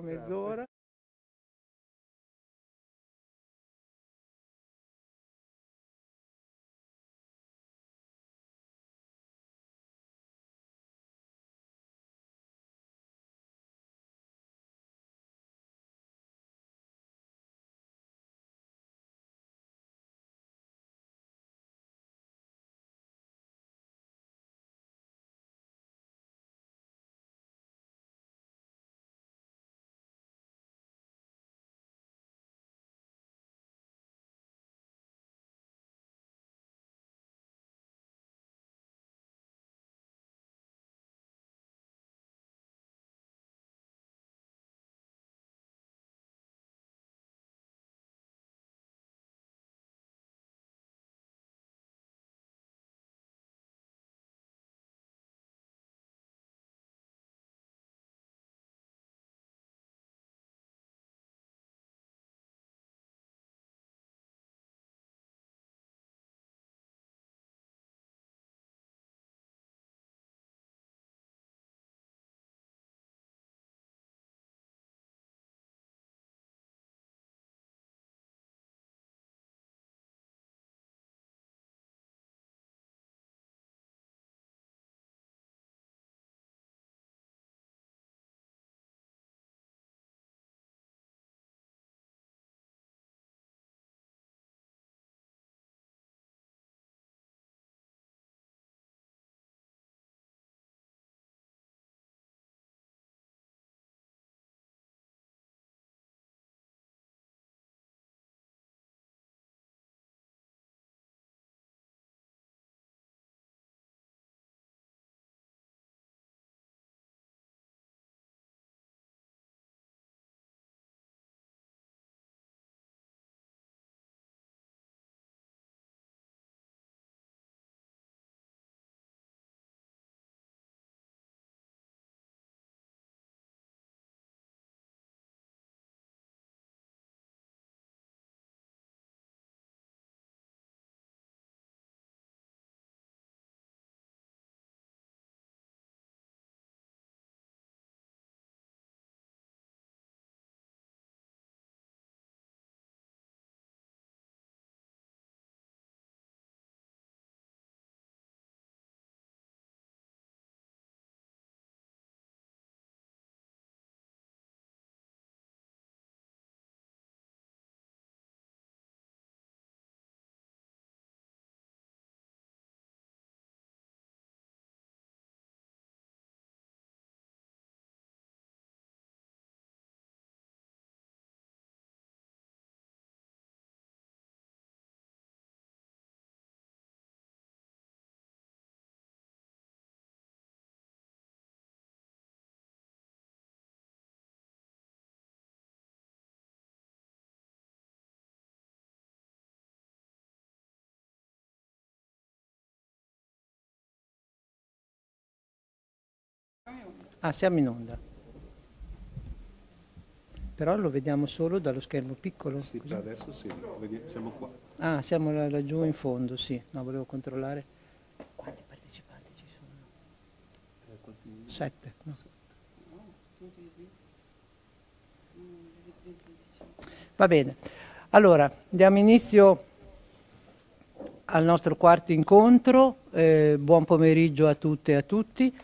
comedora. Ah, siamo in onda. Però lo vediamo solo dallo schermo piccolo? Sì, così? adesso sì, siamo qua. Ah, siamo laggiù in fondo, sì. No, volevo controllare. Quanti partecipanti ci sono? Sette. No. Va bene. Allora, diamo inizio al nostro quarto incontro. Eh, buon pomeriggio a tutte e a tutti.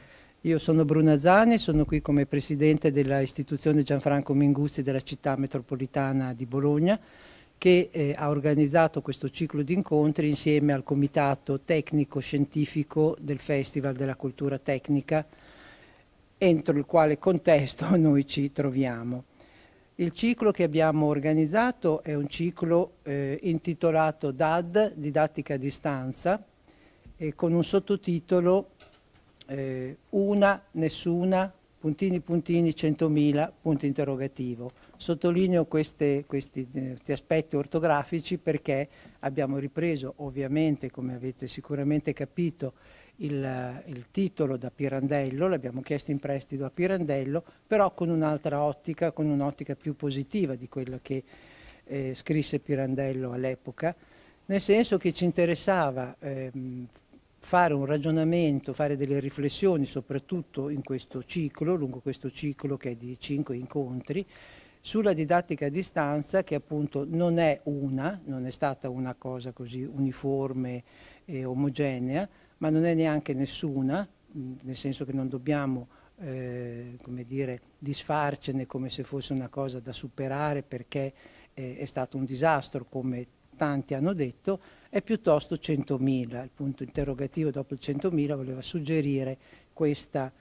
Io sono Bruna Zani, sono qui come presidente dell'istituzione Gianfranco Minguzzi della città metropolitana di Bologna che eh, ha organizzato questo ciclo di incontri insieme al comitato tecnico-scientifico del Festival della Cultura Tecnica entro il quale contesto noi ci troviamo. Il ciclo che abbiamo organizzato è un ciclo eh, intitolato DAD, didattica a distanza, e con un sottotitolo eh, una, nessuna, puntini puntini, 100.000, punto interrogativo. Sottolineo queste, questi, eh, questi aspetti ortografici perché abbiamo ripreso ovviamente, come avete sicuramente capito, il, il, titolo da Pirandello, l'abbiamo chiesto in prestito a Pirandello, però con un'altra ottica, con un'ottica più positiva di quella che eh, scrisse Pirandello all'epoca, nel senso che ci interessava ehm, fare un ragionamento, fare delle riflessioni soprattutto in questo ciclo, lungo questo ciclo che è di cinque incontri, sulla didattica a distanza che appunto non è una, non è stata una cosa così uniforme e omogenea, ma non è neanche nessuna, nel senso che non dobbiamo eh, come dire, disfarcene come se fosse una cosa da superare perché eh, è stato un disastro come tanti hanno detto, è piuttosto 100.000. Il punto interrogativo dopo il 100.000 voleva suggerire questa,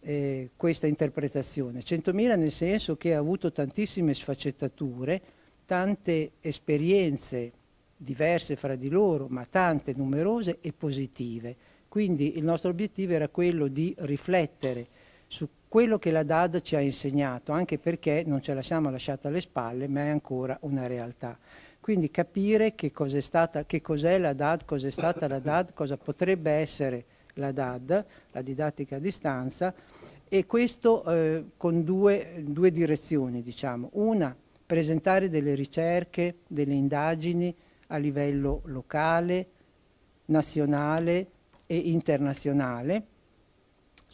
eh, questa interpretazione. 100.000 nel senso che ha avuto tantissime sfaccettature, tante esperienze diverse fra di loro, ma tante, numerose e positive. Quindi il nostro obiettivo era quello di riflettere su quello che la DAD ci ha insegnato, anche perché non ce la siamo lasciata alle spalle, ma è ancora una realtà. Quindi capire che cos'è, stata, che cos'è la DAD, cos'è stata la DAD, cosa potrebbe essere la DAD, la didattica a distanza, e questo eh, con due, due direzioni, diciamo. Una, presentare delle ricerche, delle indagini a livello locale, nazionale e internazionale,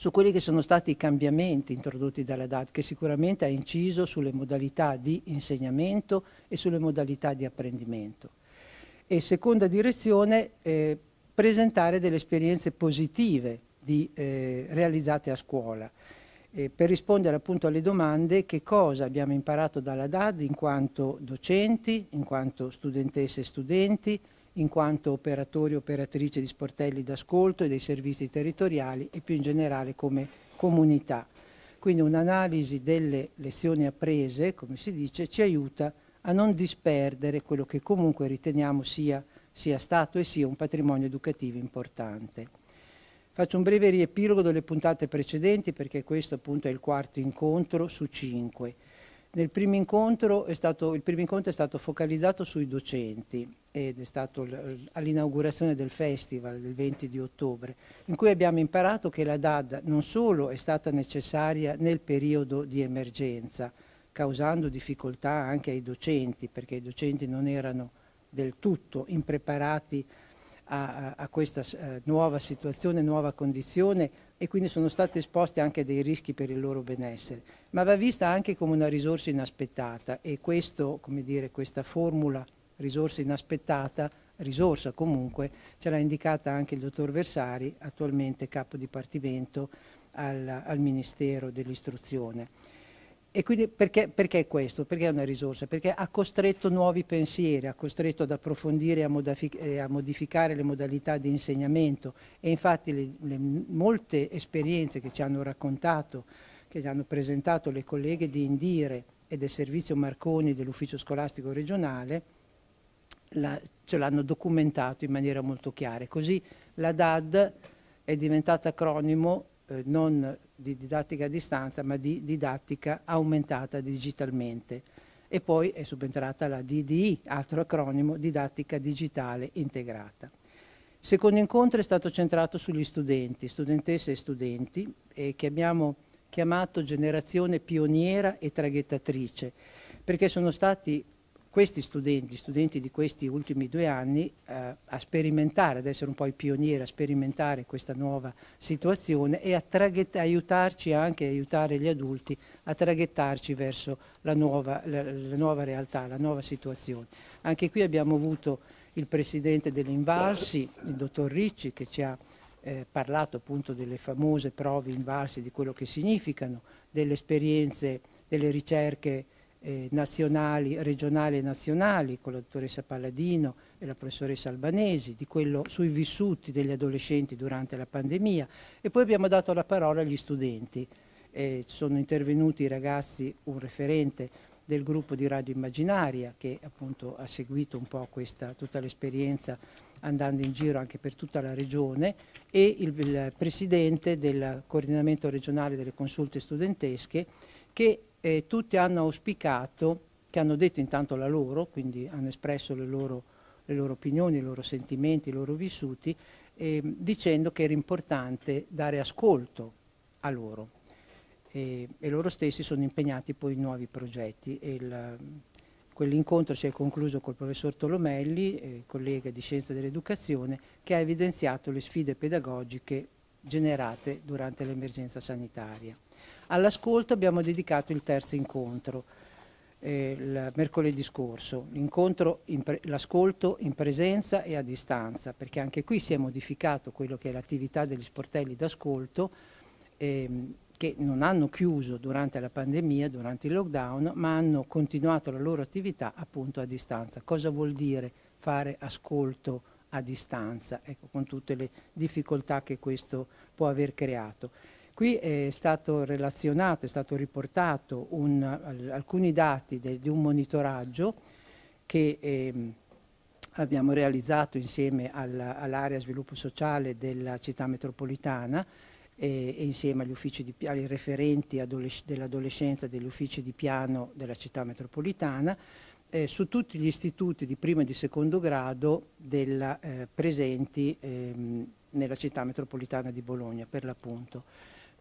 su quelli che sono stati i cambiamenti introdotti dalla DAD, che sicuramente ha inciso sulle modalità di insegnamento e sulle modalità di apprendimento. E seconda direzione, eh, presentare delle esperienze positive di, eh, realizzate a scuola. Eh, per rispondere appunto alle domande che cosa abbiamo imparato dalla DAD in quanto docenti, in quanto studentesse e studenti, in quanto operatori e operatrici di sportelli d'ascolto e dei servizi territoriali e più in generale come comunità. Quindi un'analisi delle lezioni apprese, come si dice, ci aiuta a non disperdere quello che comunque riteniamo sia, sia stato e sia un patrimonio educativo importante. Faccio un breve riepilogo delle puntate precedenti perché questo appunto è il quarto incontro su cinque primo incontro è stato, il primo incontro è stato focalizzato sui docenti ed è stato all'inaugurazione del festival del 20 di ottobre, in cui abbiamo imparato che la DAD non solo è stata necessaria nel periodo di emergenza, causando difficoltà anche ai docenti, perché i docenti non erano del tutto impreparati a, a questa eh, nuova situazione, nuova condizione, e quindi sono state esposte anche a dei rischi per il loro benessere, ma va vista anche come una risorsa inaspettata e questo, dire, questa formula risorsa inaspettata, risorsa comunque, ce l'ha indicata anche il dottor Versari, attualmente capo dipartimento al, al Ministero dell'Istruzione. E quindi perché, perché, questo? Perché è una risorsa? Perché ha costretto nuovi pensieri, ha costretto ad approfondire e a, modificare le modalità di insegnamento e infatti le, le molte esperienze che ci hanno raccontato, che ci hanno presentato le colleghe di Indire e del servizio Marconi dell'ufficio scolastico regionale, la, ce l'hanno documentato in maniera molto chiara. Così la DAD è diventata acronimo eh, non di didattica a distanza ma di didattica aumentata digitalmente e poi è subentrata la DDI, altro acronimo, didattica digitale integrata. Il secondo incontro è stato centrato sugli studenti, studentesse e studenti, eh, che abbiamo chiamato generazione pioniera e traghettatrice, perché sono stati questi studenti, studenti di questi ultimi due anni eh, a sperimentare, ad essere un po' i pionieri, a sperimentare questa nuova situazione e a aiutarci anche, aiutare gli adulti a traghettarci verso la nuova, la, la nuova realtà, la nuova situazione. Anche qui abbiamo avuto il presidente dell'Invalsi, il dottor Ricci, che ci ha eh, parlato appunto delle famose prove Invalsi, di quello che significano, delle esperienze, delle ricerche eh, nazionali, regionali e nazionali con la dottoressa Palladino e la professoressa Albanesi, di quello sui vissuti degli adolescenti durante la pandemia e poi abbiamo dato la parola agli studenti. Eh, sono intervenuti i ragazzi, un referente del gruppo di Radio Immaginaria che appunto ha seguito un po' questa, tutta l'esperienza andando in giro anche per tutta la regione e il, il presidente del coordinamento regionale delle consulte studentesche che eh, tutti hanno auspicato, che hanno detto intanto la loro, quindi hanno espresso le loro, le loro opinioni, i loro sentimenti, i loro vissuti, eh, dicendo che era importante dare ascolto a loro. E, e loro stessi sono impegnati poi in nuovi progetti. Quell'incontro si è concluso col professor Tolomelli, eh, collega di Scienza dell'Educazione, che ha evidenziato le sfide pedagogiche generate durante l'emergenza sanitaria. All'ascolto abbiamo dedicato il terzo incontro, eh, il mercoledì scorso, l'ascolto in, in presenza e a distanza, perché anche qui si è modificato quello che è l'attività degli sportelli d'ascolto, ehm, che non hanno chiuso durante la pandemia, durante il lockdown, ma hanno continuato la loro attività appunto a distanza. Cosa vuol dire fare ascolto a distanza, ecco, con tutte le difficoltà che questo può aver creato? Qui è stato relazionato, è stato riportato un, alcuni dati de, di un monitoraggio che eh, abbiamo realizzato insieme all'area all sviluppo sociale della città metropolitana eh, e insieme agli uffici di, ai referenti dell'adolescenza degli uffici di piano della città metropolitana eh, su tutti gli istituti di primo e di secondo grado della, eh, presenti ehm, nella città metropolitana di Bologna per l'appunto.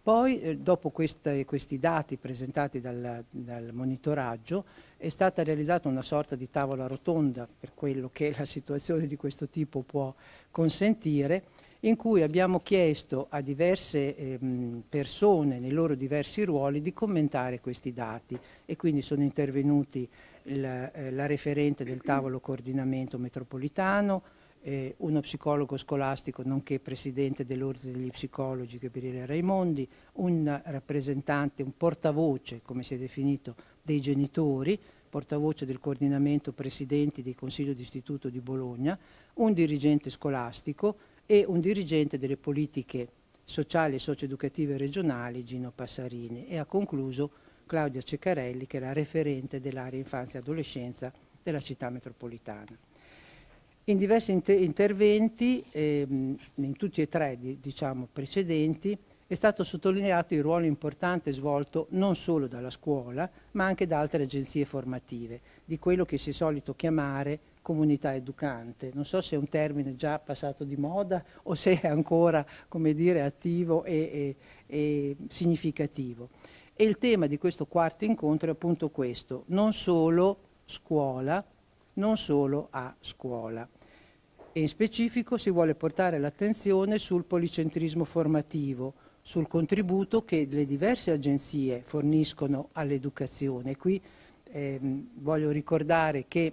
Poi, eh, dopo queste, questi dati presentati dal, dal, monitoraggio, è stata realizzata una sorta di tavola rotonda per quello che la situazione di questo tipo può consentire, in cui abbiamo chiesto a diverse ehm, persone nei loro diversi ruoli di commentare questi dati e quindi sono intervenuti la, eh, la referente del tavolo coordinamento metropolitano, eh, uno psicologo scolastico nonché presidente dell'Ordine degli Psicologi Gabriele Raimondi, un rappresentante, un portavoce, come si è definito, dei genitori, portavoce del coordinamento presidenti del Consiglio d'Istituto di Bologna, un dirigente scolastico e un dirigente delle politiche sociali e socioeducative regionali Gino Passarini e ha concluso Claudia Ceccarelli che è la referente dell'area infanzia e adolescenza della città metropolitana. In diversi inter interventi, ehm, in tutti e tre diciamo, precedenti, è stato sottolineato il ruolo importante svolto non solo dalla scuola, ma anche da altre agenzie formative, di quello che si è solito chiamare comunità educante. Non so se è un termine già passato di moda o se è ancora dire, attivo e, e, e significativo. E il tema di questo quarto incontro è appunto questo, non solo scuola, non solo a scuola e in specifico si vuole portare l'attenzione sul policentrismo formativo, sul contributo che le diverse agenzie forniscono all'educazione. Qui ehm, voglio ricordare che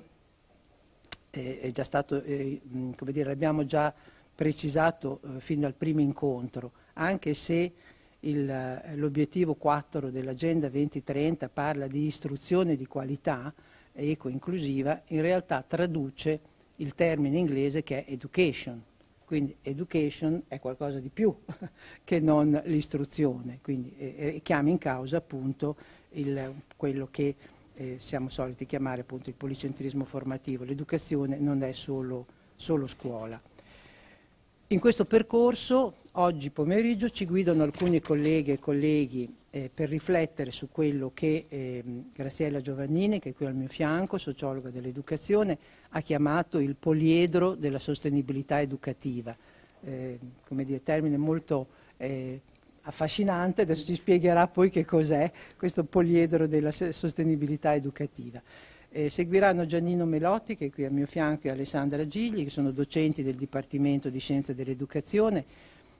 eh, già stato, eh, dire, abbiamo già precisato eh, fin dal primo incontro, anche se eh, l'obiettivo 4 dell'Agenda 2030 parla di istruzione di qualità e eco-inclusiva, in realtà traduce il termine inglese che è education. Quindi education è qualcosa di più che non l'istruzione, quindi eh, eh chiama in causa appunto il, quello che eh, siamo soliti chiamare appunto il policentrismo formativo. L'educazione non è solo, solo scuola. In questo percorso oggi pomeriggio ci guidano alcuni colleghe e colleghi eh, per riflettere su quello che eh, Graziella Giovannini, che è qui al mio fianco, sociologa dell'educazione, ha chiamato il poliedro della sostenibilità educativa, eh, come dire, termine molto eh, affascinante, adesso ci spiegherà poi che cos'è questo poliedro della sostenibilità educativa. Eh, seguiranno Giannino Melotti, che è qui a mio fianco, e Alessandra Gigli, che sono docenti del Dipartimento di Scienze dell'Educazione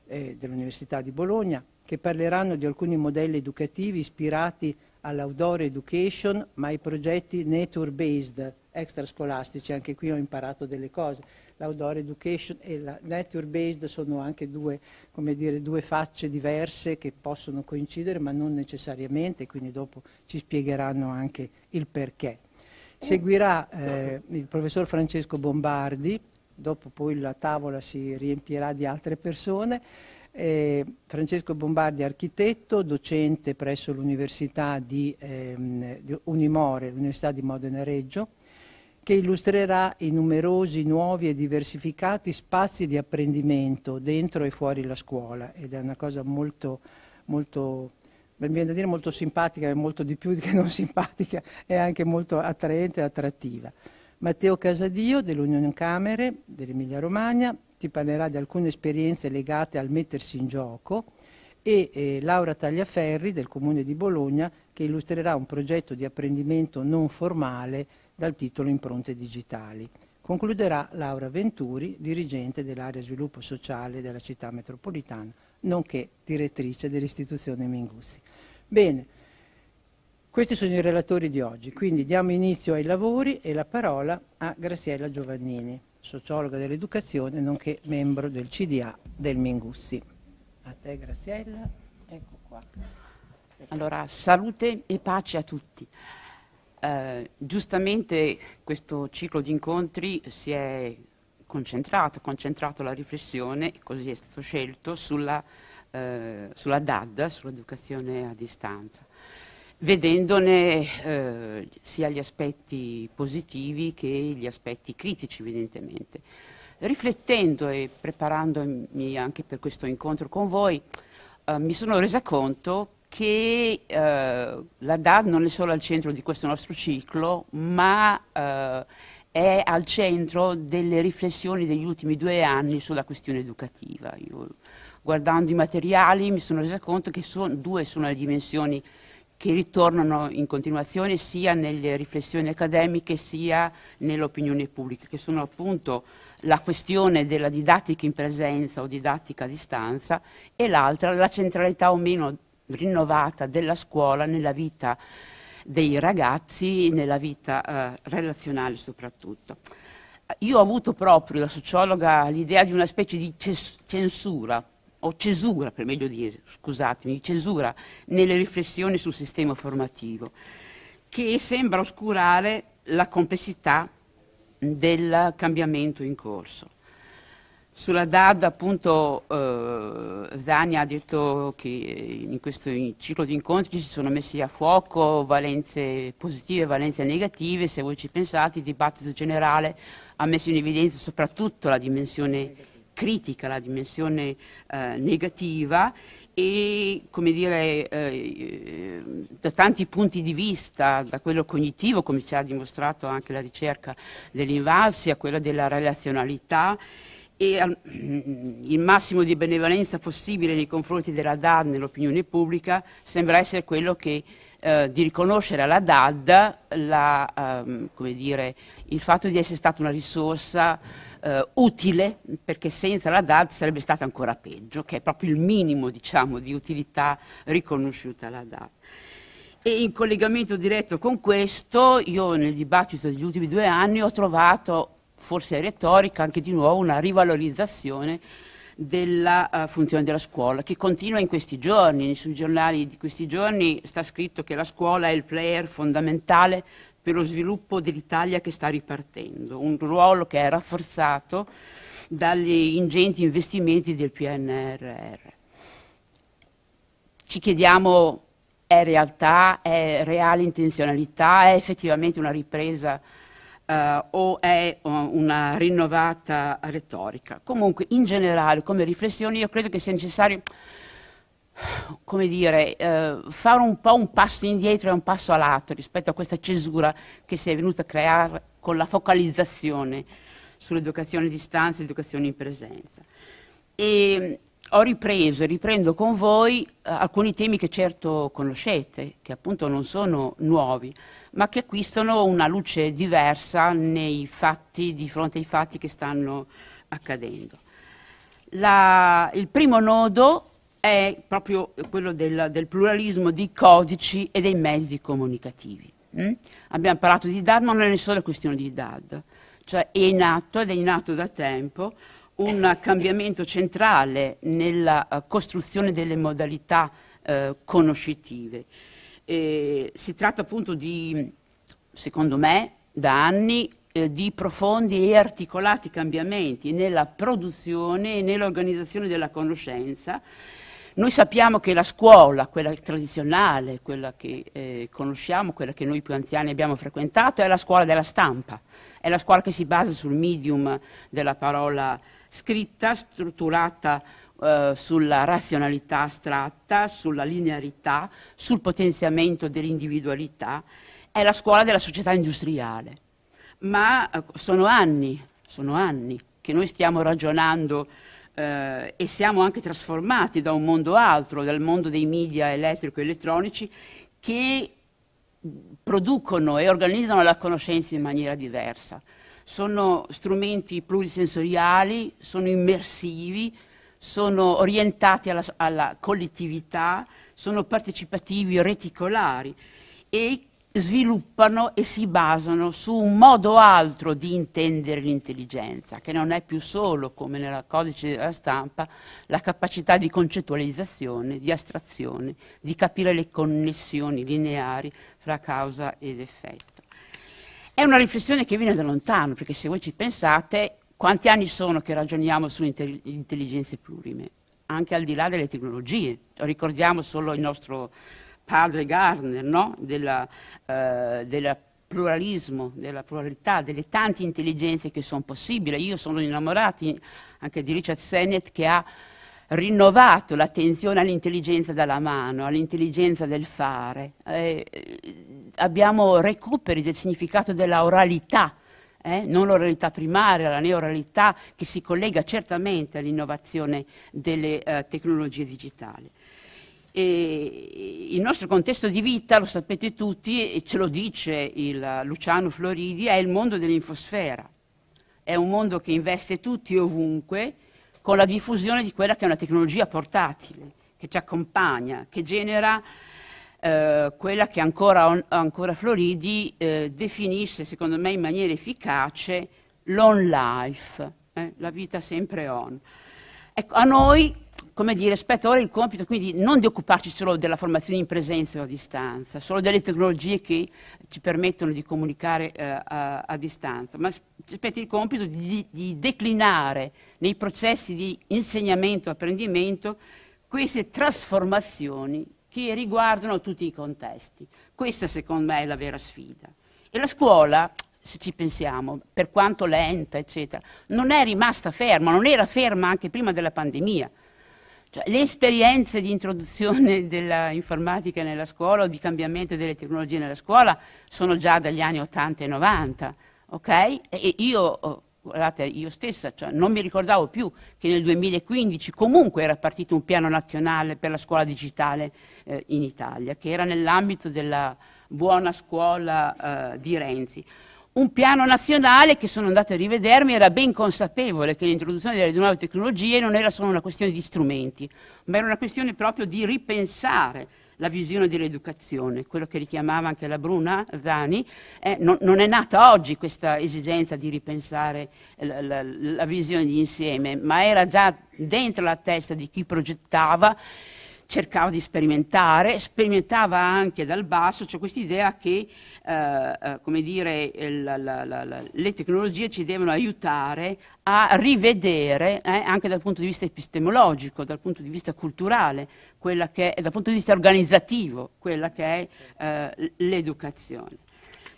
eh, dell'Università di Bologna, che parleranno di alcuni modelli educativi ispirati all'outdoor education, ma ai progetti nature-based, extrascolastici, anche qui ho imparato delle cose. L'outdoor education e la nature based sono anche due, dire, due facce diverse che possono coincidere ma non necessariamente, quindi dopo ci spiegheranno anche il perché. Seguirà eh, il professor Francesco Bombardi, dopo poi la tavola si riempirà di altre persone. Eh, Francesco Bombardi, architetto, docente presso l'Università di, ehm, di Unimore, l'Università di Modena Reggio, che illustrerà i numerosi nuovi e diversificati spazi di apprendimento dentro e fuori la scuola ed è una cosa molto, molto da dire molto simpatica, è molto di più che non simpatica, è anche molto attraente e attrattiva. Matteo Casadio dell'Unione Camere dell'Emilia Romagna ti parlerà di alcune esperienze legate al mettersi in gioco e eh, Laura Tagliaferri del Comune di Bologna che illustrerà un progetto di apprendimento non formale dal titolo Impronte digitali. Concluderà Laura Venturi, dirigente dell'area sviluppo sociale della città metropolitana, nonché direttrice dell'istituzione Mingussi. Bene, questi sono i relatori di oggi, quindi diamo inizio ai lavori e la parola a Graziella Giovannini, sociologa dell'educazione, nonché membro del CDA del Mingussi. A te Graziella, ecco qua. Allora, salute e pace a tutti. Eh, giustamente questo ciclo di incontri si è concentrato, concentrato la riflessione, così è stato scelto, sulla, eh, sulla DAD, sull'educazione a distanza, vedendone eh, sia gli aspetti positivi che gli aspetti critici evidentemente. Riflettendo e preparandomi anche per questo incontro con voi, eh, mi sono resa conto che eh, la DAD non è solo al centro di questo nostro ciclo, ma eh, è al centro delle riflessioni degli ultimi due anni sulla questione educativa. Io, guardando i materiali mi sono resa conto che sono, due sono le dimensioni che ritornano in continuazione sia nelle riflessioni accademiche sia nell'opinione pubblica, che sono appunto la questione della didattica in presenza o didattica a distanza e l'altra la centralità o meno rinnovata della scuola nella vita dei ragazzi, nella vita eh, relazionale soprattutto. Eh, io ho avuto proprio da sociologa l'idea di una specie di censura, o cesura per meglio dire, scusatemi, cesura nelle riflessioni sul sistema formativo, che sembra oscurare la complessità del cambiamento in corso. Sulla DAD appunto eh, Zani ha detto che in questo ciclo di incontri si sono messi a fuoco valenze positive e valenze negative, se voi ci pensate il dibattito generale ha messo in evidenza soprattutto la dimensione critica, la dimensione eh, negativa e come dire eh, eh da tanti punti di vista, da quello cognitivo come ci ha dimostrato anche la ricerca dell'invalsi a quella della relazionalità e al, mm, il massimo di benevolenza possibile nei confronti della DAD nell'opinione pubblica sembra essere quello che, eh, di riconoscere alla DAD la, ehm, dire, il fatto di essere stata una risorsa eh, utile, perché senza la DAD sarebbe stata ancora peggio, che è proprio il minimo diciamo, di utilità riconosciuta alla DAD. E in collegamento diretto con questo, io nel dibattito degli ultimi due anni ho trovato forse retorica, anche di nuovo una rivalorizzazione della uh, funzione della scuola, che continua in questi giorni, sui giornali di questi giorni sta scritto che la scuola è il player fondamentale per lo sviluppo dell'Italia che sta ripartendo, un ruolo che è rafforzato dagli ingenti investimenti del PNRR. Ci chiediamo è realtà, è reale intenzionalità, è effettivamente una ripresa eh, o è eh, una rinnovata retorica. Comunque, in generale, come riflessione, io credo che sia necessario come dire, eh, fare un po' un passo indietro e un passo a lato rispetto a questa cesura che si è venuta a creare con la focalizzazione sull'educazione a distanza e l'educazione in presenza. E, ho ripreso e riprendo con voi eh, alcuni temi che certo conoscete, che appunto non sono nuovi, ma che acquistano una luce diversa nei fatti, di fronte ai fatti che stanno accadendo. La, il primo nodo è proprio quello del, del, pluralismo di codici e dei mezzi comunicativi. Mm? Abbiamo parlato di DAD, ma non è solo questione di DAD, cioè è in atto ed è in atto da tempo un cambiamento centrale nella eh, costruzione delle modalità eh, conoscitive. E si tratta appunto di, secondo me, da anni eh, di profondi e articolati cambiamenti nella produzione e nell'organizzazione della conoscenza. Noi sappiamo che la scuola, quella tradizionale, quella che eh, conosciamo, quella che noi più anziani abbiamo frequentato, è la scuola della stampa, è la scuola che si basa sul medium della parola scritta, strutturata eh, sulla razionalità astratta, sulla linearità, sul potenziamento dell'individualità, è la scuola della società industriale. Ma eh, sono anni, sono anni che noi stiamo ragionando eh, e siamo anche trasformati da un mondo altro, dal mondo dei media elettrico e elettronici, che producono e organizzano la conoscenza in maniera diversa sono strumenti plurisensoriali, sono immersivi, sono orientati alla, alla collettività, sono partecipativi, reticolari e sviluppano e si basano su un modo altro di intendere l'intelligenza, che non è più solo, come nel codice della stampa, la capacità di concettualizzazione, di astrazione, di capire le connessioni lineari fra causa ed effetto. È una riflessione che viene da lontano, perché se voi ci pensate, quanti anni sono che ragioniamo su intelligenze plurime, anche al di là delle tecnologie. Ricordiamo solo il nostro padre Gardner, no? Della, eh, della pluralismo, della pluralità, delle tante intelligenze che sono possibili. Io sono innamorato anche di Richard Sennett che ha rinnovato l'attenzione all'intelligenza dalla mano, all'intelligenza del fare. Eh, abbiamo recuperi del significato della oralità, eh? non l'oralità primaria, la neoralità che si collega certamente all'innovazione delle eh, tecnologie digitali. E il nostro contesto di vita, lo sapete tutti, e ce lo dice il Luciano Floridi, è il mondo dell'infosfera. È un mondo che investe tutti ovunque, con la diffusione di quella che è una tecnologia portatile, che ci accompagna, che genera eh, quella che ancora, ancora Floridi eh, definisce, secondo me in maniera efficace, l'on life, eh, la vita sempre on. Ecco, a noi come dire, spetta ora il compito quindi non di occuparci solo della formazione in presenza o a distanza, solo delle tecnologie che ci permettono di comunicare eh, a, a, distanza, ma spetta il compito di, di declinare nei processi di insegnamento-apprendimento e queste trasformazioni che riguardano tutti i contesti. Questa secondo me è la vera sfida. E la scuola, se ci pensiamo, per quanto lenta, eccetera, non è rimasta ferma, non era ferma anche prima della pandemia. Cioè, le esperienze di introduzione dell'informatica nella scuola o di cambiamento delle tecnologie nella scuola sono già dagli anni 80 e 90, ok? E io oh, guardate, io stessa cioè, non mi ricordavo più che nel 2015 comunque era partito un piano nazionale per la scuola digitale eh, in Italia, che era nell'ambito della buona scuola eh, di Renzi un piano nazionale che sono andato a rivedermi era ben consapevole che l'introduzione delle nuove tecnologie non era solo una questione di strumenti, ma era una questione proprio di ripensare la visione dell'educazione, quello che richiamava anche la Bruna Zani, eh, non, non, è nata oggi questa esigenza di ripensare la, la, la visione di insieme, ma era già dentro la testa di chi progettava cercava di sperimentare, sperimentava anche dal basso, c'è cioè questa idea che eh, eh come dire, la, la, la, le tecnologie ci devono aiutare a rivedere, eh, anche dal punto di vista epistemologico, dal punto di vista culturale, quella che è, dal punto di vista organizzativo, quella che è eh, l'educazione.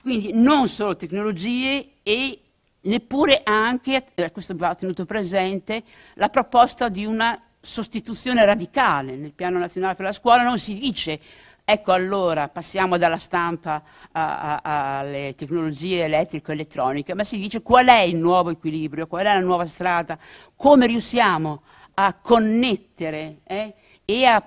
Quindi non solo tecnologie e neppure anche, eh, questo va tenuto presente, la proposta di una sostituzione radicale nel piano nazionale per la scuola, non si dice ecco allora passiamo dalla stampa alle tecnologie elettrico-elettroniche, ma si dice qual è il nuovo equilibrio, qual è la nuova strada, come riusciamo a connettere eh, e a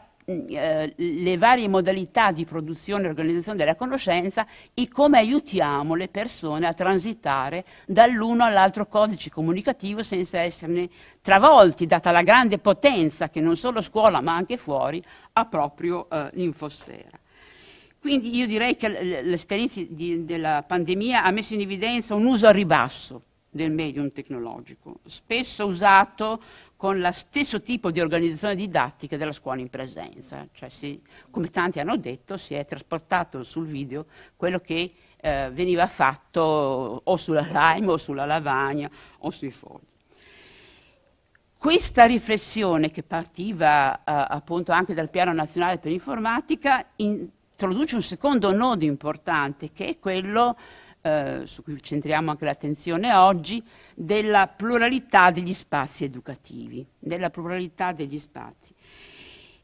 eh, le varie modalità di produzione e organizzazione della conoscenza e come aiutiamo le persone a transitare dall'uno all'altro codice comunicativo senza esserne travolti, data la grande potenza che non solo scuola ma anche fuori ha proprio eh, l'infosfera. Quindi io direi che l'esperienza della pandemia ha messo in evidenza un uso a ribasso del medium tecnologico, spesso usato con lo stesso tipo di organizzazione didattica della scuola in presenza. Cioè si, come tanti hanno detto, si è trasportato sul video quello che eh, veniva fatto o sulla lime o sulla lavagna o sui fogli. Questa riflessione che partiva eh, appunto anche dal piano nazionale per l'informatica introduce un secondo nodo importante che è quello eh, su cui centriamo anche l'attenzione oggi, della pluralità degli spazi educativi, della pluralità degli spazi.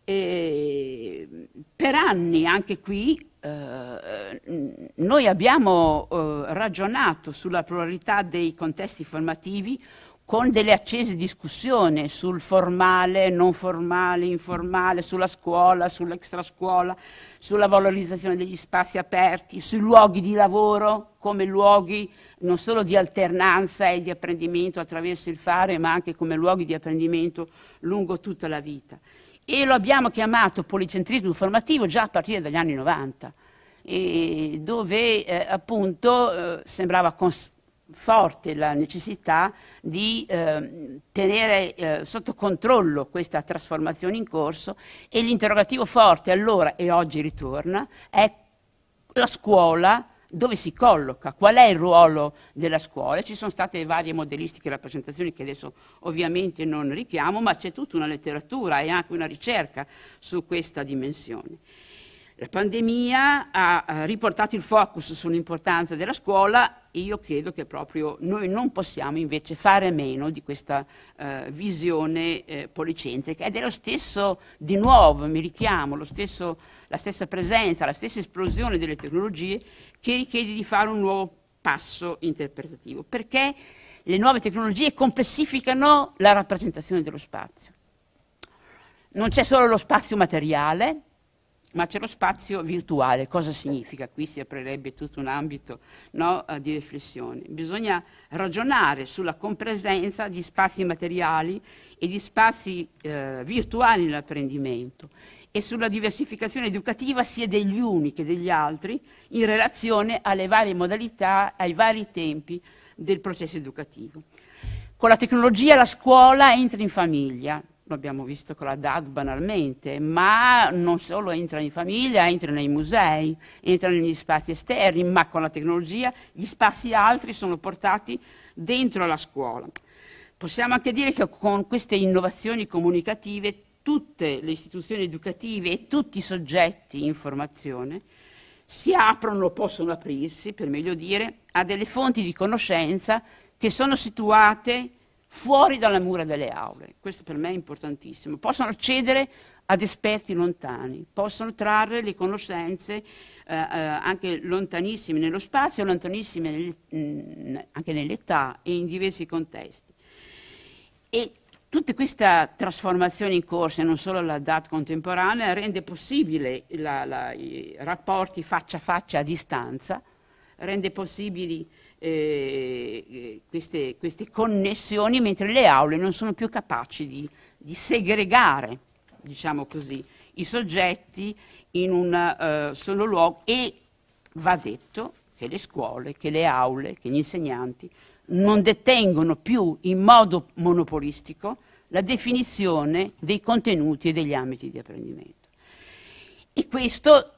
E per anni anche qui eh, noi abbiamo eh, ragionato sulla pluralità dei contesti formativi con delle accese discussioni sul formale, non formale, informale, sulla scuola, sull'extrascuola, sulla valorizzazione degli spazi aperti, sui luoghi di lavoro come luoghi non solo di alternanza e di apprendimento attraverso il fare, ma anche come luoghi di apprendimento lungo tutta la vita. E lo abbiamo chiamato policentrismo formativo già a partire dagli anni 90, dove eh, appunto eh, sembrava cons- forte la necessità di eh, tenere eh, sotto controllo questa trasformazione in corso e l'interrogativo forte allora e oggi ritorna è la scuola dove si colloca, qual è il ruolo della scuola. Ci sono state varie modellistiche rappresentazioni che adesso ovviamente non richiamo, ma c'è tutta una letteratura e anche una ricerca su questa dimensione. La pandemia ha eh, riportato il focus sull'importanza della scuola e io credo che proprio noi non possiamo invece fare a meno di questa eh, visione eh, policentrica ed è lo stesso, di nuovo mi richiamo, stesso, la stessa presenza, la stessa esplosione delle tecnologie che richiede di fare un nuovo passo interpretativo, perché le nuove tecnologie complessificano la rappresentazione dello spazio. Non c'è solo lo spazio materiale, ma c'è lo spazio virtuale. Cosa significa? Qui si aprirebbe tutto un ambito no, eh, di riflessione. Bisogna ragionare sulla compresenza di spazi materiali e di spazi eh, virtuali nell'apprendimento e sulla diversificazione educativa sia degli uni che degli altri in relazione alle varie modalità, ai vari tempi del processo educativo. Con la tecnologia la scuola entra in famiglia, lo abbiamo visto con la DAD banalmente, ma non solo entra in famiglia, entra nei musei, entra negli spazi esterni, ma con la tecnologia gli spazi altri sono portati dentro la scuola. Possiamo anche dire che con queste innovazioni comunicative tutte le istituzioni educative e tutti i soggetti in formazione si aprono, possono aprirsi, per meglio dire, a delle fonti di conoscenza che sono situate fuori dalla mura delle aule, questo per me è importantissimo, possono accedere ad esperti lontani, possono trarre le conoscenze eh, eh, anche lontanissime nello spazio, lontanissime nel, mh, mm, anche nell'età e in diversi contesti. E tutta questa trasformazione in corso, e non solo la DAT contemporanea, rende possibile la, la, i rapporti faccia a faccia a distanza, rende possibili eh, eh, queste, queste, connessioni, mentre le aule non sono più capaci di, di segregare, diciamo così, i soggetti in un eh, solo luogo e va detto che le scuole, che le aule, che gli insegnanti non detengono più in modo monopolistico la definizione dei contenuti e degli ambiti di apprendimento. E questo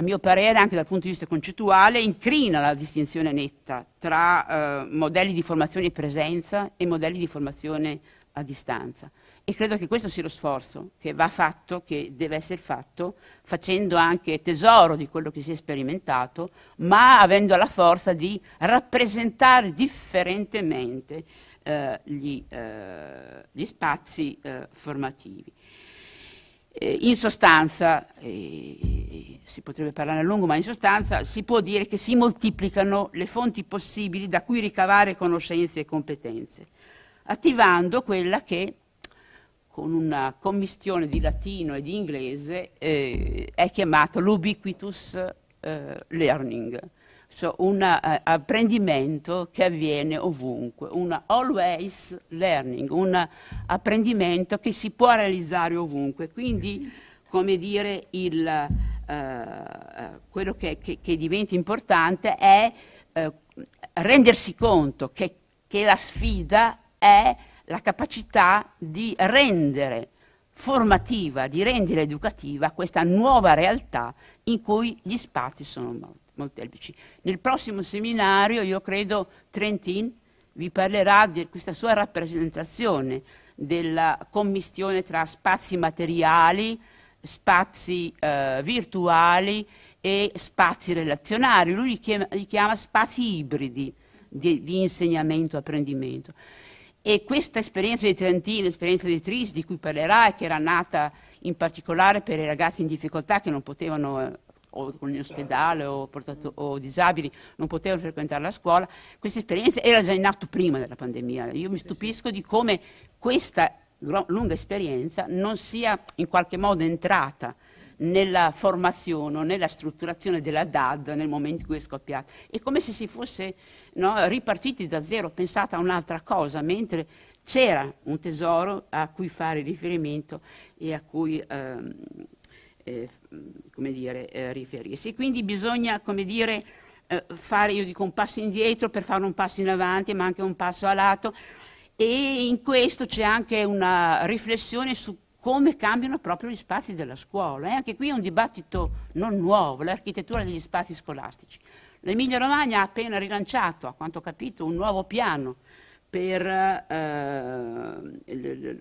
a mio parere anche dal punto di vista concettuale, incrina la distinzione netta tra eh, modelli di formazione in presenza e modelli di formazione a distanza. E credo che questo sia lo sforzo che va fatto, che deve essere fatto, facendo anche tesoro di quello che si è sperimentato, ma avendo la forza di rappresentare differentemente eh, gli, eh, gli, spazi eh, formativi. Eh, in sostanza, eh, si potrebbe parlare a lungo, ma in sostanza si può dire che si moltiplicano le fonti possibili da cui ricavare conoscenze e competenze, attivando quella che con una commistione di latino e di inglese eh, è chiamata l'ubiquitous eh, learning, cioè un eh, apprendimento che avviene ovunque, un always learning, un apprendimento che si può realizzare ovunque. Quindi, come dire, il, eh, eh, quello che, che, che, diventa importante è eh, rendersi conto che, che, la sfida è la capacità di rendere formativa, di rendere educativa questa nuova realtà in cui gli spazi sono molteplici. Nel prossimo seminario, io credo, Trentin vi parlerà di questa sua rappresentazione della commistione tra spazi materiali, spazi eh, virtuali e spazi relazionali, lui li chiama, li chiama spazi ibridi di, di insegnamento-apprendimento. E questa esperienza di Trentino, l'esperienza di Tris, di cui parlerà, che era nata in particolare per i ragazzi in difficoltà che non potevano eh, o con ospedale o, portato, o, disabili non potevano frequentare la scuola, questa esperienza era già in atto prima della pandemia. Io mi stupisco di come questa lunga esperienza non sia in qualche modo entrata nella formazione o nella strutturazione della DAD nel momento in cui è scoppiata. È come se si fosse no, ripartiti da zero, pensata a un'altra cosa, mentre c'era un tesoro a cui fare riferimento e a cui ehm, eh, dire, eh, riferirsi. Quindi bisogna, come dire, eh, fare, io dico, un passo indietro per fare un passo in avanti, ma anche un passo a lato, e in questo c'è anche una riflessione su come cambiano proprio gli spazi della scuola. E eh. Anche qui è un dibattito non nuovo, l'architettura degli spazi scolastici. L'Emilia Romagna ha appena rilanciato, a quanto ho capito, un nuovo piano per eh, eh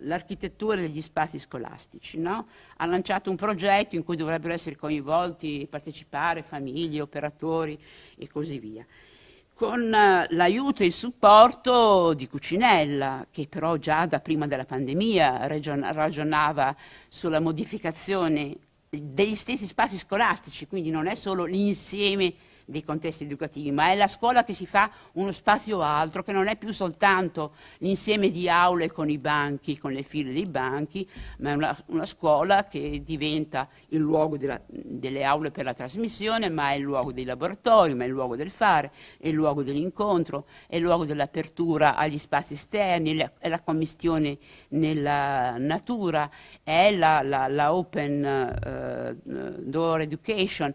l'architettura degli spazi scolastici. No? Ha lanciato un progetto in cui dovrebbero essere coinvolti, partecipare famiglie, operatori e così via con eh, l'aiuto e il supporto di Cucinella, che però già da prima della pandemia ragionava sulla modificazione degli stessi spazi scolastici, quindi non è solo l'insieme dei contesti educativi, ma è la scuola che si fa uno spazio altro, che non è più soltanto l'insieme di aule con i banchi, con le file dei banchi, ma è una, una scuola che diventa il luogo della, delle aule per la trasmissione, ma è il luogo dei laboratori, ma è il luogo del fare, è il luogo dell'incontro, è il luogo dell'apertura agli spazi esterni, è la commistione nella natura, è la, la, la open uh, door education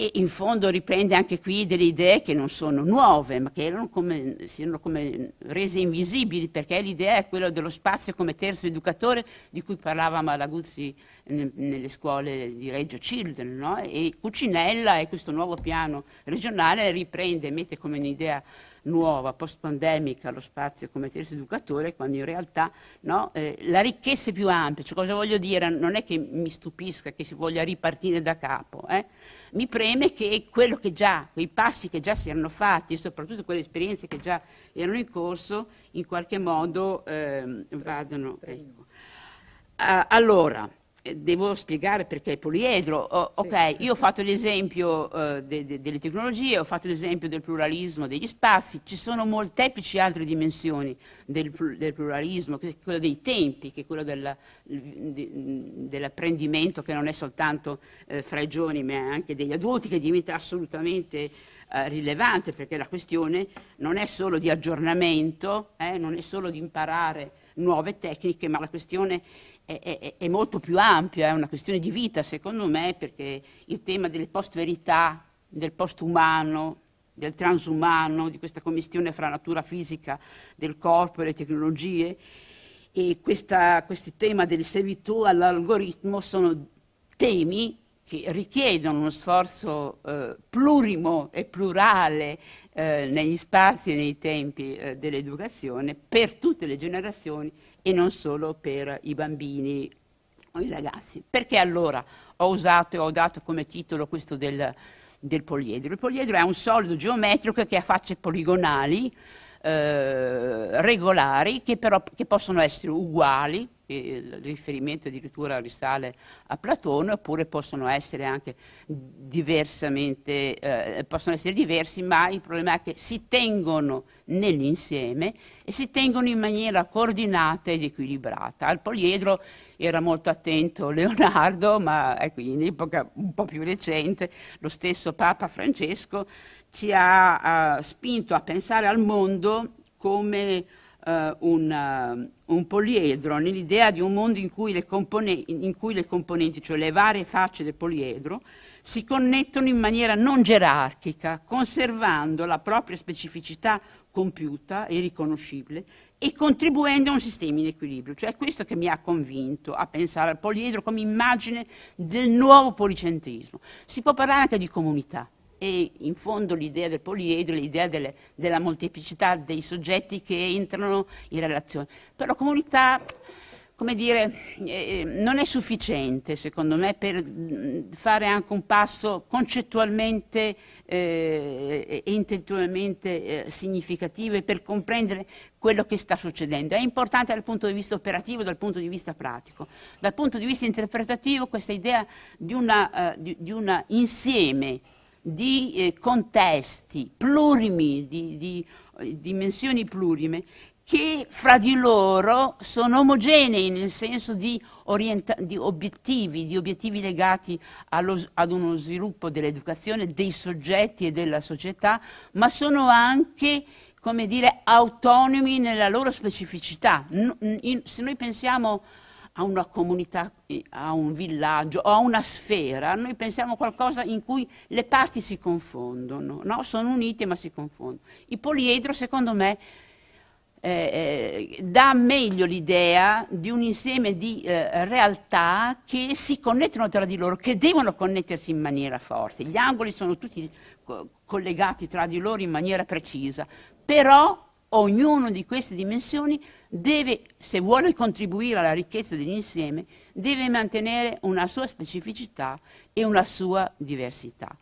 e in fondo riprende anche qui delle idee che non sono nuove, ma che erano come, si erano come rese invisibili, perché l'idea è quella dello spazio come terzo educatore di cui parlava Malaguzzi nelle scuole di Reggio Children, no? e Cucinella e questo nuovo piano regionale riprende, mette come un'idea nuova, post-pandemica, lo spazio come terzo educatore, quando in realtà no, eh, la ricchezza è più ampia. Cioè, cosa voglio dire? Non è che mi stupisca che si voglia ripartire da capo. Eh? Mi preme che quello che già, quei passi che già si erano fatti, e soprattutto quelle esperienze che già erano in corso, in qualche modo eh, vadano. Ecco. Ah, allora, eh, devo spiegare perché il poliedro. Oh, ok, certo. io ho fatto l'esempio uh, de, de, delle tecnologie, ho fatto l'esempio del pluralismo degli spazi, ci sono molteplici altre dimensioni del, del pluralismo, che è quello dei tempi, che è quello della, de, dell'apprendimento che non è soltanto eh, fra i giovani ma anche degli adulti, che diventa assolutamente eh, rilevante perché la questione non è solo di aggiornamento, eh, non è solo di imparare nuove tecniche, ma la questione è, è, è molto più ampio, è una questione di vita secondo me, perché il tema delle post-verità, del post-umano, del transumano, di questa commissione fra natura fisica del corpo e le tecnologie, e questa, questo tema del servitù all'algoritmo sono temi che richiedono uno sforzo eh, plurimo e plurale eh, negli spazi e nei tempi eh, dell'educazione per tutte le generazioni e non solo per i bambini o i ragazzi. Perché allora ho usato e ho dato come titolo questo del, del poliedro? Il poliedro è un solido geometrico che ha facce poligonali, eh, regolari, che però che possono essere uguali, il riferimento addirittura risale a Platone, oppure possono essere anche diversamente, eh, possono essere diversi, ma il problema è che si tengono nell'insieme e si tengono in maniera coordinata ed equilibrata. Al poliedro era molto attento Leonardo, ma ecco, in epoca un po' più recente lo stesso Papa Francesco ci ha, ha spinto a pensare al mondo come eh, un, eh, un, poliedro, nell'idea di un mondo in cui, compone- in cui, le componenti, cioè le varie facce del poliedro, si connettono in maniera non gerarchica, conservando la propria specificità compiuta e riconoscibile e contribuendo a un sistema in equilibrio. Cioè è questo che mi ha convinto a pensare al poliedro come immagine del nuovo policentrismo. Si può parlare anche di comunità e in fondo l'idea del poliedro, l'idea delle, della molteplicità dei soggetti che entrano in relazione. Però comunità, come dire, eh, eh non è sufficiente secondo me per mm, fare anche un passo concettualmente eh, e intellettualmente eh, significativo e per comprendere quello che sta succedendo. È importante dal punto di vista operativo, dal punto di vista pratico. Dal punto di vista interpretativo questa idea di, una, eh, di, di un insieme di eh, contesti plurimi, di, di eh, dimensioni plurime, che fra di loro sono omogenei nel senso di, di obiettivi, di obiettivi legati allo, ad uno sviluppo dell'educazione, dei soggetti e della società, ma sono anche come dire, autonomi nella loro specificità. In, in, se noi pensiamo a una comunità, eh, a un villaggio o a una sfera, noi pensiamo a qualcosa in cui le parti si confondono, no? sono unite ma si confondono. Il poliedro, secondo me, eh, eh, dà meglio l'idea di un insieme di eh, realtà che si connettono tra di loro, che devono connettersi in maniera forte. Gli angoli sono tutti co- collegati tra di loro in maniera precisa, però ognuno di queste dimensioni deve, se vuole contribuire alla ricchezza dell'insieme, deve mantenere una sua specificità e una sua diversità.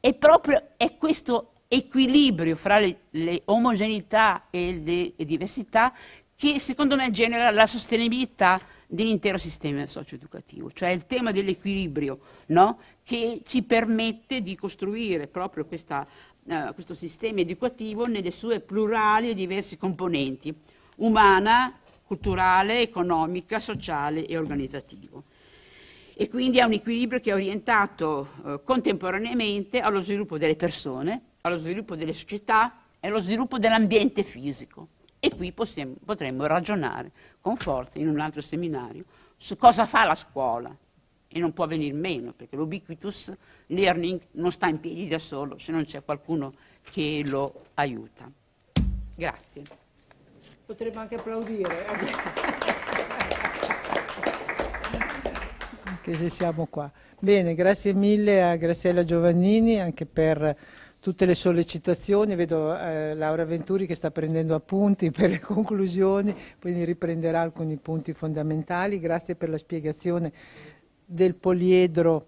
E proprio è questo equilibrio fra le, le omogeneità e le e diversità che secondo me genera la sostenibilità dell'intero sistema socioeducativo, cioè il tema dell'equilibrio no? che ci permette di costruire proprio questa, uh, questo sistema educativo nelle sue plurali e diverse componenti umana, culturale, economica, sociale e organizzativo. E quindi è un equilibrio che è orientato eh, contemporaneamente allo sviluppo delle persone, allo sviluppo delle società e allo sviluppo dell'ambiente fisico. E qui possiamo, potremmo ragionare con forza in un altro seminario su cosa fa la scuola, e non può venir meno, perché l'ubiquitous learning non sta in piedi da solo se non c'è qualcuno che lo aiuta. Grazie potremmo anche applaudire. Anche se siamo qua. Bene, grazie mille a Graziella Giovannini anche per tutte le sollecitazioni, vedo eh, Laura Venturi che sta prendendo appunti per le conclusioni, quindi riprenderà alcuni punti fondamentali, grazie per la spiegazione del poliedro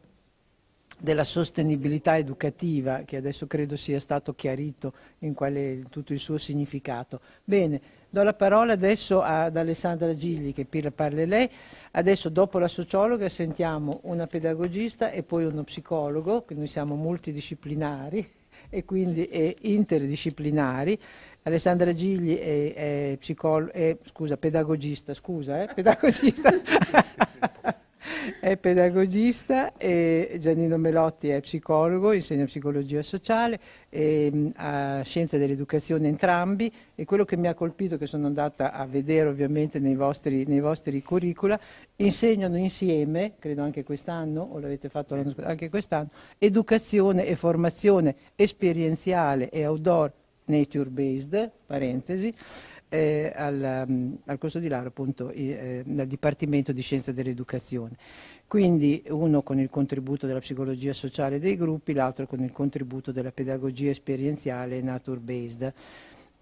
della sostenibilità educativa che adesso credo sia stato chiarito in quale tutto il suo significato. Bene, Do la parola adesso ad Alessandra Gigli che parla lei. Adesso dopo la sociologa sentiamo una pedagogista e poi uno psicologo, che noi siamo multidisciplinari e quindi e interdisciplinari. Alessandra Gigli è, è, è scusa, pedagogista, scusa, eh, pedagogista. è pedagogista e Giannino Melotti è psicologo, insegna psicologia sociale e a scienze dell'educazione entrambi e quello che mi ha colpito, che sono andata a vedere ovviamente nei vostri, nei vostri curricula, insegnano insieme, credo anche quest'anno, o l'avete fatto l'anno scorso, anche quest'anno, educazione e formazione esperienziale e outdoor nature based, parentesi, eh, al, mm, al Corso di Lara, appunto, eh, dal Dipartimento di Scienze dell'Educazione. Quindi uno con il contributo della psicologia sociale dei gruppi, l'altro con il contributo della pedagogia esperienziale nature-based.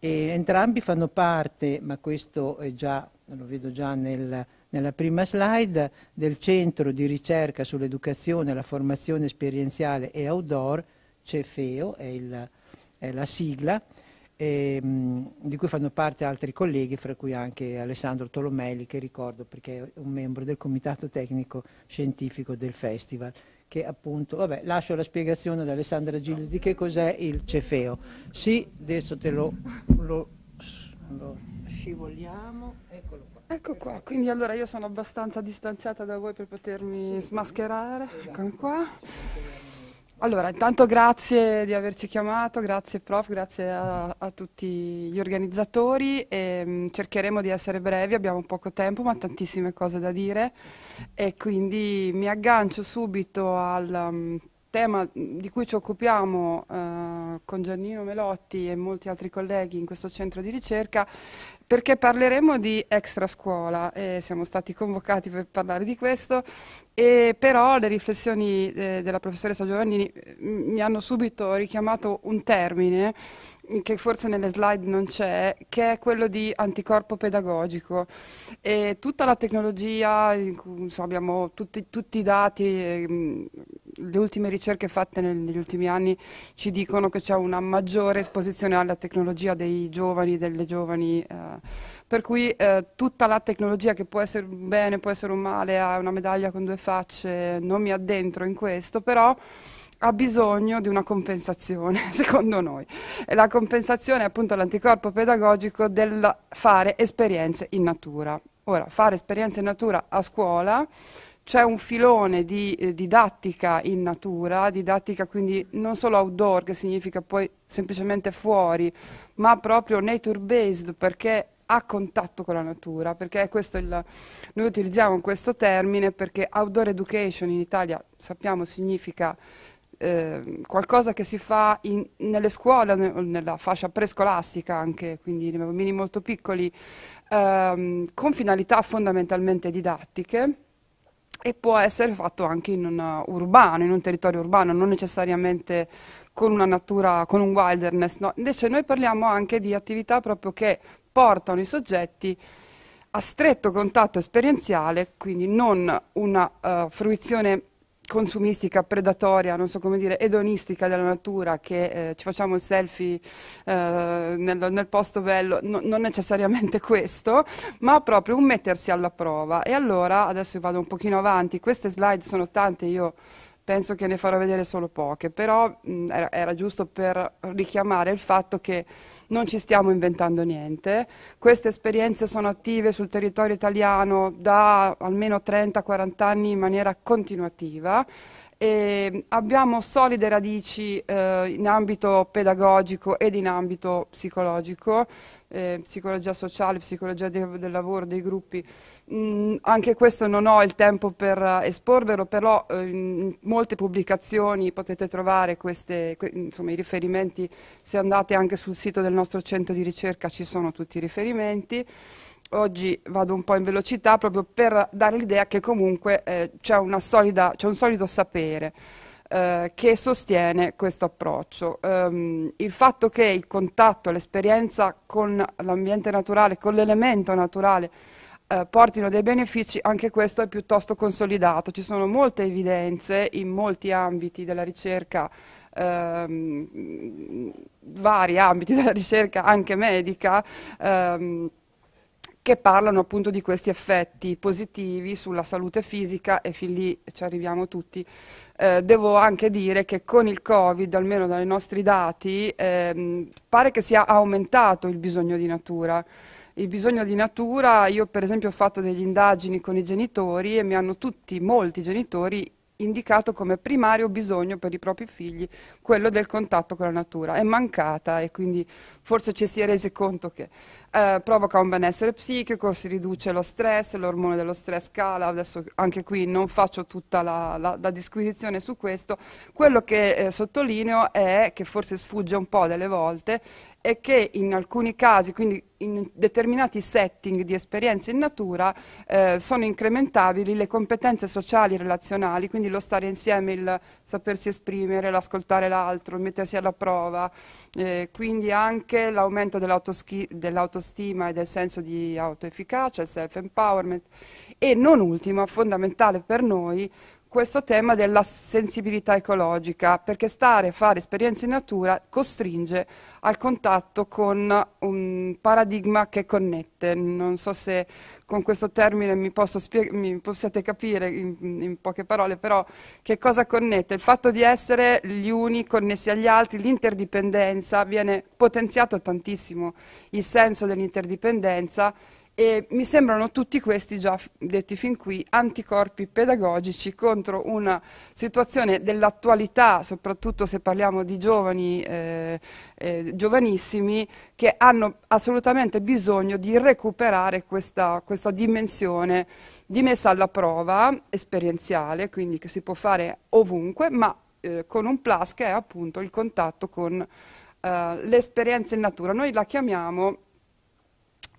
entrambi fanno parte, ma questo già, lo vedo già nel, nella prima slide, del Centro di ricerca sull'educazione, la formazione esperienziale e outdoor, CEFEO è, il, è la sigla, ehm, di cui fanno parte altri colleghi, fra cui anche Alessandro Tolomelli, che ricordo perché è un membro del comitato tecnico scientifico del festival, che appunto, vabbè, lascio la spiegazione ad Alessandra Gilli di che cos'è il Cefeo. Sì, adesso te lo, lo, lo scivoliamo, eccolo qua. Ecco qua, quindi allora io sono abbastanza distanziata da voi per potermi sì, smascherare, esatto. eccomi qua. Allora, intanto grazie di averci chiamato, grazie prof, grazie a, a tutti gli organizzatori. E, mh, mm, cercheremo di essere brevi, abbiamo poco tempo ma tantissime cose da dire e quindi mi aggancio subito al um, tema di cui ci occupiamo eh, con Giannino Melotti e molti altri colleghi in questo centro di ricerca perché parleremo di extra scuola, eh, siamo stati convocati per parlare di questo, e però le riflessioni eh, della professoressa Giovannini eh, mi hanno subito richiamato un termine che forse nelle slide non c'è, che è quello di anticorpo pedagogico. E tutta la tecnologia, so, abbiamo tutti, tutti, i dati, ehm, le ultime ricerche fatte nel, negli ultimi anni ci dicono che c'è una maggiore esposizione alla tecnologia dei giovani, delle giovani, eh, per cui eh, tutta la tecnologia che può essere un bene, può essere un male, ha una medaglia con due facce, non mi addentro in questo, però ha bisogno di una compensazione, secondo noi. E la compensazione è appunto l'anticorpo pedagogico del fare esperienze in natura. Ora, fare esperienze in natura a scuola c'è un filone di eh, didattica in natura, didattica quindi non solo outdoor, che significa poi semplicemente fuori, ma proprio nature based, perché a contatto con la natura, perché il, noi utilizziamo questo termine perché outdoor education in Italia sappiamo significa eh, qualcosa che si fa in, nelle scuole, nella fascia prescolastica anche, quindi nei bambini molto piccoli, ehm, con finalità fondamentalmente didattiche e può essere fatto anche in un urbano, in un territorio urbano, non necessariamente con una natura, con un wilderness. No? Invece noi parliamo anche di attività proprio che portano i soggetti a stretto contatto esperienziale, quindi non una uh, fruizione consumistica, predatoria, non so come dire, edonistica della natura, che eh, ci facciamo il selfie eh, nel, nel, posto bello, no, non necessariamente questo, ma proprio un mettersi alla prova. E allora, adesso vado un pochino avanti, queste slide sono tante, io penso che ne farò vedere solo poche, però mh, era, era, giusto per richiamare il fatto che non ci stiamo inventando niente, queste esperienze sono attive sul territorio italiano da almeno 30-40 anni in maniera continuativa. E abbiamo solide radici eh, in ambito pedagogico ed in ambito psicologico, eh, psicologia sociale, psicologia de del lavoro, dei gruppi. Mm, anche questo non ho il tempo per eh, esporvelo, però eh, in molte pubblicazioni potete trovare queste, que insomma, i riferimenti, se andate anche sul sito del nostro centro di ricerca ci sono tutti i riferimenti oggi vado un po' in velocità proprio per dare l'idea che comunque eh, c'è un solido sapere. Eh, che sostiene questo approccio. Um, il fatto che il contatto, l'esperienza con l'ambiente naturale, con l'elemento naturale, eh, portino dei benefici, anche questo è piuttosto consolidato. Ci sono molte evidenze in molti ambiti della ricerca ehm, vari ambiti della ricerca anche medica ehm, che parlano appunto di questi effetti positivi sulla salute fisica e fin lì ci arriviamo tutti. Eh, devo anche dire che con il Covid, almeno dai nostri dati, ehm, pare che sia aumentato il bisogno di natura. Il bisogno di natura, io per esempio ho fatto delle indagini con i genitori e mi hanno tutti, molti genitori, indicato come primario bisogno per i propri figli quello del contatto con la natura. È mancata e quindi forse ci si è resi conto che eh, provoca un benessere psichico, si riduce lo stress, l'ormone dello stress cala, adesso anche qui non faccio tutta la, la, la disquisizione su questo, quello che eh, sottolineo è che forse sfugge un po' delle volte e che in alcuni casi, quindi in determinati setting di esperienze in natura, eh, sono incrementabili le competenze sociali e relazionali, quindi lo stare insieme, il sapersi esprimere, l'ascoltare l'altro, il mettersi alla prova, eh, quindi anche l'aumento dell'autostima dell dell'autostima e del senso di autoefficacia, il self-empowerment e non ultima, fondamentale per noi, questo tema della sensibilità ecologica, perché stare e fare esperienze in natura costringe al contatto con un paradigma che connette. Non so se con questo termine mi, mi possiate capire in, in, poche parole, però che cosa connette? Il fatto di essere gli uni connessi agli altri, l'interdipendenza, viene potenziato tantissimo il senso dell'interdipendenza e mi sembrano tutti questi, già detti fin qui, anticorpi pedagogici contro una situazione dell'attualità, soprattutto se parliamo di giovani, eh, eh, giovanissimi, che hanno assolutamente bisogno di recuperare questa, questa dimensione di messa alla prova esperienziale, quindi che si può fare ovunque, ma eh, con un plus che è appunto il contatto con eh, le esperienze in natura. Noi la chiamiamo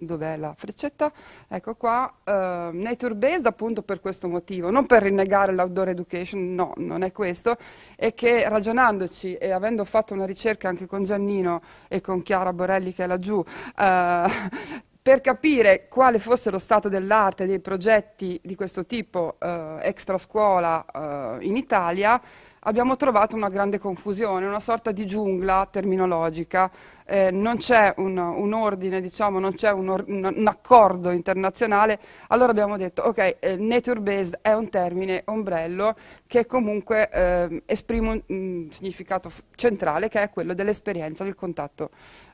dov'è la freccetta? Ecco qua, eh, nature based appunto per questo motivo, non per rinnegare l'outdoor education, no, non è questo, è che ragionandoci e avendo fatto una ricerca anche con Giannino e con Chiara Borelli che è laggiù, eh, per capire quale fosse lo stato dell'arte dei progetti di questo tipo eh, extra scuola eh, in Italia, abbiamo trovato una grande confusione, una sorta di giungla terminologica eh, non c'è un, un, ordine, diciamo, non c'è un, or- un, accordo internazionale, allora abbiamo detto ok, eh, nature based è un termine ombrello che comunque eh, esprime un, un significato centrale che è quello dell'esperienza del contatto,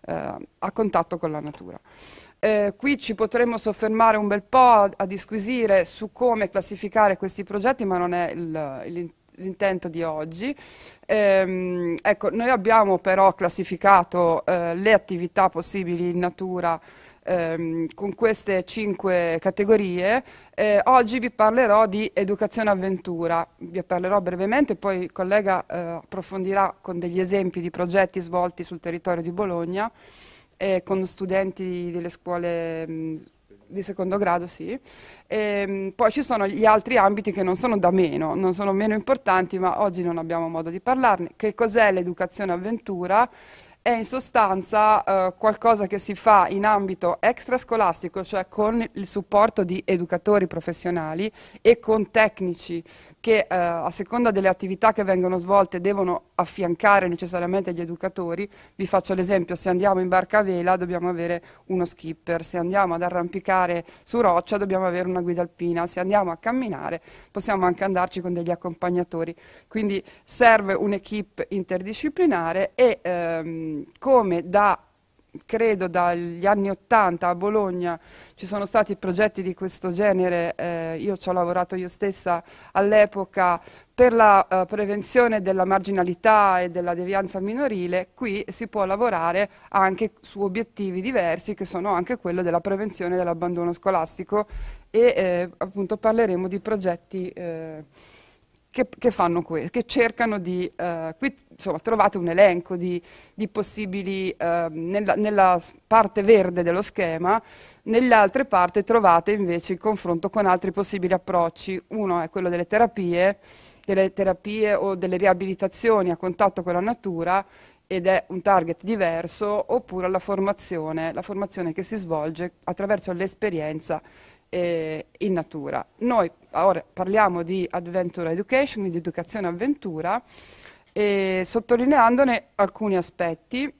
eh, a contatto con la natura. Eh, qui ci potremmo soffermare un bel po' a, a, disquisire su come classificare questi progetti, ma non è il, l'intento di oggi. Ehm, ecco, noi abbiamo però classificato eh, le attività possibili in natura ehm, con queste cinque categorie. Eh, oggi vi parlerò di educazione avventura, vi parlerò brevemente, poi il collega eh, approfondirà con degli esempi di progetti svolti sul territorio di Bologna eh, con studenti delle scuole mh, di secondo grado, sì. E, ehm, poi ci sono gli altri ambiti che non sono da meno, non sono meno importanti, ma oggi non abbiamo modo di parlarne. Che cos'è l'educazione avventura? è in sostanza eh, qualcosa che si fa in ambito extrascolastico, cioè con il supporto di educatori professionali e con tecnici che eh, a seconda delle attività che vengono svolte devono affiancare necessariamente gli educatori. Vi faccio l'esempio, se andiamo in barca a vela dobbiamo avere uno skipper, se andiamo ad arrampicare su roccia dobbiamo avere una guida alpina, se andiamo a camminare possiamo anche andarci con degli accompagnatori. Quindi serve un'equipe interdisciplinare e ehm, come da credo dagli anni Ottanta a Bologna ci sono stati progetti di questo genere, eh, io ci ho lavorato io stessa all'epoca per la eh, prevenzione della marginalità e della devianza minorile, qui si può lavorare anche su obiettivi diversi che sono anche quello della prevenzione dell'abbandono scolastico e eh, appunto parleremo di progetti eh, che, che, fanno questo, che cercano di, eh, qui insomma, trovate un elenco di, di possibili, eh, nella, nella, parte verde dello schema, nell'altra parte trovate invece il confronto con altri possibili approcci, uno è quello delle terapie, delle terapie o delle riabilitazioni a contatto con la natura ed è un target diverso, oppure la formazione, la formazione che si svolge attraverso l'esperienza eh, in natura. Noi ora parliamo di Adventure Education, di educazione avventura, e sottolineandone alcuni aspetti.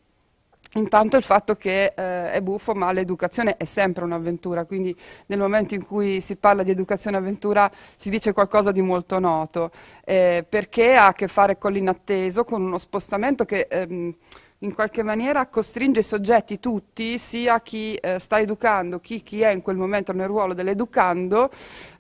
Intanto il fatto che eh, è buffo, ma l'educazione è sempre un'avventura, quindi nel momento in cui si parla di educazione avventura si dice qualcosa di molto noto, eh, perché ha a che fare con l'inatteso, con uno spostamento che... Ehm, in qualche maniera costringe i soggetti tutti, sia chi eh, sta educando, chi, chi, è in quel momento nel ruolo dell'educando,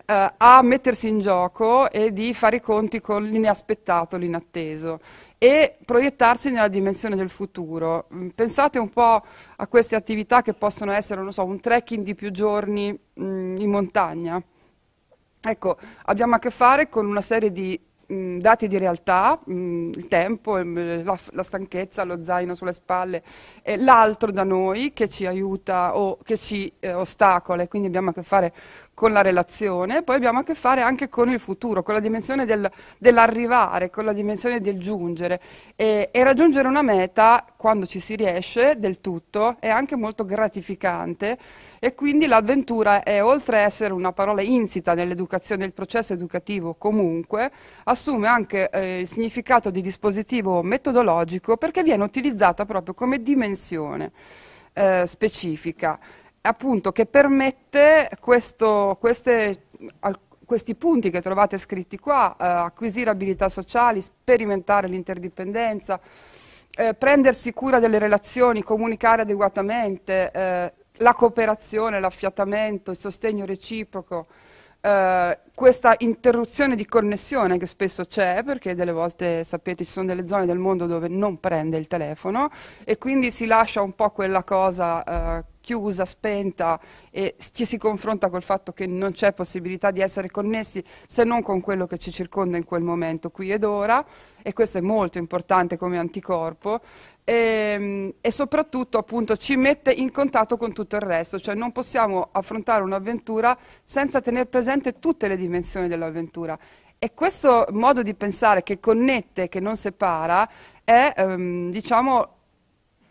eh, a mettersi in gioco e di fare i conti con l'inaspettato, l'inatteso e proiettarsi nella dimensione del futuro. Mm, pensate un po' a queste attività che possono essere, non so, un trekking di più giorni mh, mm, in montagna. Ecco, abbiamo a che fare con una serie di mh, mm, dati di realtà, mh, il tempo, la, la, stanchezza, lo zaino sulle spalle, e l'altro da noi che ci aiuta o che ci eh, ostacola e quindi abbiamo a che fare con la relazione, poi abbiamo a che fare anche con il futuro, con la dimensione del, dell'arrivare, con la dimensione del giungere e, e, raggiungere una meta quando ci si riesce del tutto è anche molto gratificante e quindi l'avventura è oltre a essere una parola insita nell'educazione, nel processo educativo comunque, assume anche eh, il significato di dispositivo metodologico perché viene utilizzata proprio come dimensione eh, specifica appunto che permette questo, queste, questi punti che trovate scritti qua, eh, acquisire abilità sociali, sperimentare l'interdipendenza, eh, prendersi cura delle relazioni, comunicare adeguatamente, eh, la cooperazione, l'affiatamento, il sostegno reciproco, Uh, questa interruzione di connessione che spesso c'è, perché delle volte sapete ci sono delle zone del mondo dove non prende il telefono e quindi si lascia un po' quella cosa uh, chiusa, spenta e ci si confronta col fatto che non c'è possibilità di essere connessi se non con quello che ci circonda in quel momento, qui ed ora, e questo è molto importante come anticorpo, e, ehm, e soprattutto appunto ci mette in contatto con tutto il resto, cioè non possiamo affrontare un'avventura senza tenere presente tutte le dimensioni dell'avventura. E questo modo di pensare che connette, che non separa, è ehm, diciamo,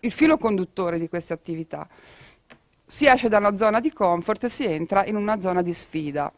il filo conduttore di queste attività si esce da una zona di comfort e si entra in una zona di sfida.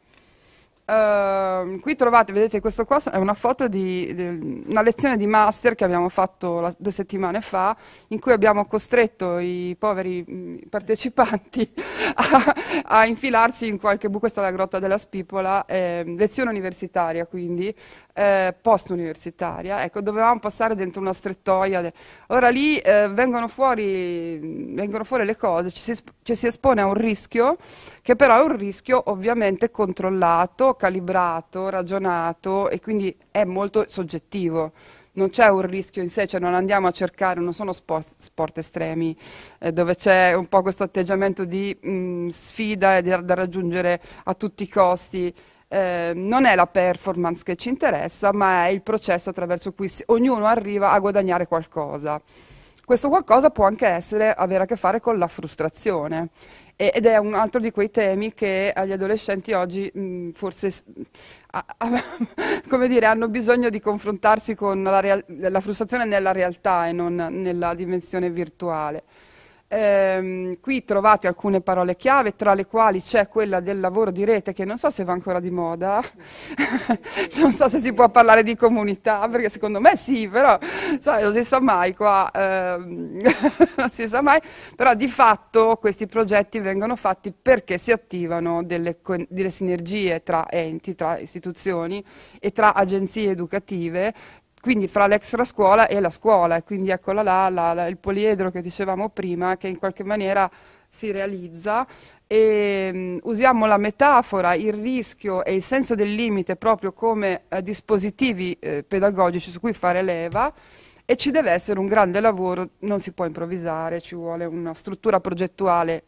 Ehm, qui trovate, vedete questo qua è una foto di, di, una lezione di master che abbiamo fatto la, due settimane fa in cui abbiamo costretto i poveri mm, partecipanti a, a infilarsi in qualche buco, questa è la grotta della spipola, eh, lezione universitaria quindi, eh, post universitaria, ecco dovevamo passare dentro una strettoia, ora lì eh, vengono, fuori, vengono, fuori, le cose, ci si, ci si espone a un rischio che però è un rischio ovviamente controllato, calibrato, ragionato e quindi è molto soggettivo. Non c'è un rischio in sé, cioè non andiamo a cercare, non sono sport, sport estremi, eh, dove c'è un po' questo atteggiamento di mh, mm, sfida e da raggiungere a tutti i costi. Eh, non è la performance che ci interessa, ma è il processo attraverso cui si, ognuno arriva a guadagnare qualcosa. Questo qualcosa può anche essere avere a che fare con la frustrazione ed è un altro di quei temi che agli adolescenti oggi mh, mm, forse a, a, come dire, hanno bisogno di confrontarsi con la, la frustrazione nella realtà e non nella dimensione virtuale. Ehm, qui trovate alcune parole chiave, tra le quali c'è quella del lavoro di rete, che non so se va ancora di moda, non so se si può parlare di comunità, perché secondo me sì, però so, non si sa mai qua, ehm, non si sa mai, però di fatto questi progetti vengono fatti perché si attivano delle, delle sinergie tra enti, tra istituzioni e tra agenzie educative quindi fra l'extra scuola e la scuola, e quindi eccola là la, la, il poliedro che dicevamo prima, che in qualche maniera si realizza e um, usiamo la metafora, il rischio e il senso del limite proprio come eh, dispositivi eh, pedagogici su cui fare leva e ci deve essere un grande lavoro, non si può improvvisare, ci vuole una struttura progettuale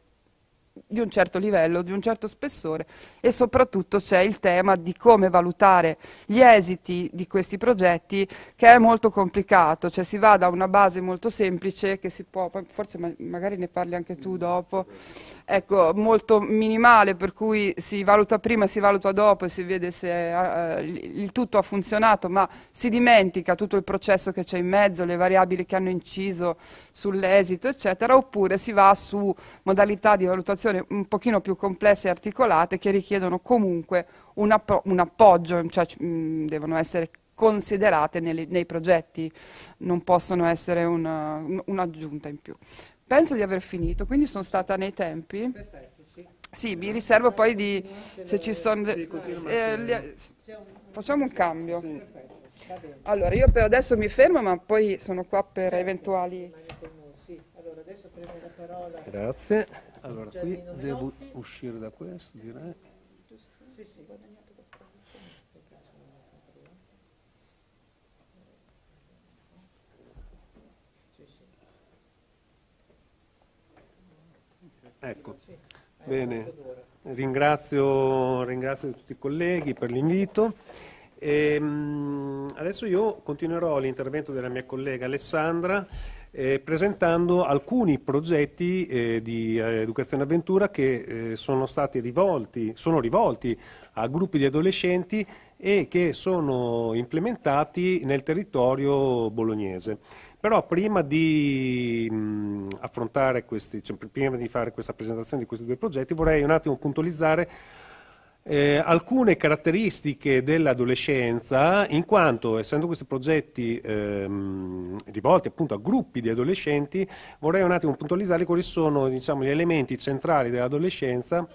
di un certo livello, di un certo spessore e soprattutto c'è il tema di come valutare gli esiti di questi progetti che è molto complicato, cioè si va da una base molto semplice che si può, forse magari ne parli anche tu dopo, ecco, molto minimale per cui si valuta prima, si valuta dopo e si vede se uh, il tutto ha funzionato, ma si dimentica tutto il processo che c'è in mezzo, le variabili che hanno inciso sull'esito, eccetera, oppure si va su modalità di valutazione situazioni un pochino più complesse e articolate che richiedono comunque un, appro- un appoggio, cioè mh, devono essere considerate nelle, nei progetti, non possono essere una, un'aggiunta in più. Penso di aver finito, quindi sono stata nei tempi. Perfetto, sì. Sì, mi riservo poi di se ci sono... Eh, facciamo un cambio. Perfetto. Allora, io per adesso mi fermo, ma poi sono qua per certo. eventuali... Grazie. Allora, qui devo uscire da questo, direi. Sì, sì, guadagnato da Ecco, bene, ringrazio, ringrazio, tutti i colleghi per l'invito. Ehm, adesso io continuerò l'intervento della mia collega Alessandra eh, presentando alcuni progetti eh, di eh, educazione avventura che eh, sono stati rivolti, sono rivolti a gruppi di adolescenti e che sono implementati nel territorio bolognese. Però prima di, mh, mm, questi, cioè, prima di fare questa presentazione di questi due progetti vorrei un attimo puntualizzare eh, alcune caratteristiche dell'adolescenza, in quanto essendo questi progetti ehm, rivolti appunto a gruppi di adolescenti, vorrei un attimo puntualizzare quali sono diciamo, gli elementi centrali dell'adolescenza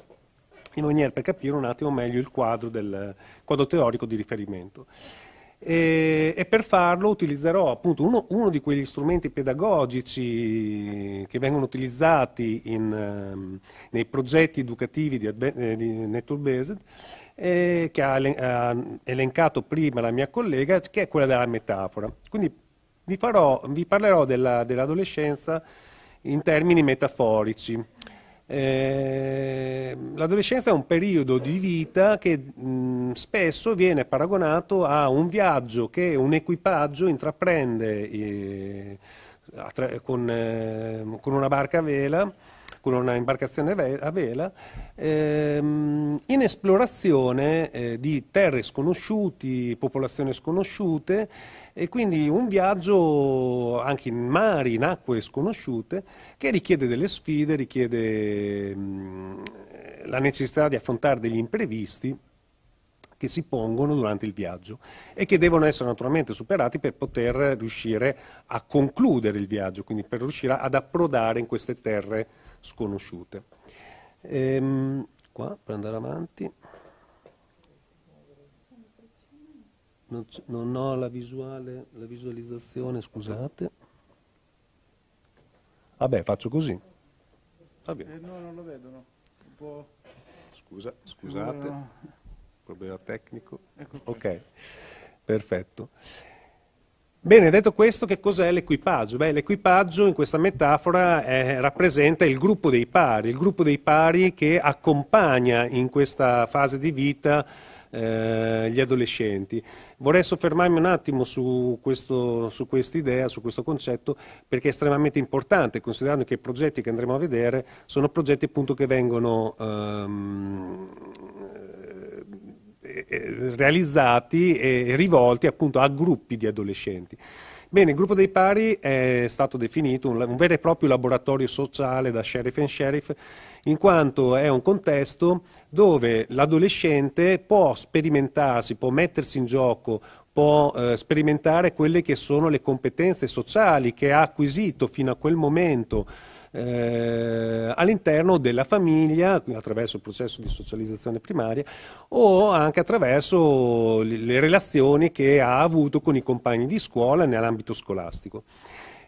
in maniera per capire un attimo meglio il quadro, del, quadro teorico di riferimento. E, e, per farlo utilizzerò appunto uno, uno, di quegli strumenti pedagogici che vengono utilizzati in, ehm, nei progetti educativi di, eh, di Network Based eh, che ha, elencato prima la mia collega, che è quella della metafora. Quindi vi, farò, vi parlerò dell'adolescenza dell in termini metaforici. Ehm, l'adolescenza è un periodo di vita che mh, spesso viene paragonato a un viaggio che un equipaggio intraprende eh, con, eh, con, una barca a vela, con una imbarcazione a vela, ehm, in esplorazione eh, di terre sconosciute, popolazioni sconosciute e quindi un viaggio anche in mari, in acque sconosciute, che richiede delle sfide, richiede mm, la necessità di affrontare degli imprevisti che si pongono durante il viaggio e che devono essere naturalmente superati per poter riuscire a concludere il viaggio, quindi per riuscire ad approdare in queste terre sconosciute. Ehm, qua, per andare avanti. Non, non ho la, visuale, la visualizzazione, scusate. Vabbè, faccio così. Va Eh, no, non lo vedono. Scusa, scusate, no. problema tecnico. Ecco ok, perfetto. Bene, detto questo, che cos'è l'equipaggio? Beh, l'equipaggio in questa metafora eh, rappresenta il gruppo dei pari, il gruppo dei pari che accompagna in questa fase di vita eh, gli adolescenti. Vorrei soffermarmi un attimo su questa idea, su questo concetto, perché è estremamente importante, considerando che i progetti che andremo a vedere sono progetti appunto che vengono ehm, eh, eh, realizzati e rivolti appunto a gruppi di adolescenti. Bene, il gruppo dei pari è stato definito un, un vero e proprio laboratorio sociale da sheriff and sheriff in quanto è un contesto dove l'adolescente può sperimentarsi, può mettersi in gioco, può eh, sperimentare quelle che sono le competenze sociali che ha acquisito fino a quel momento eh, all'interno della famiglia, attraverso il processo di socializzazione primaria, o anche attraverso le relazioni che ha avuto con i compagni di scuola nell'ambito scolastico.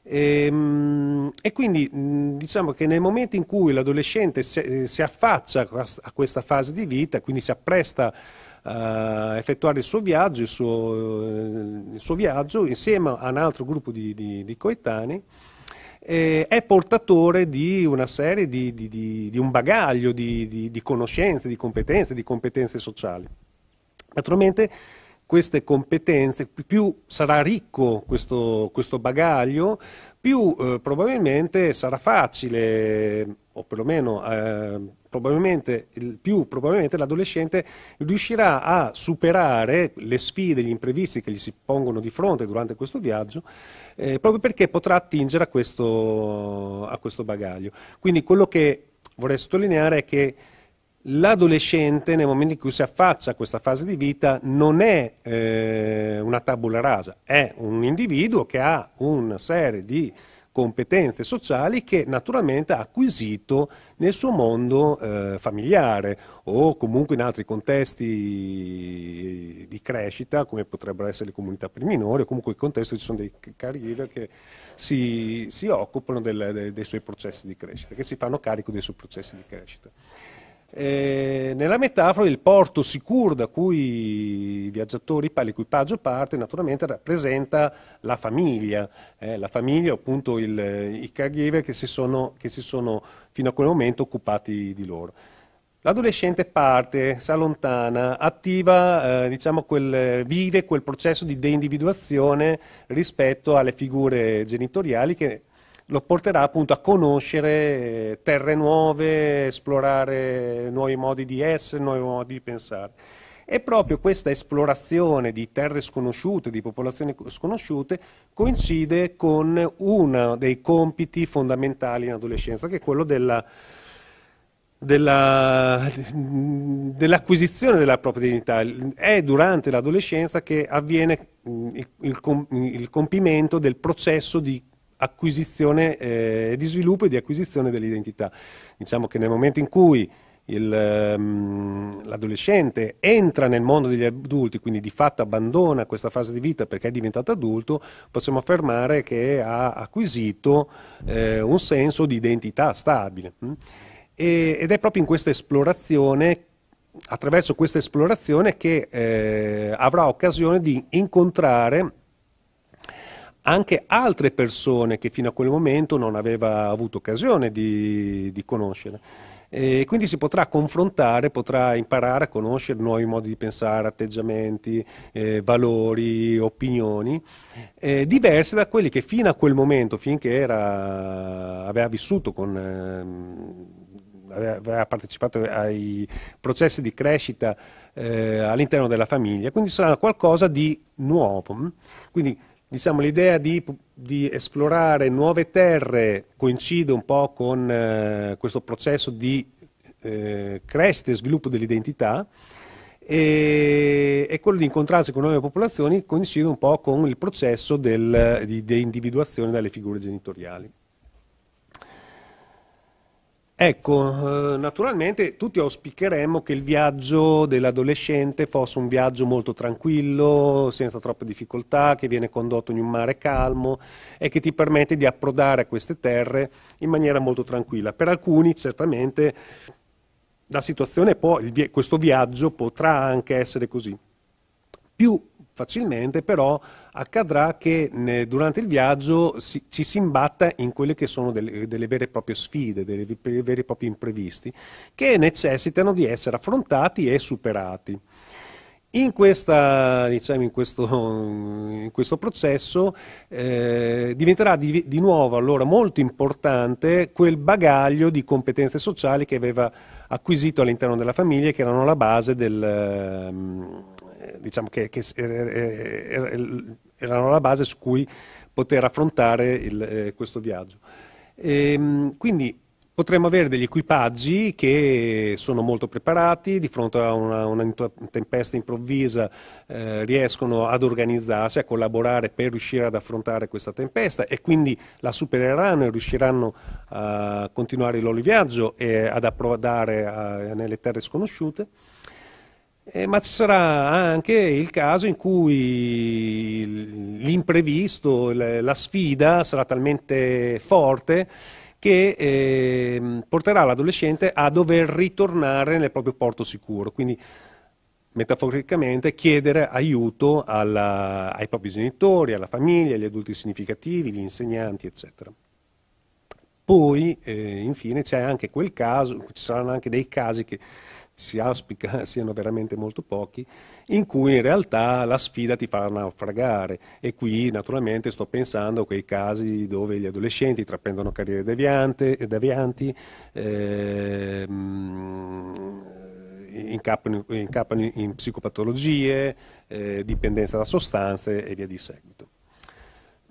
E, ehm, e quindi diciamo che nel momento in cui l'adolescente si, eh, si affaccia a questa fase di vita, quindi si appresta a effettuare il suo viaggio, il suo, eh, il suo viaggio insieme a un altro gruppo di, di, di coetanei, eh, è portatore di una serie di, di, di, di un bagaglio di, conoscenze, di competenze, di competenze sociali. Naturalmente queste competenze, più sarà ricco questo, questo bagaglio, più eh, probabilmente sarà facile, o perlomeno eh, probabilmente, più probabilmente l'adolescente riuscirà a superare le sfide, gli imprevisti che gli si pongono di fronte durante questo viaggio, eh, proprio perché potrà attingere a questo, a questo bagaglio. Quindi quello che vorrei sottolineare è che l'adolescente nel momento in cui si affaccia a questa fase di vita non è eh, una tabula rasa, è un individuo che ha una serie di competenze sociali che naturalmente ha acquisito nel suo mondo eh, familiare o comunque in altri contesti di crescita come potrebbero essere le comunità per minori o comunque in contesti ci sono dei caregiver che si, si occupano del, dei, dei suoi processi di crescita, che si fanno carico dei suoi processi di crescita. Eh, nella metafora il porto sicuro da cui i viaggiatori, l'equipaggio parte, naturalmente rappresenta la famiglia, eh, la famiglia appunto il, i caregiver che si, sono, che si sono fino a quel momento occupati di loro. L'adolescente parte, si allontana, attiva, eh, diciamo quel, vive quel processo di deindividuazione rispetto alle figure genitoriali che lo porterà appunto a conoscere eh, terre nuove, esplorare nuovi modi di essere, nuovi modi di pensare. E proprio questa esplorazione di terre sconosciute, di popolazioni sconosciute, coincide con uno dei compiti fondamentali in adolescenza, che è quello della, della, dell'acquisizione della propria dignità. È durante l'adolescenza che avviene mm, il, il, il compimento del processo di acquisizione eh, di sviluppo e di acquisizione dell'identità. Diciamo che nel momento in cui ehm, l'adolescente entra nel mondo degli adulti, quindi di fatto abbandona questa fase di vita perché è diventato adulto, possiamo affermare che ha acquisito eh, un senso di identità stabile. Mm? E, ed è proprio in questa esplorazione attraverso questa esplorazione che eh, avrà occasione di incontrare anche altre persone che fino a quel momento non aveva avuto occasione di, di conoscere. E quindi si potrà confrontare, potrà imparare a conoscere nuovi modi di pensare, atteggiamenti, eh, valori, opinioni, eh, diversi da quelli che fino a quel momento, finché era, aveva vissuto con... Eh, aveva partecipato ai processi di crescita eh, all'interno della famiglia, quindi sarà qualcosa di nuovo. Mm? Quindi Diciamo, l'idea di, di, esplorare nuove terre coincide un po' con eh, questo processo di eh, crescita e sviluppo dell'identità e, e, quello di incontrarsi con nuove popolazioni coincide un po' con il processo del, di, di individuazione dalle figure genitoriali. Ecco, eh, naturalmente tutti auspicheremmo che il viaggio dell'adolescente fosse un viaggio molto tranquillo, senza troppe difficoltà, che viene condotto in un mare calmo e che ti permette di approdare a queste terre in maniera molto tranquilla. Per alcuni certamente la situazione può, questo viaggio potrà anche essere così. Più facilmente, però accadrà che ne, durante il viaggio si, ci si imbatta in quelle che sono delle, delle vere e proprie sfide, dei veri e propri imprevisti, che necessitano di essere affrontati e superati. In, questa, diciamo, in, questo, in, questo, processo eh, diventerà di, di, nuovo allora molto importante quel bagaglio di competenze sociali che aveva acquisito all'interno della famiglia e che erano la base del, ehm, diciamo che, che er, er, er, erano la base su cui poter affrontare il, eh, questo viaggio. E, ehm, quindi potremmo avere degli equipaggi che sono molto preparati, di fronte a una, una tempesta improvvisa eh, riescono ad organizzarsi, a collaborare per riuscire ad affrontare questa tempesta e quindi la supereranno e riusciranno a continuare il loro viaggio e ad approdare a, nelle terre sconosciute. Eh, ma ci sarà anche il caso in cui l'imprevisto, la sfida sarà talmente forte che eh, porterà l'adolescente a dover ritornare nel proprio porto sicuro, quindi metaforicamente chiedere aiuto alla, ai propri genitori, alla famiglia, agli adulti significativi, agli insegnanti, eccetera. Poi, eh, infine, c'è anche quel caso, ci saranno anche dei casi che si auspica siano veramente molto pochi, in cui in realtà la sfida ti fa naufragare e qui naturalmente sto pensando a quei casi dove gli adolescenti intraprendono carriere devianti, eh, incappano, incappano, in psicopatologie, eh, dipendenza da sostanze e via di seguito.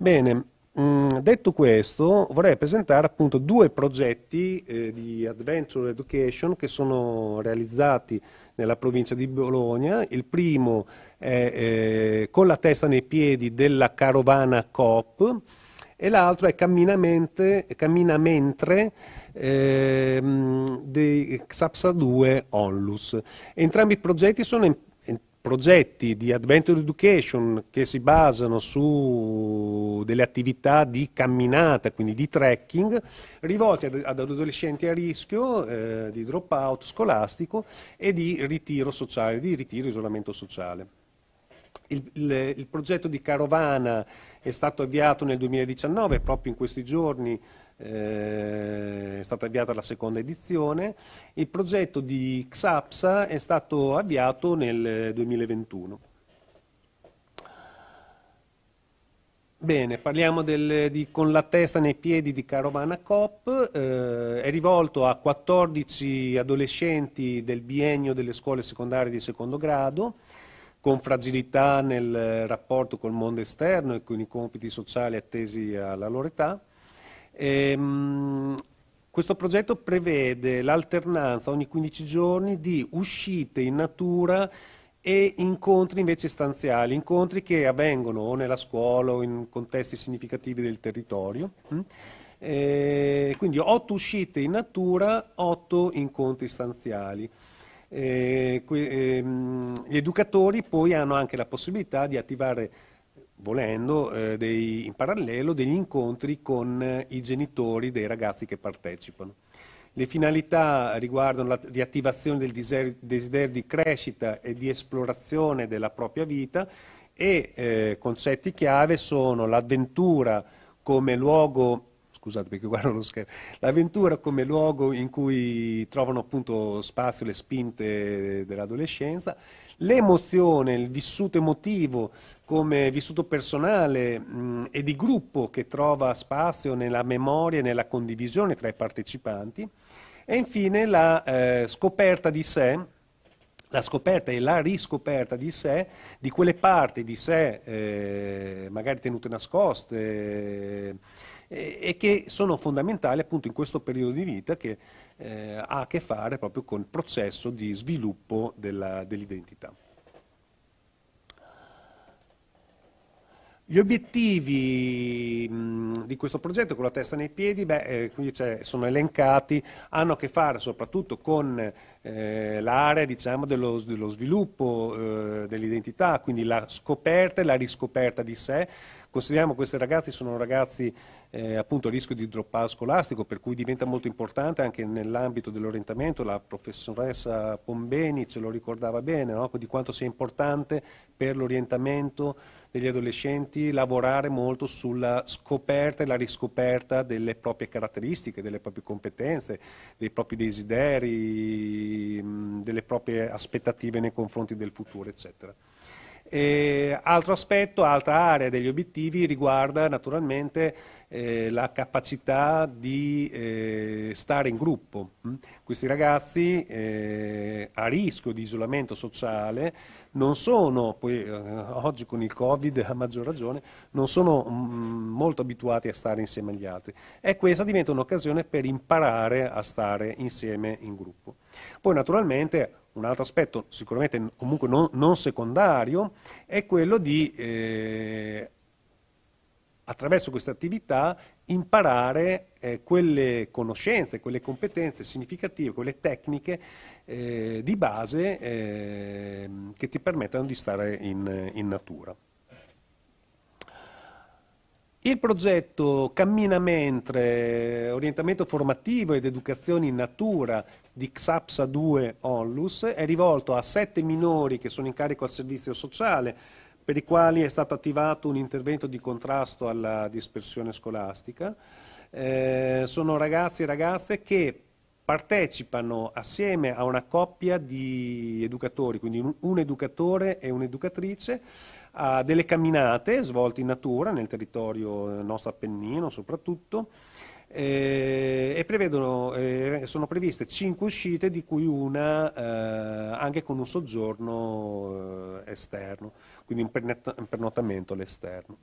Bene, Mm, detto questo, vorrei presentare appunto due progetti eh, di Adventure Education che sono realizzati nella provincia di Bologna. Il primo è eh, Con la testa nei piedi della carovana Coop e l'altro è Camminamentre eh, di Xapsa 2 Onlus. Entrambi i progetti sono in progetti di adventure education che si basano su delle attività di camminata, quindi di trekking, rivolti ad, ad adolescenti a rischio eh, di dropout scolastico e di ritiro sociale, di ritiro isolamento sociale. Il, il, il progetto di Carovana è stato avviato nel 2019, proprio in questi giorni eh, è stata avviata la seconda edizione. Il progetto di XAPSA è stato avviato nel 2021. Bene, parliamo del, di Con la testa nei piedi di Carovana Cop, eh, è rivolto a 14 adolescenti del biennio delle scuole secondarie di secondo grado, con fragilità nel rapporto col mondo esterno e con i compiti sociali attesi alla loro età. Ehm, questo progetto prevede l'alternanza ogni 15 giorni di uscite in natura e incontri invece stanziali, incontri che avvengono o nella scuola o in contesti significativi del territorio. Mm? E eh, quindi 8 uscite in natura, 8 incontri stanziali. Eh, e ehm, gli educatori poi hanno anche la possibilità di attivare volendo, eh, dei, in parallelo degli incontri con eh, i genitori dei ragazzi che partecipano. Le finalità riguardano la riattivazione del desiderio, di crescita e di esplorazione della propria vita e eh, concetti chiave sono l'avventura come luogo scusate perché guardo lo schermo, l'avventura come luogo in cui trovano appunto spazio le spinte dell'adolescenza, l'emozione, il vissuto emotivo come vissuto personale mh, e di gruppo che trova spazio nella memoria e nella condivisione tra i partecipanti e infine la eh, scoperta di sé, la scoperta e la riscoperta di sé, di quelle parti di sé eh, magari tenute nascoste. Eh, e che sono fondamentali appunto in questo periodo di vita che eh, ha a che fare proprio con il processo di sviluppo dell'identità. Dell Gli obiettivi mh, di questo progetto con la testa nei piedi, beh, eh, qui sono elencati, hanno a che fare soprattutto con eh, l'area diciamo, dello, dello, sviluppo eh, dell'identità, quindi la scoperta e la riscoperta di sé, Consideriamo che questi ragazzi sono ragazzi eh, appunto a rischio di drop out scolastico, per cui diventa molto importante anche nell'ambito dell'orientamento, la professoressa Pombeni ce lo ricordava bene, no? di quanto sia importante per l'orientamento degli adolescenti lavorare molto sulla scoperta e la riscoperta delle proprie caratteristiche, delle proprie competenze, dei propri desideri, delle proprie aspettative nei confronti del futuro, eccetera. E altro aspetto, altra area degli obiettivi riguarda naturalmente eh, la capacità di eh, stare in gruppo. Mm? Questi ragazzi eh, a rischio di isolamento sociale non sono, poi, eh, oggi con il Covid a maggior ragione, non sono mm, molto abituati a stare insieme agli altri e questa diventa un'occasione per imparare a stare insieme in gruppo. Poi naturalmente un altro aspetto sicuramente comunque non, non secondario è quello di eh, attraverso questa attività imparare eh, quelle conoscenze, quelle competenze significative, quelle tecniche eh, di base eh, che ti permettano di stare in, in natura. Il progetto Cammina Mentre, orientamento formativo ed educazione in natura di XAPSA 2 Onlus è rivolto a sette minori che sono in carico al servizio sociale per i quali è stato attivato un intervento di contrasto alla dispersione scolastica. Eh, sono ragazzi e ragazze che partecipano assieme a una coppia di educatori, quindi un, educatore e un'educatrice, a delle camminate svolte in natura, nel territorio nostro appennino soprattutto, eh, e prevedono, eh, sono previste cinque uscite, di cui una eh, anche con un soggiorno eh, esterno quindi un pernottamento all'esterno.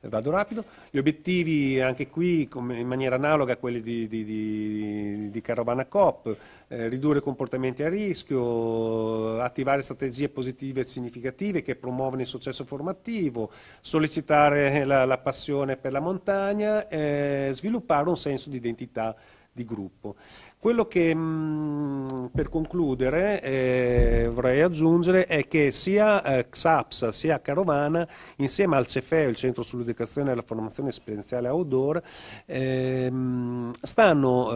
Vado rapido. Gli obiettivi anche qui in maniera analoga a quelli di, di, di, di Carovana COP, eh, ridurre comportamenti a rischio, attivare strategie positive e significative che promuovono il successo formativo, sollecitare la, la passione per la montagna, eh, sviluppare un senso di identità di gruppo. Quello che mh, per concludere eh, vorrei aggiungere è che sia eh, XAPS sia Carovana, insieme al CEFEO, il Centro sull'Educazione e la Formazione Esperienziale Outdoor, ehm, stanno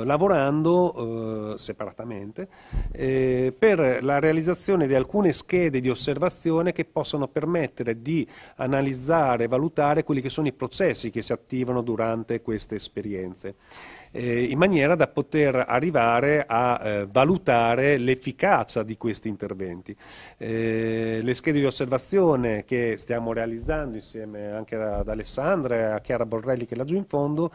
eh, lavorando eh, separatamente eh, per la realizzazione di alcune schede di osservazione che possano permettere di analizzare e valutare quelli che sono i processi che si attivano durante queste esperienze eh, in maniera da poter arrivare a eh, valutare l'efficacia di questi interventi. Eh, le schede di osservazione che stiamo realizzando insieme anche ad Alessandra e a Chiara Borrelli che è laggiù in fondo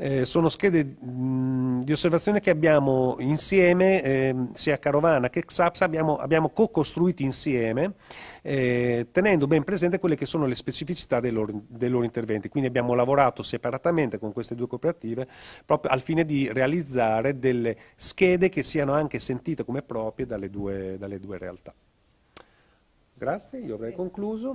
eh, sono schede mh, di osservazione che abbiamo insieme, eh, sia Carovana che XAPS, abbiamo, abbiamo co-costruiti insieme, eh, tenendo ben presente quelle che sono le specificità dei loro, dei loro, interventi. Quindi abbiamo lavorato separatamente con queste due cooperative proprio al fine di realizzare delle schede che siano anche sentite come proprie dalle due, dalle due realtà. Grazie, io avrei concluso.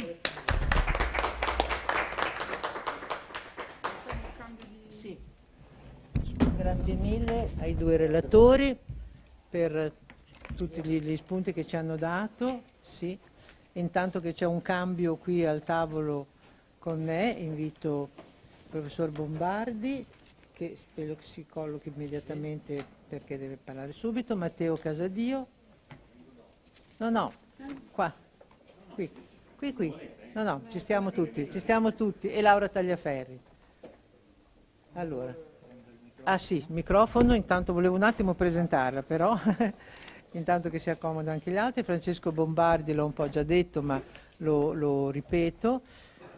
Grazie mille ai due relatori per tutti gli, gli spunti che ci hanno dato. Sì. Intanto che c'è un cambio qui al tavolo con me, invito il professor Bombardi, che spero si collochi immediatamente perché deve parlare subito, Matteo Casadio. No, no, qua, qui, qui, qui. No, no, ci stiamo tutti, ci stiamo tutti. E Laura Tagliaferri. Allora. Ah sì, microfono, intanto volevo un attimo presentarla però, intanto che si accomoda anche gli altri, Francesco Bombardi l'ho un po' già detto ma lo, lo ripeto,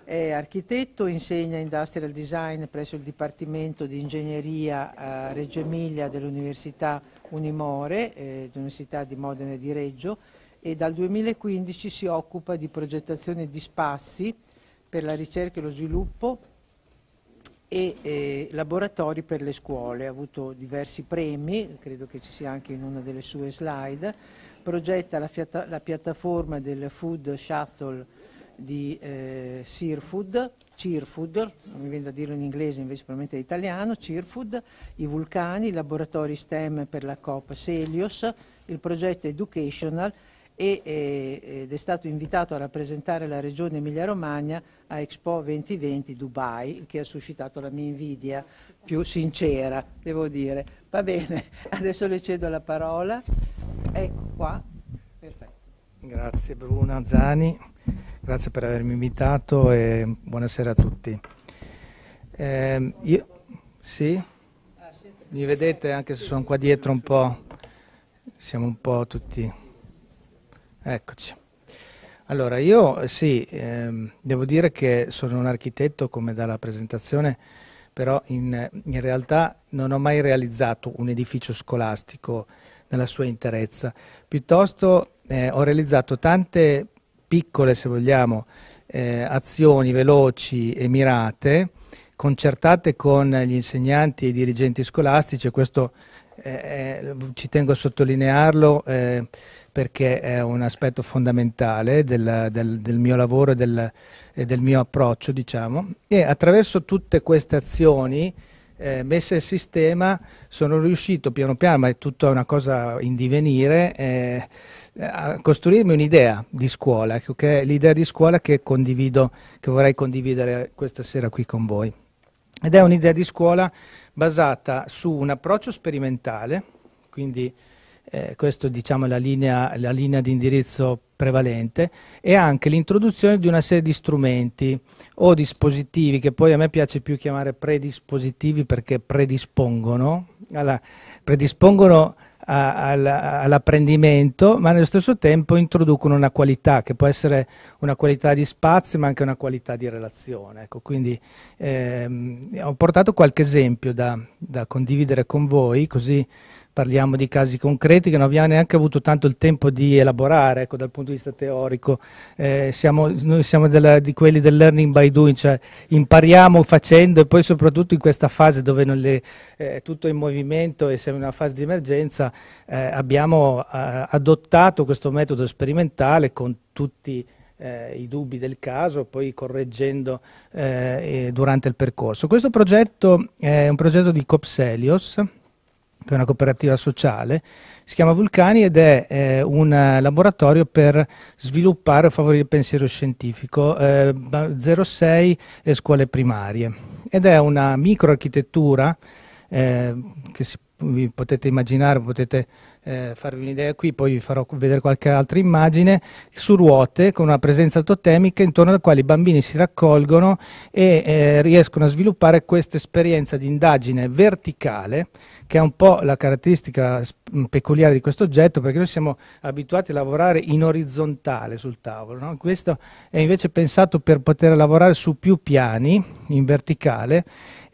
è architetto, insegna industrial design presso il Dipartimento di Ingegneria a eh, Reggio Emilia dell'Università Unimore, eh, l'Università di Modena e di Reggio e dal 2015 si occupa di progettazione di spazi per la ricerca e lo sviluppo e eh, laboratori per le scuole. Ha avuto diversi premi, credo che ci sia anche in una delle sue slide. Progetta la, fiata, la piattaforma del Food Shuttle di eh, Sirfood, Cheerfood, non mi viene da dirlo in inglese invece probabilmente è italiano, Cheerfood, i vulcani, i laboratori STEM per la COP Selios, il progetto Educational e, eh, ed è stato invitato a rappresentare la regione Emilia-Romagna a Expo 2020 Dubai, che ha suscitato la mia invidia più sincera, devo dire. Va bene, adesso le cedo la parola. Ecco qua. Perfetto. Grazie Bruna Zani, grazie per avermi invitato e buonasera a tutti. Eh, io, ah, sì? Mi vedete anche se sono qua dietro un po'? Siamo un po' tutti Eccoci. Allora, io sì, ehm, devo dire che sono un architetto come dalla presentazione, però in, in, realtà non ho mai realizzato un edificio scolastico nella sua interezza. Piuttosto eh, ho realizzato tante piccole, se vogliamo, eh, azioni veloci e mirate, concertate con gli insegnanti e i dirigenti scolastici, e questo eh, eh ci tengo a sottolinearlo eh, perché è un aspetto fondamentale del, del, del mio lavoro e del, del, mio approccio, diciamo, e attraverso tutte queste azioni eh, messe in sistema sono riuscito piano piano, ma è tutta una cosa in divenire, eh, a costruirmi un'idea di scuola, che okay? è l'idea di scuola che condivido, che vorrei condividere questa sera qui con voi. Ed è un'idea di scuola basata su un approccio sperimentale, quindi eh, questa diciamo, è la linea, la linea di indirizzo prevalente, e anche l'introduzione di una serie di strumenti o dispositivi, che poi a me piace più chiamare predispositivi perché predispongono, alla, predispongono all'apprendimento, ma nello stesso tempo introducono una qualità, che può essere una qualità di spazio ma anche una qualità di relazione. Ecco, quindi ehm, ho portato qualche esempio da, da condividere con voi, così parliamo di casi concreti che non abbiamo neanche avuto tanto il tempo di elaborare ecco, dal punto di vista teorico. Eh, siamo, noi siamo della, di quelli del learning by doing, cioè impariamo facendo e poi soprattutto in questa fase dove le, eh, tutto in movimento e siamo in una fase di emergenza, eh, abbiamo eh, adottato questo metodo sperimentale con tutti eh, i dubbi del caso, poi correggendo eh, durante il percorso. Questo progetto è un progetto di Copselios, che è una cooperativa sociale, si chiama Vulcani ed è eh, un eh, laboratorio per sviluppare e favorire il pensiero scientifico, eh, 06 e scuole primarie. Ed è una microarchitettura eh, che si, potete immaginare, potete eh, farvi un'idea qui, poi vi farò vedere qualche altra immagine, su ruote con una presenza totemica intorno alla quale i bambini si raccolgono e eh, riescono a sviluppare questa esperienza di indagine verticale che è un po' la caratteristica mm, peculiare di questo oggetto perché noi siamo abituati a lavorare in orizzontale sul tavolo, no? questo è invece pensato per poter lavorare su più piani in verticale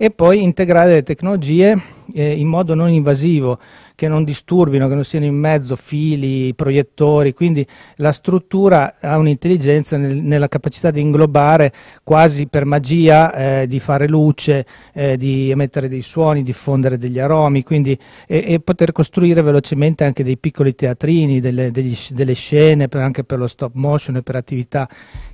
e poi integrare le tecnologie eh, in modo non invasivo, che non disturbino, che non siano in mezzo fili, proiettori, quindi la struttura ha un'intelligenza nel, nella capacità di inglobare quasi per magia, eh, di fare luce, eh, di emettere dei suoni, diffondere degli aromi, quindi, e, e, poter costruire velocemente anche dei piccoli teatrini, delle, degli, delle scene, per, anche per lo stop motion e per attività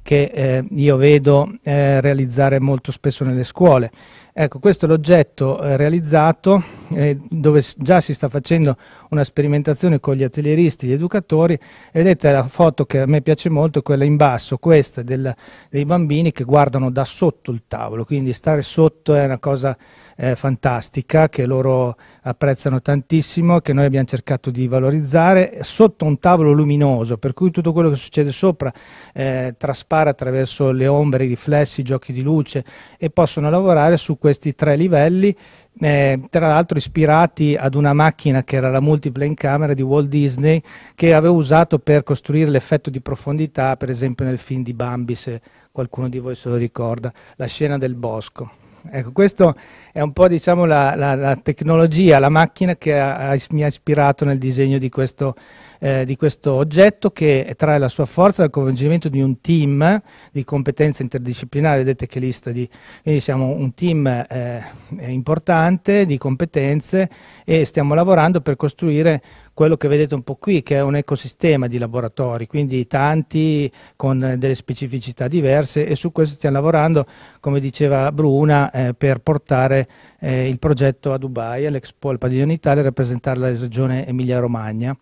che eh, io vedo eh, realizzare molto spesso nelle scuole. Ecco, questo è l'oggetto eh, realizzato eh, dove già si sta facendo una sperimentazione con gli atelieristi, gli educatori vedete la foto che a me piace molto, quella in basso, questa del, dei bambini che guardano da sotto il tavolo, quindi stare sotto è una cosa eh, fantastica che loro apprezzano tantissimo, che noi abbiamo cercato di valorizzare sotto un tavolo luminoso, per cui tutto quello che succede sopra eh, traspara attraverso le ombre, i riflessi, i giochi di luce e possono lavorare su questi tre livelli eh, tra l'altro ispirati ad una macchina che era la multiplane camera di Walt Disney che avevo usato per costruire l'effetto di profondità per esempio nel film di Bambi se qualcuno di voi se lo ricorda la scena del bosco Ecco, questa è un po' diciamo, la, la, la, tecnologia, la macchina che ha, mi ha ispirato nel disegno di questo, eh, di questo oggetto che trae la sua forza dal coinvolgimento di un team di competenza interdisciplinare, vedete che lista di... quindi siamo un team eh, importante di competenze e stiamo lavorando per costruire quello che vedete un po' qui, che è un ecosistema di laboratori, quindi tanti con delle specificità diverse e su questo stiamo lavorando, come diceva Bruna, eh, per portare eh, il progetto a Dubai, all'Expo, al Padiglione Italia, e rappresentare la regione Emilia-Romagna.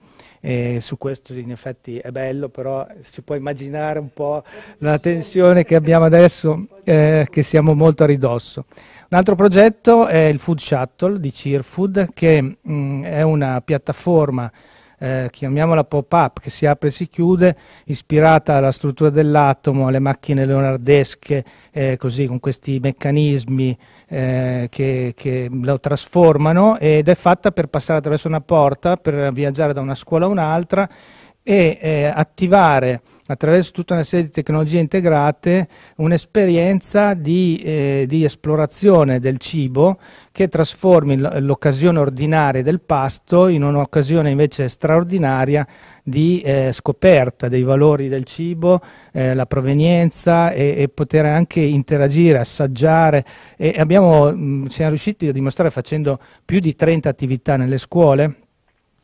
E su questo in effetti è bello, però si può immaginare un po' la tensione che abbiamo adesso, eh, che siamo molto a ridosso. Un altro progetto è il Food Shuttle di Cheerfood, che mh, mm, è una piattaforma eh, chiamiamola pop-up, che si apre e si chiude, ispirata alla struttura dell'atomo, alle macchine leonardesche, eh, così con questi meccanismi eh, che, che, lo trasformano ed è fatta per passare attraverso una porta, per viaggiare da una scuola a un'altra e eh, attivare attraverso tutta una serie di tecnologie integrate, un'esperienza di, eh, di esplorazione del cibo che trasformi l'occasione ordinaria del pasto in un'occasione invece straordinaria di eh, scoperta dei valori del cibo, eh, la provenienza e, e, poter anche interagire, assaggiare. E abbiamo, mh, mm, siamo riusciti a dimostrare facendo più di 30 attività nelle scuole,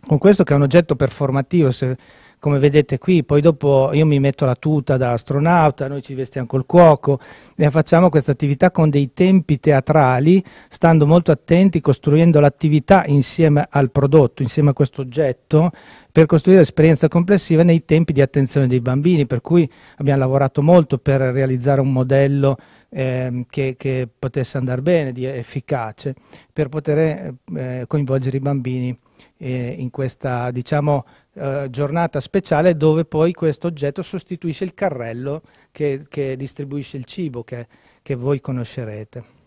con questo che è un oggetto performativo, se come vedete qui, poi dopo io mi metto la tuta da astronauta, noi ci vestiamo col cuoco e facciamo questa attività con dei tempi teatrali, stando molto attenti, costruendo l'attività insieme al prodotto, insieme a questo oggetto, per costruire l'esperienza complessiva nei tempi di attenzione dei bambini, per cui abbiamo lavorato molto per realizzare un modello eh, che, che, potesse andare bene, di efficace, per poter eh, coinvolgere i bambini eh, in questa diciamo, eh, giornata speciale dove poi questo oggetto sostituisce il carrello che, che distribuisce il cibo che, che voi conoscerete.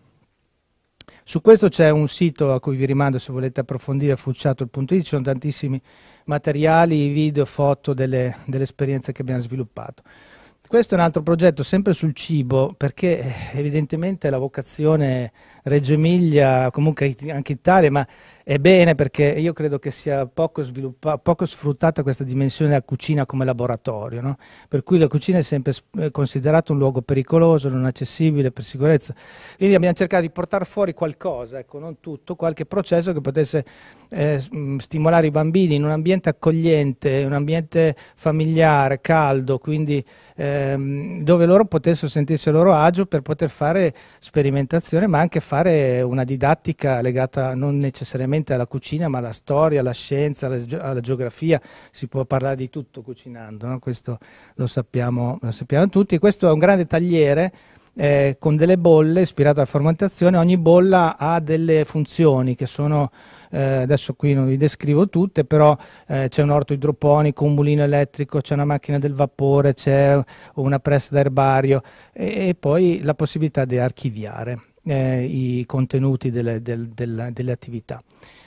Su questo c'è un sito a cui vi rimando se volete approfondire, fucciato.it, ci sono tantissimi materiali, video, foto delle, delle, esperienze che abbiamo sviluppato. Questo è un altro progetto, sempre sul cibo, perché eh, evidentemente la vocazione Reggio Emilia, comunque anche Italia, ma è bene perché io credo che sia poco, poco sfruttata questa dimensione della cucina come laboratorio, no? per cui la cucina è sempre considerata un luogo pericoloso, non accessibile per sicurezza. Quindi abbiamo cercato di portare fuori qualcosa, ecco, non tutto, qualche processo che potesse eh, stimolare i bambini in un ambiente accogliente, un ambiente familiare, caldo, quindi ehm, dove loro potessero sentirsi a loro agio per poter fare sperimentazione, ma anche fare una didattica legata non necessariamente solamente alla cucina, ma alla storia, alla scienza, alla, ge alla geografia, si può parlare di tutto cucinando, no? questo lo sappiamo, lo sappiamo tutti. Questo è un grande tagliere eh, con delle bolle ispirate alla fermentazione, ogni bolla ha delle funzioni che sono, eh, adesso qui non vi descrivo tutte, però eh, c'è un orto idroponico, un mulino elettrico, c'è una macchina del vapore, c'è una pressa da erbario e, e poi la possibilità di archiviare eh, i contenuti delle, del, della, delle attività.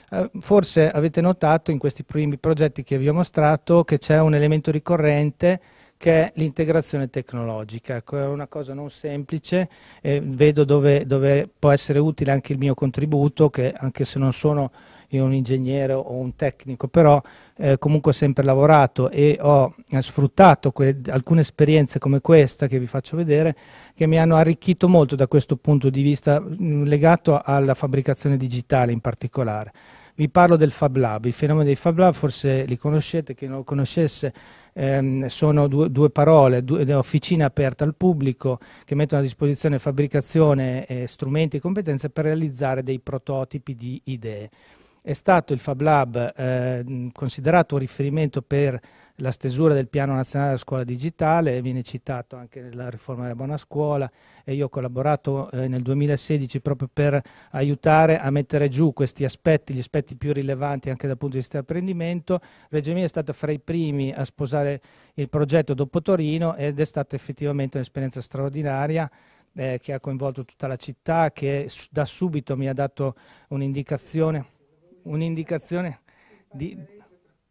Eh, forse avete notato in questi primi progetti che vi ho mostrato che c'è un elemento ricorrente che è l'integrazione tecnologica, ecco, è una cosa non semplice, eh, vedo dove, dove, può essere utile anche il mio contributo, che anche se non sono un ingegnere o un tecnico, però eh, comunque sempre lavorato e ho eh, sfruttato alcune esperienze come questa che vi faccio vedere, che mi hanno arricchito molto da questo punto di vista mh, mm, legato alla fabbricazione digitale in particolare. Vi parlo del Fab Lab, il fenomeno dei Fab Lab forse li conoscete, chi non lo conoscesse ehm, sono due, due parole, due, officine aperte al pubblico che mettono a disposizione fabbricazione, eh, strumenti e competenze per realizzare dei prototipi di idee è stato il Fab Lab eh, considerato un riferimento per la stesura del piano nazionale della scuola digitale, viene citato anche nella riforma della buona scuola e io ho collaborato eh, nel 2016 proprio per aiutare a mettere giù questi aspetti, gli aspetti più rilevanti anche dal punto di vista dell'apprendimento. Reggio Emilia è stata fra i primi a sposare il progetto dopo Torino ed è stata effettivamente un'esperienza straordinaria eh, che ha coinvolto tutta la città, che da subito mi ha dato un'indicazione un'indicazione di...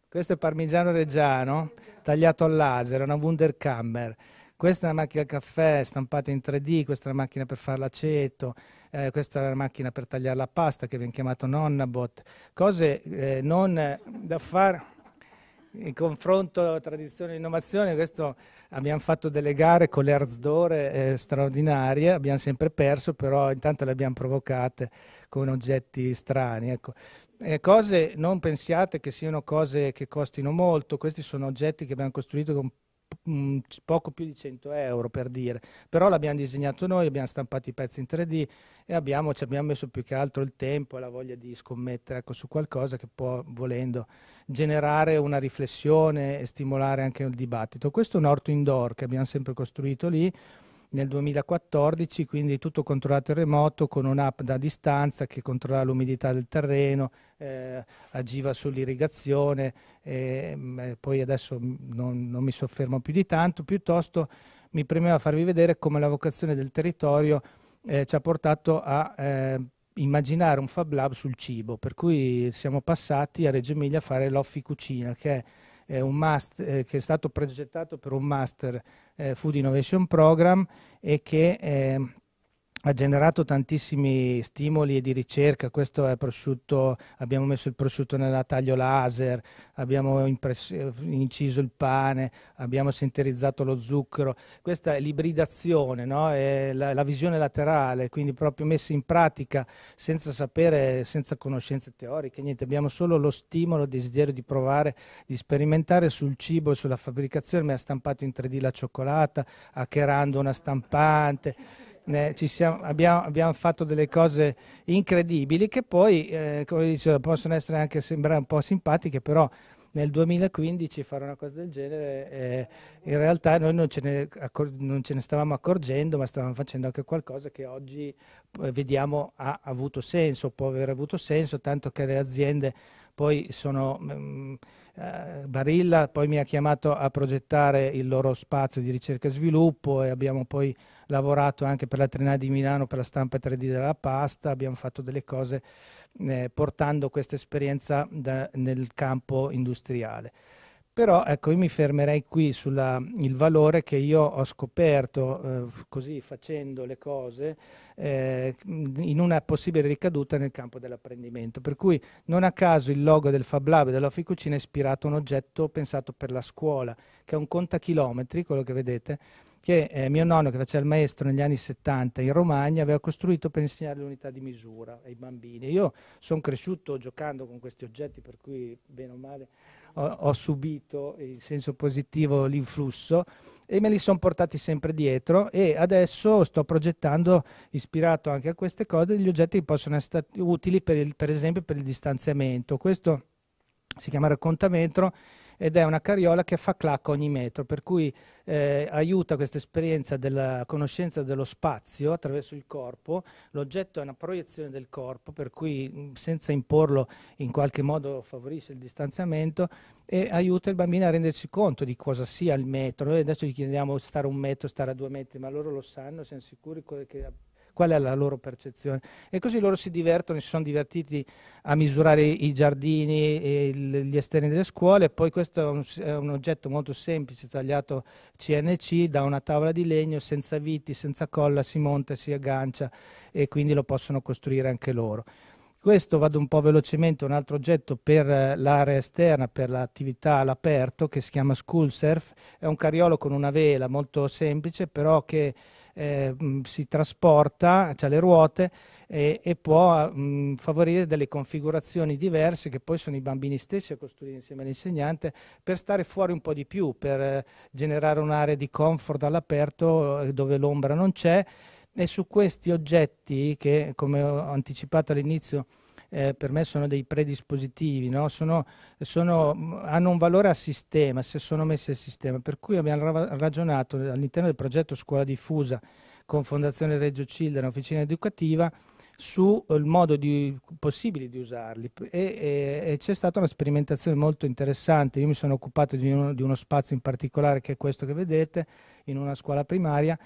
Questo è parmigiano reggiano tagliato al laser, è una Wunderkammer. Questa è una macchina da caffè stampata in 3D, questa è una macchina per fare l'aceto, eh, questa è una macchina per tagliare la pasta che viene chiamata Nonnabot. Cose eh, non da fare in confronto tradizione e innovazione, questo, abbiamo fatto delle gare con le Arzdore eh, straordinarie, abbiamo sempre perso, però intanto le abbiamo provocate con oggetti strani. Ecco eh, cose non pensiate che siano cose che costino molto, questi sono oggetti che abbiamo costruito con poco più di 100 euro per dire, però l'abbiamo disegnato noi, abbiamo stampato i pezzi in 3D e abbiamo, ci abbiamo messo più che altro il tempo e la voglia di scommettere ecco, su qualcosa che può, volendo, generare una riflessione e stimolare anche il dibattito. Questo è un orto indoor che abbiamo sempre costruito lì, nel 2014, quindi tutto controllato in remoto con un'app da distanza che controlla l'umidità del terreno, eh, agiva sull'irrigazione, eh, poi adesso mm, non, non mi soffermo più di tanto, piuttosto mi premeva farvi vedere come la vocazione del territorio eh, ci ha portato a eh, immaginare un Fab Lab sul cibo, per cui siamo passati a Reggio Emilia a fare l'Offi Cucina, che è eh, master, eh, che è stato progettato per un Master eh, Food Innovation Program e che ehm, ha generato tantissimi stimoli e di ricerca, questo è prosciutto, abbiamo messo il prosciutto nella taglio laser, abbiamo inciso il pane, abbiamo sinterizzato lo zucchero, questa è l'ibridazione, no? la, la, visione laterale, quindi proprio messa in pratica senza sapere, senza conoscenze teoriche, niente, abbiamo solo lo stimolo, il desiderio di provare, di sperimentare sul cibo e sulla fabbricazione, mi ha stampato in 3D la cioccolata, hackerando una stampante eh, siamo, abbiamo, abbiamo, fatto delle cose incredibili che poi, eh, come dicevo, possono essere anche sembrare un po' simpatiche, però nel 2015 fare una cosa del genere, eh, in realtà noi non ce, ne non ce, ne stavamo accorgendo, ma stavamo facendo anche qualcosa che oggi eh, vediamo ha avuto senso, può aver avuto senso, tanto che le aziende poi sono... Mh, mm, eh, Barilla poi mi ha chiamato a progettare il loro spazio di ricerca e sviluppo e abbiamo poi lavorato anche per la Trinità di Milano per la stampa 3D della pasta, abbiamo fatto delle cose eh, portando questa esperienza da, nel campo industriale. Però ecco, io mi fermerei qui sul valore che io ho scoperto eh, così facendo le cose eh, in una possibile ricaduta nel campo dell'apprendimento. Per cui non a caso il logo del Fab Lab e dell'Oficucina è ispirato a un oggetto pensato per la scuola, che è un contachilometri, quello che vedete, che eh, mio nonno, che faceva il maestro negli anni 70 in Romagna, aveva costruito per insegnare l'unità di misura ai bambini. Io sono cresciuto giocando con questi oggetti, per cui bene o male ho, subito in senso positivo l'influsso e me li sono portati sempre dietro e adesso sto progettando, ispirato anche a queste cose, degli oggetti che possono essere utili per, il, per esempio per il distanziamento. Questo si chiama raccontametro ed è una carriola che fa clacco ogni metro, per cui eh, aiuta questa esperienza della conoscenza dello spazio attraverso il corpo. L'oggetto è una proiezione del corpo, per cui mm, senza imporlo in qualche modo favorisce il distanziamento e aiuta il bambino a rendersi conto di cosa sia il metro. Noi adesso gli chiediamo stare un metro, stare a due metri, ma loro lo sanno, siamo sicuri che qual è la loro percezione. E così loro si divertono, si sono divertiti a misurare i giardini e gli esterni delle scuole, poi questo è un, è un oggetto molto semplice, tagliato CNC da una tavola di legno, senza viti, senza colla, si monta, si aggancia e quindi lo possono costruire anche loro. Questo vado un po' velocemente, un altro oggetto per eh, l'area esterna, per l'attività all'aperto, che si chiama School Surf, è un cariolo con una vela molto semplice, però che eh, si trasporta, ha le ruote e, e può ah, mh, favorire delle configurazioni diverse che poi sono i bambini stessi a costruire insieme all'insegnante per stare fuori un po' di più, per eh, generare un'area di comfort all'aperto eh, dove l'ombra non c'è e su questi oggetti che, come ho anticipato all'inizio, eh, per me sono dei predispositivi, no? sono, sono, hanno un valore a sistema, se sono messi a sistema. Per cui abbiamo ragionato all'interno del progetto Scuola Diffusa con Fondazione Reggio Children, Officina Educativa, sul eh, modo di, possibile di usarli e, e, e c'è stata una sperimentazione molto interessante. Io mi sono occupato di uno, di uno spazio in particolare che è questo che vedete, in una scuola primaria,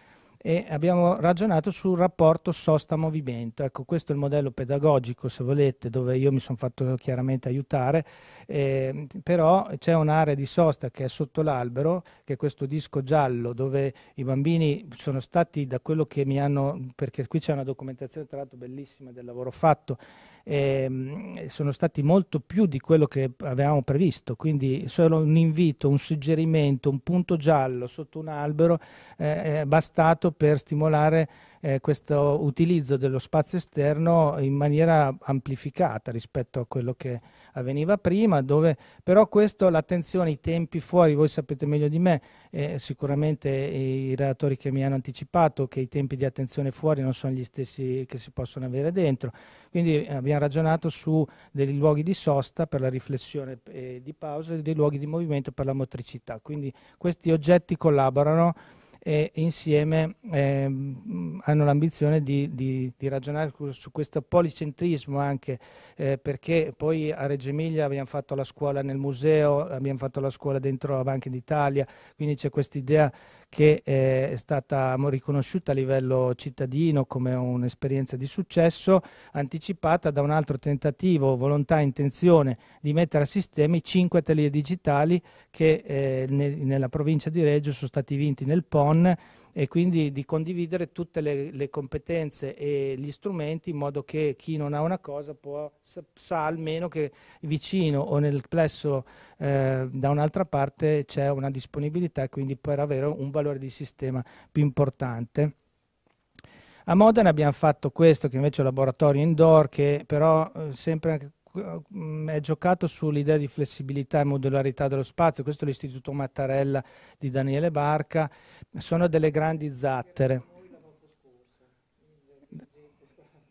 e abbiamo ragionato sul rapporto sosta-movimento. Ecco, questo è il modello pedagogico, se volete, dove io mi sono fatto chiaramente aiutare, eh, però c'è un'area di sosta che è sotto l'albero, che è questo disco giallo, dove i bambini sono stati da quello che mi hanno, perché qui c'è una documentazione tra l'altro bellissima del lavoro fatto, eh, sono stati molto più di quello che avevamo previsto, quindi solo un invito, un suggerimento, un punto giallo sotto un albero eh, è bastato per stimolare eh, questo utilizzo dello spazio esterno in maniera amplificata rispetto a quello che avveniva prima, dove però questo, l'attenzione, i tempi fuori, voi sapete meglio di me, eh, sicuramente i relatori che mi hanno anticipato che i tempi di attenzione fuori non sono gli stessi che si possono avere dentro, quindi eh, abbiamo ragionato su dei luoghi di sosta per la riflessione e eh, di pausa e dei luoghi di movimento per la motricità, quindi questi oggetti collaborano e insieme ehm, hanno l'ambizione di, di, di, ragionare su questo policentrismo anche eh, perché poi a Reggio Emilia abbiamo fatto la scuola nel museo, abbiamo fatto la scuola dentro la Banca d'Italia, quindi c'è questa idea che eh, è stata riconosciuta a livello cittadino come un'esperienza di successo, anticipata da un altro tentativo, volontà e intenzione di mettere a sistema i cinque atelier digitali che eh, ne, nella provincia di Reggio sono stati vinti nel PON e quindi di condividere tutte le, le, competenze e gli strumenti in modo che chi non ha una cosa può, sa, sa almeno che vicino o nel plesso eh, da un'altra parte c'è una disponibilità e quindi per avere un valore di sistema più importante. A Modena abbiamo fatto questo, che invece è un laboratorio indoor, che però eh, sempre è giocato sull'idea di flessibilità e modularità dello spazio, questo è l'Istituto Mattarella di Daniele Barca, sono delle grandi zattere.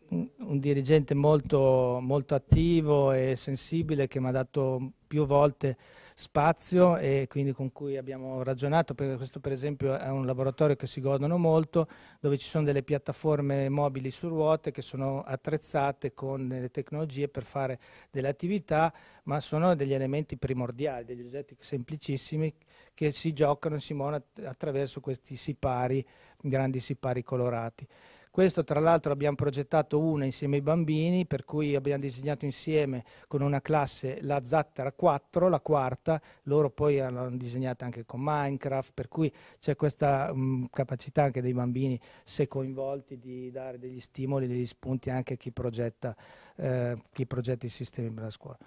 Un dirigente molto, molto attivo e sensibile che mi ha dato più volte spazio e quindi con cui abbiamo ragionato, perché questo per esempio è un laboratorio che si godono molto, dove ci sono delle piattaforme mobili su ruote che sono attrezzate con le tecnologie per fare delle attività, ma sono degli elementi primordiali, degli oggetti semplicissimi che si giocano e si muovono attraverso questi sipari, grandi sipari colorati. Questo tra l'altro abbiamo progettato una insieme ai bambini, per cui abbiamo disegnato insieme con una classe la Zattera 4, la quarta, loro poi l'hanno disegnata anche con Minecraft, per cui c'è questa mh, mm, capacità anche dei bambini, se coinvolti, di dare degli stimoli, degli spunti anche a chi progetta, eh, chi progetta i sistemi per la scuola.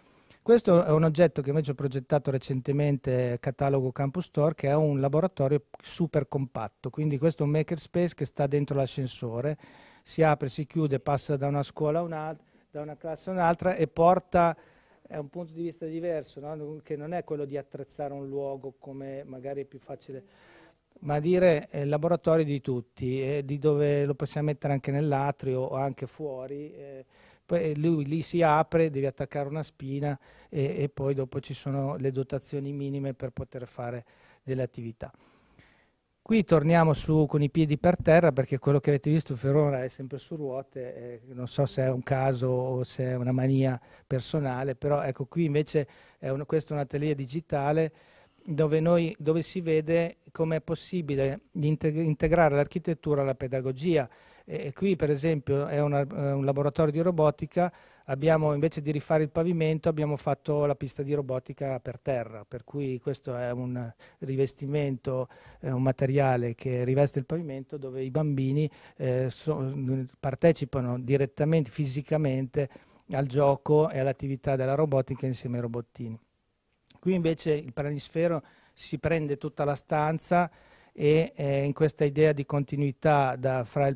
Questo è un oggetto che invece ho progettato recentemente, catalogo Campus Store, che è un laboratorio super compatto, quindi questo è un makerspace che sta dentro l'ascensore, si apre, si chiude, passa da una scuola a un'altra, da una classe a un'altra e porta è un punto di vista diverso, no? che non è quello di attrezzare un luogo come magari è più facile, ma dire eh, laboratorio di tutti, eh, di dove lo possiamo mettere anche nell'atrio o anche fuori. Eh, poi lui lì si apre, devi attaccare una spina e, e poi dopo ci sono le dotazioni minime per poter fare delle attività. Qui torniamo su con i piedi per terra perché quello che avete visto finora è sempre su ruote, eh, non so se è un caso o se è una mania personale, però ecco qui invece è un, questo è un atelier digitale dove, noi, dove si vede come è possibile integrare l'architettura alla pedagogia. E qui per esempio è una, eh, un laboratorio di robotica, abbiamo, invece di rifare il pavimento abbiamo fatto la pista di robotica per terra, per cui questo è un rivestimento, è un materiale che riveste il pavimento dove i bambini eh, so, partecipano direttamente, fisicamente al gioco e all'attività della robotica insieme ai robottini. Qui invece il planisfero si prende tutta la stanza e eh, in questa idea di continuità da, fra,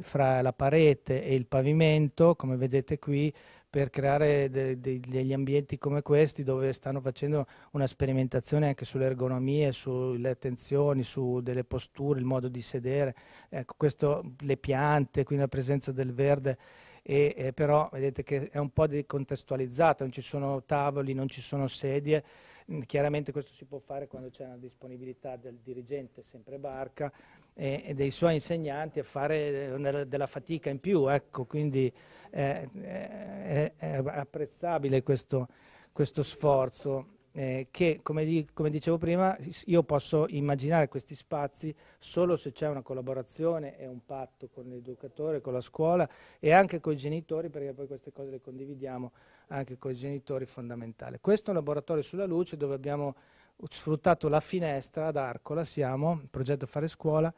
fra, la parete e il pavimento, come vedete qui, per creare de de degli ambienti come questi dove stanno facendo una sperimentazione anche sulle ergonomie, sulle attenzioni, su delle posture, il modo di sedere, ecco, questo, le piante, quindi la presenza del verde. E, eh, però vedete che è un po' decontestualizzata, non ci sono tavoli, non ci sono sedie, Mm, chiaramente questo si può fare quando c'è una disponibilità del dirigente, sempre Barca, e, e dei suoi insegnanti a fare eh, della fatica in più, ecco, quindi è, eh, eh, è, è apprezzabile questo, questo sforzo eh, che come, di, come, dicevo prima io posso immaginare questi spazi solo se c'è una collaborazione e un patto con l'educatore, con la scuola e anche con i genitori perché poi queste cose le condividiamo anche con i genitori fondamentale. Questo è un laboratorio sulla luce dove abbiamo sfruttato la finestra ad Arcola, siamo, il progetto Fare Scuola,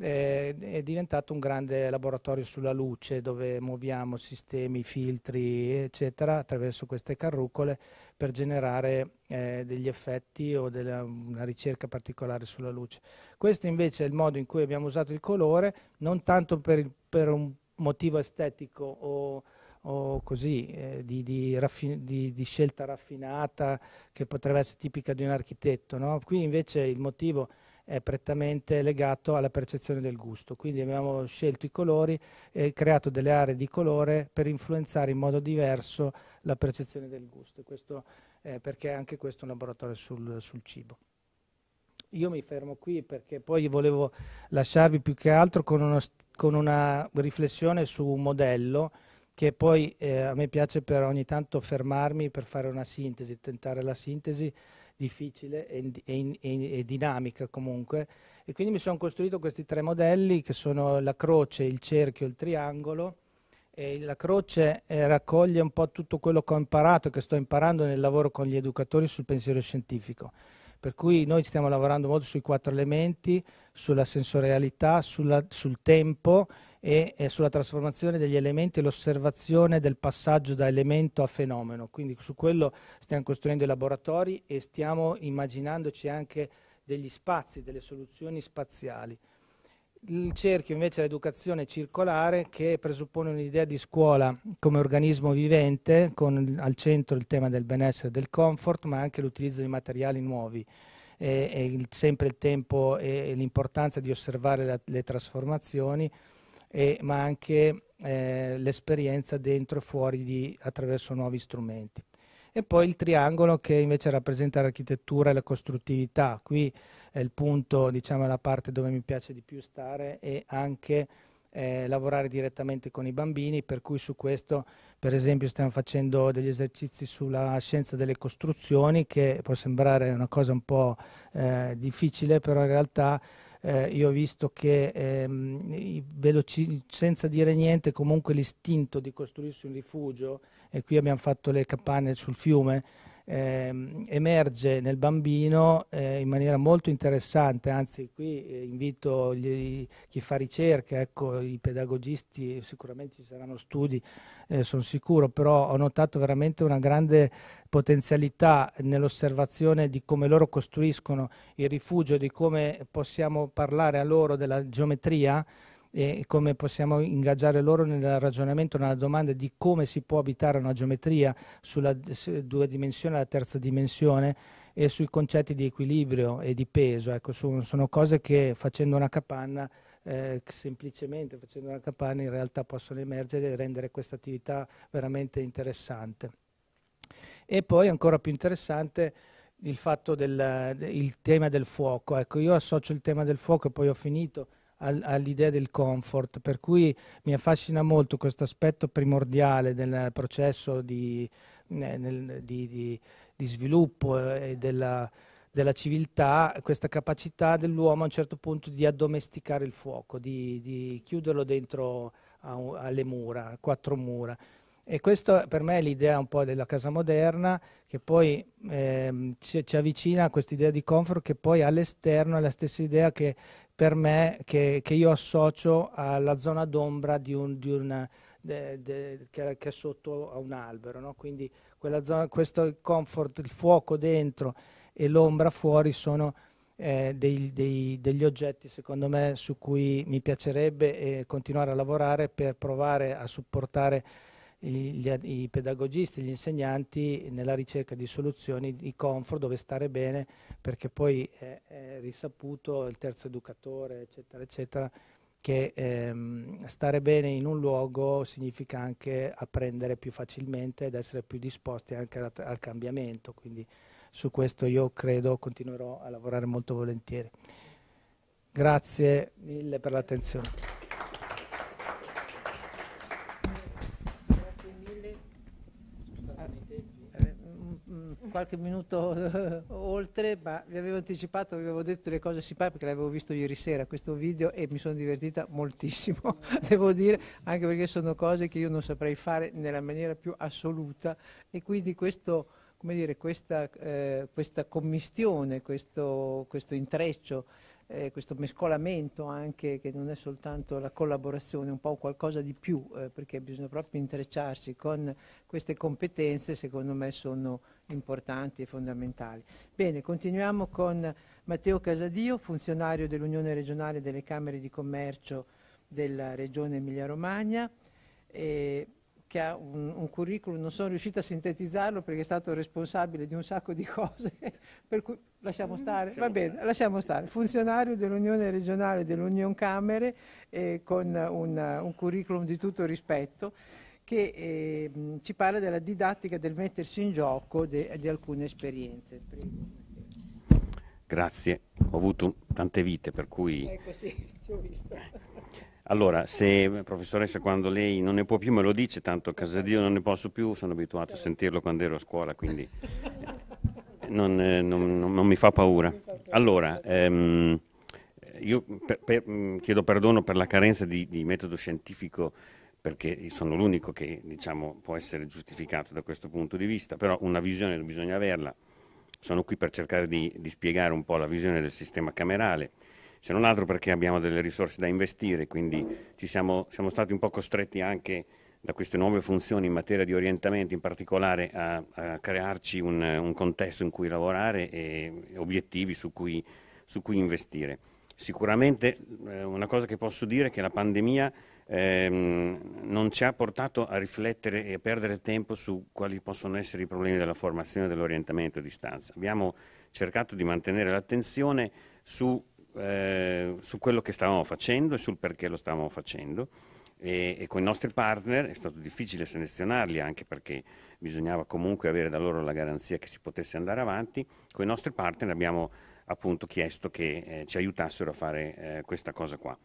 eh, è diventato un grande laboratorio sulla luce dove muoviamo sistemi, filtri, eccetera, attraverso queste carrucole per generare eh, degli effetti o della, una ricerca particolare sulla luce. Questo invece è il modo in cui abbiamo usato il colore, non tanto per, per un motivo estetico o o così, eh, di, di, di, di, scelta raffinata che potrebbe essere tipica di un architetto. No? Qui invece il motivo è prettamente legato alla percezione del gusto. Quindi abbiamo scelto i colori e creato delle aree di colore per influenzare in modo diverso la percezione del gusto, questo, eh, perché anche questo è un laboratorio sul, sul cibo. Io mi fermo qui perché poi volevo lasciarvi più che altro con, uno, con una riflessione su un modello che poi eh, a me piace per ogni tanto fermarmi per fare una sintesi, tentare la sintesi difficile e, e, e, e dinamica comunque. E quindi mi sono costruito questi tre modelli che sono la croce, il cerchio e il triangolo. E la croce eh, raccoglie un po' tutto quello che ho imparato e che sto imparando nel lavoro con gli educatori sul pensiero scientifico. Per cui noi stiamo lavorando molto sui quattro elementi, sulla sensorialità, sulla, sul tempo e eh, sulla trasformazione degli elementi e l'osservazione del passaggio da elemento a fenomeno. Quindi su quello stiamo costruendo i laboratori e stiamo immaginandoci anche degli spazi, delle soluzioni spaziali. Il cerchio invece è l'educazione circolare che presuppone un'idea di scuola come organismo vivente con al centro il tema del benessere e del comfort ma anche l'utilizzo di materiali nuovi e, e il, sempre il tempo e, e l'importanza di osservare la, le trasformazioni e, ma anche eh, l'esperienza dentro e fuori di, attraverso nuovi strumenti. E poi il triangolo che invece rappresenta l'architettura e la costruttività. Qui è il punto, diciamo, la parte dove mi piace di più stare e anche eh, lavorare direttamente con i bambini, per cui su questo, per esempio, stiamo facendo degli esercizi sulla scienza delle costruzioni, che può sembrare una cosa un po' eh, difficile, però in realtà eh, io ho visto che ehm, veloci, senza dire niente comunque l'istinto di costruirsi un rifugio, e qui abbiamo fatto le capanne sul fiume, eh, emerge nel bambino eh, in maniera molto interessante, anzi qui eh, invito gli, chi fa ricerca, ecco, i pedagogisti, sicuramente ci saranno studi, eh, sono sicuro, però ho notato veramente una grande potenzialità nell'osservazione di come loro costruiscono il rifugio, di come possiamo parlare a loro della geometria e come possiamo ingaggiare loro nel ragionamento, nella domanda di come si può abitare una geometria sulla due dimensione la terza dimensione e sui concetti di equilibrio e di peso. Ecco, sono, cose che facendo una capanna eh, semplicemente facendo una capanna in realtà possono emergere e rendere questa attività veramente interessante. E poi ancora più interessante il, del, il tema del fuoco. Ecco, io associo il tema del fuoco e poi ho finito al, all'idea del comfort, per cui mi affascina molto questo aspetto primordiale del processo di, eh, nel, di, di, di sviluppo eh, e della, della civiltà, questa capacità dell'uomo a un certo punto di addomesticare il fuoco, di, di chiuderlo dentro a, alle mura, quattro mura. E questa per me è l'idea un po' della casa moderna che poi eh, ci, ci, avvicina a quest'idea di comfort che poi all'esterno è la stessa idea che per me, che, che io associo alla zona d'ombra di un, di una, de, de, che, che, è sotto a un albero. No? Quindi zona, questo comfort, il fuoco dentro e l'ombra fuori sono... Eh, dei, dei, degli oggetti secondo me su cui mi piacerebbe eh, continuare a lavorare per provare a supportare gli, i pedagogisti, gli insegnanti nella ricerca di soluzioni di comfort dove stare bene perché poi è, è risaputo il terzo educatore eccetera eccetera che ehm, stare bene in un luogo significa anche apprendere più facilmente ed essere più disposti anche al, al cambiamento quindi su questo io credo continuerò a lavorare molto volentieri grazie mille per l'attenzione qualche minuto eh, oltre, ma vi avevo anticipato, vi avevo detto le cose si parla perché l'avevo visto ieri sera questo video e mi sono divertita moltissimo, devo dire, anche perché sono cose che io non saprei fare nella maniera più assoluta e quindi questo, come dire, questa, eh, questa, commistione, questo, questo intreccio eh, questo mescolamento anche che non è soltanto la collaborazione, un po' qualcosa di più, eh, perché bisogna proprio intrecciarsi con queste competenze, secondo me sono importanti e fondamentali. Bene, continuiamo con Matteo Casadio, funzionario dell'Unione regionale delle Camere di Commercio della Regione Emilia-Romagna. Eh, che ha un, un, curriculum, non sono riuscita a sintetizzarlo perché è stato responsabile di un sacco di cose, per cui Lasciamo mm, stare? Va bene, lasciamo stare. Funzionario dell'Unione Regionale dell'Unione Camere eh, con un, un, curriculum di tutto rispetto che eh, ci parla della didattica del mettersi in gioco di alcune esperienze. Prego. Grazie, ho avuto tante vite per cui... Ecco sì, ti ho visto. Allora, se professoressa quando lei non ne può più me lo dice, tanto a casa di Dio non ne posso più, sono abituato a certo. sentirlo quando ero a scuola, quindi Eh, non, non, non mi fa paura. Allora, ehm, io per, per, mm, chiedo perdono per la carenza di, di metodo scientifico perché sono l'unico che diciamo, può essere giustificato da questo punto di vista, però una visione bisogna averla. Sono qui per cercare di, di spiegare un po' la visione del sistema camerale, se non altro perché abbiamo delle risorse da investire, quindi siamo, siamo, stati un po' costretti anche a da queste nuove funzioni in materia di orientamento, in particolare a, a crearci un, un, contesto in cui lavorare e obiettivi su cui, su cui investire. Sicuramente eh, una cosa che posso dire è che la pandemia ehm, non ci ha portato a riflettere e a perdere tempo su quali possono essere i problemi della formazione e dell'orientamento a distanza. Abbiamo cercato di mantenere l'attenzione su, eh, su quello che stavamo facendo e sul perché lo stavamo facendo e, e, con i nostri partner è stato difficile selezionarli anche perché bisognava comunque avere da loro la garanzia che si potesse andare avanti, con i nostri partner abbiamo appunto chiesto che eh, ci aiutassero a fare eh, questa cosa qua,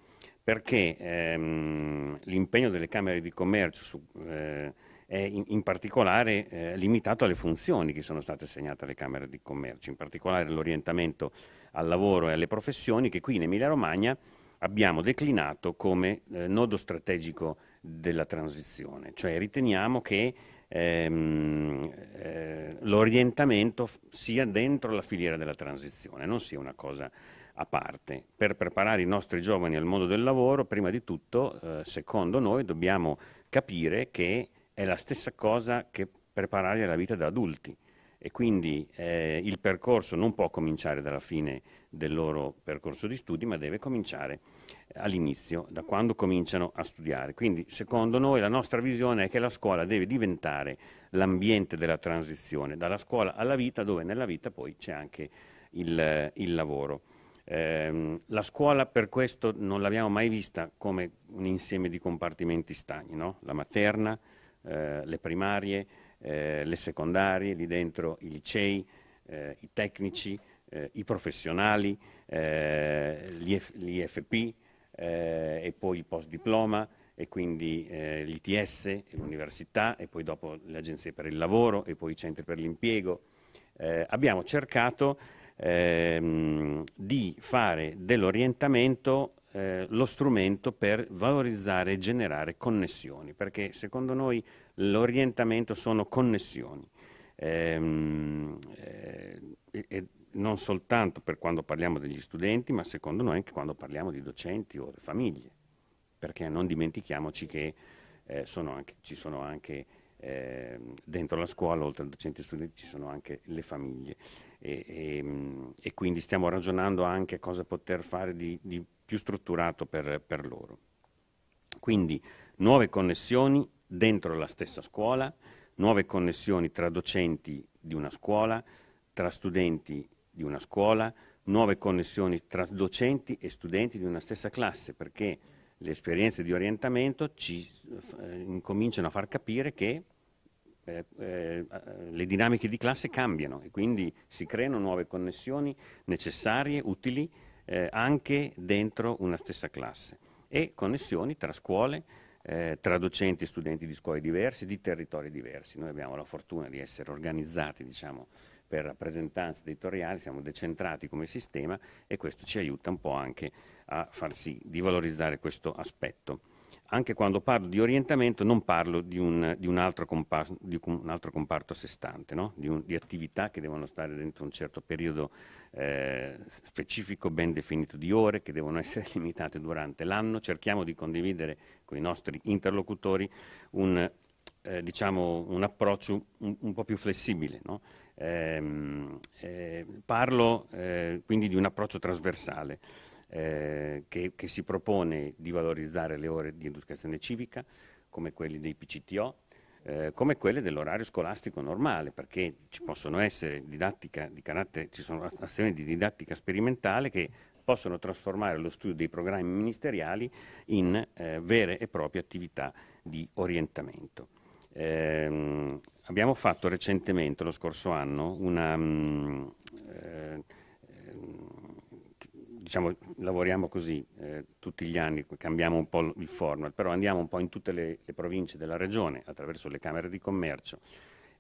perché ehm, l'impegno delle Camere di Commercio su, eh, è in, in particolare eh, limitato alle funzioni che sono state assegnate alle Camere di Commercio, in particolare l'orientamento al lavoro e alle professioni che qui in Emilia Romagna abbiamo declinato come eh, nodo strategico della transizione, cioè riteniamo che ehm, eh, l'orientamento sia dentro la filiera della transizione, non sia una cosa a parte. Per preparare i nostri giovani al mondo del lavoro, prima di tutto, eh, secondo noi, dobbiamo capire che è la stessa cosa che preparare alla vita da adulti e quindi eh, il percorso non può cominciare dalla fine del loro percorso di studi, ma deve cominciare all'inizio, da quando cominciano a studiare. Quindi, secondo noi, la nostra visione è che la scuola deve diventare l'ambiente della transizione, dalla scuola alla vita, dove nella vita poi c'è anche il, il lavoro. Eh, la scuola per questo non l'abbiamo mai vista come un insieme di compartimenti stagni, no? la materna, eh, le primarie, eh, le secondarie, lì dentro i licei, eh, i tecnici, eh, i professionali, eh, gli, l'IFP eh, e poi il post diploma e quindi eh, l'ITS, l'università e poi dopo le agenzie per il lavoro e poi i centri per l'impiego. abbiamo cercato ehm, di fare dell'orientamento lo strumento per valorizzare e generare connessioni, perché secondo noi l'orientamento sono connessioni. Ehm, eh, e non soltanto per quando parliamo degli studenti, ma secondo noi anche quando parliamo di docenti o di famiglie, perché non dimentichiamoci che eh, sono anche, ci sono anche eh, dentro la scuola, oltre ai docenti e studenti, ci sono anche le famiglie e, e, ehm, e quindi stiamo ragionando anche cosa poter fare di, di più strutturato per, per loro. Quindi nuove connessioni dentro la stessa scuola, nuove connessioni tra docenti di una scuola, tra studenti di una scuola, nuove connessioni tra docenti e studenti di una stessa classe, perché le esperienze di orientamento ci eh, incominciano a far capire che eh, eh, le dinamiche di classe cambiano e quindi si creano nuove connessioni necessarie, utili, eh, anche dentro una stessa classe e connessioni tra scuole, eh, tra docenti e studenti di scuole diverse, di territori diversi. Noi abbiamo la fortuna di essere organizzati diciamo, per rappresentanze editoriali, siamo decentrati come sistema e questo ci aiuta un po' anche a far sì di valorizzare questo aspetto anche quando parlo di orientamento non parlo di un, di un, altro, comparto, di un altro, comparto, a sé stante, no? di, un, di, attività che devono stare dentro un certo periodo eh, specifico, ben definito di ore, che devono essere limitate durante l'anno. Cerchiamo di condividere con i nostri interlocutori un, eh, diciamo, un approccio un, po' più flessibile. No? Ehm, eh, parlo eh, quindi di un approccio trasversale. Eh, che, che, si propone di valorizzare le ore di educazione civica come quelli dei PCTO, eh, come quelle dell'orario scolastico normale, perché ci possono essere didattica di carattere, ci sono azioni di didattica sperimentale che possono trasformare lo studio dei programmi ministeriali in eh, vere e proprie attività di orientamento. Eh, abbiamo fatto recentemente, lo scorso anno, una, mm, eh, diciamo, lavoriamo così eh, tutti gli anni, cambiamo un po' il format, però andiamo un po' in tutte le, le province della regione attraverso le Camere di Commercio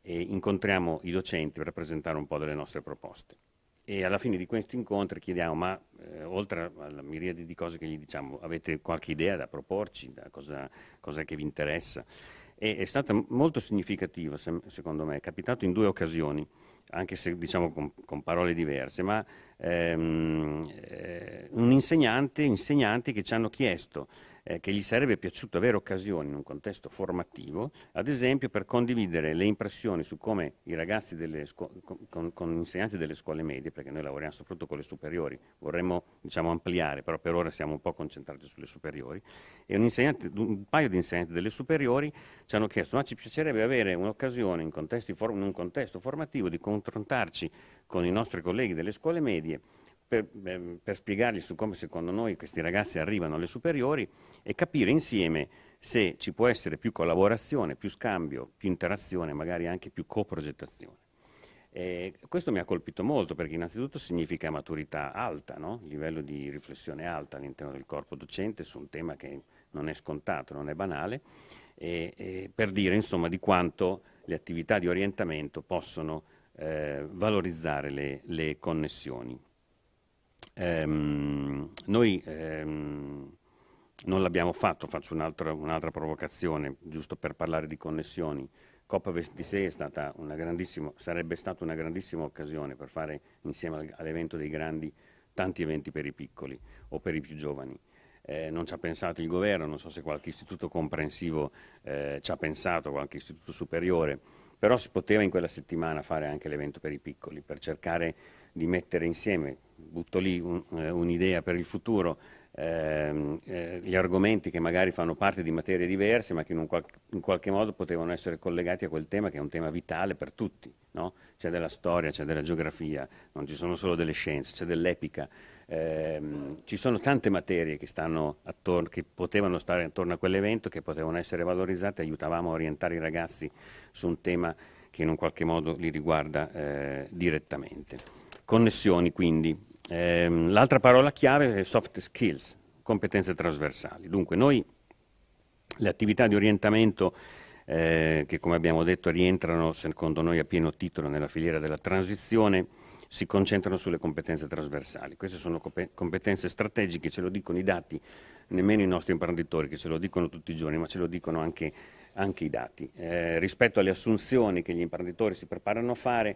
e incontriamo i docenti per presentare un po' delle nostre proposte. E alla fine di questi incontri chiediamo, ma eh, oltre alla miriade di cose che gli diciamo, avete qualche idea da proporci, da cosa, cosa vi interessa? E è stata molto significativa, se, secondo me, è capitato in due occasioni, anche se diciamo con, con parole diverse, ma ehm, eh, insegnanti che ci hanno chiesto eh, che gli sarebbe piaciuto avere occasione in un contesto formativo, ad esempio per condividere le impressioni su come i ragazzi con, con, insegnanti delle scuole medie, perché noi lavoriamo soprattutto con le superiori, vorremmo diciamo, ampliare, però per ora siamo un po' concentrati sulle superiori, e un, un paio di insegnanti delle superiori ci hanno chiesto, ma ci piacerebbe avere un'occasione in, in un contesto formativo di confrontarci con i nostri colleghi delle scuole medie per, ehm, per spiegargli su come secondo noi questi ragazzi arrivano alle superiori e capire insieme se ci può essere più collaborazione, più scambio, più interazione, magari anche più coprogettazione. E questo mi ha colpito molto perché innanzitutto significa maturità alta, no? livello di riflessione alta all'interno del corpo docente su un tema che non è scontato, non è banale, e, e per dire insomma di quanto le attività di orientamento possono eh, valorizzare le, le connessioni ehm, noi ehm, non l'abbiamo fatto, faccio un'altra, un'altra provocazione, giusto per parlare di connessioni. COP26 è stata una sarebbe stata una grandissima occasione per fare insieme all'evento dei grandi tanti eventi per i piccoli o per i più giovani. Eh, non ci ha pensato il governo, non so se qualche istituto comprensivo eh, ci ha pensato, qualche istituto superiore. Però si poteva in quella settimana fare anche l'evento per i piccoli, per cercare di mettere insieme, butto lì eh, un'idea per il futuro, ehm, eh, gli argomenti che magari fanno parte di materie diverse, ma che in, qual in, qualche modo potevano essere collegati a quel tema che è un tema vitale per tutti. No? C'è della storia, c'è della geografia, non ci sono solo delle scienze, c'è dell'epica ehm, ci sono tante materie che, attorno, che, potevano stare attorno a quell'evento, che potevano essere valorizzate, aiutavamo a orientare i ragazzi su un tema che in un qualche modo li riguarda eh, direttamente. Connessioni quindi. Ehm, l'altra parola chiave è soft skills, competenze trasversali. Dunque noi le attività di orientamento eh, che come abbiamo detto rientrano secondo noi a pieno titolo nella filiera della transizione si concentrano sulle competenze trasversali. Queste sono competenze strategiche, ce lo dicono i dati, nemmeno i nostri imprenditori che ce lo dicono tutti i giorni, ma ce lo dicono anche, anche i dati. Eh, rispetto alle assunzioni che gli imprenditori si preparano a fare,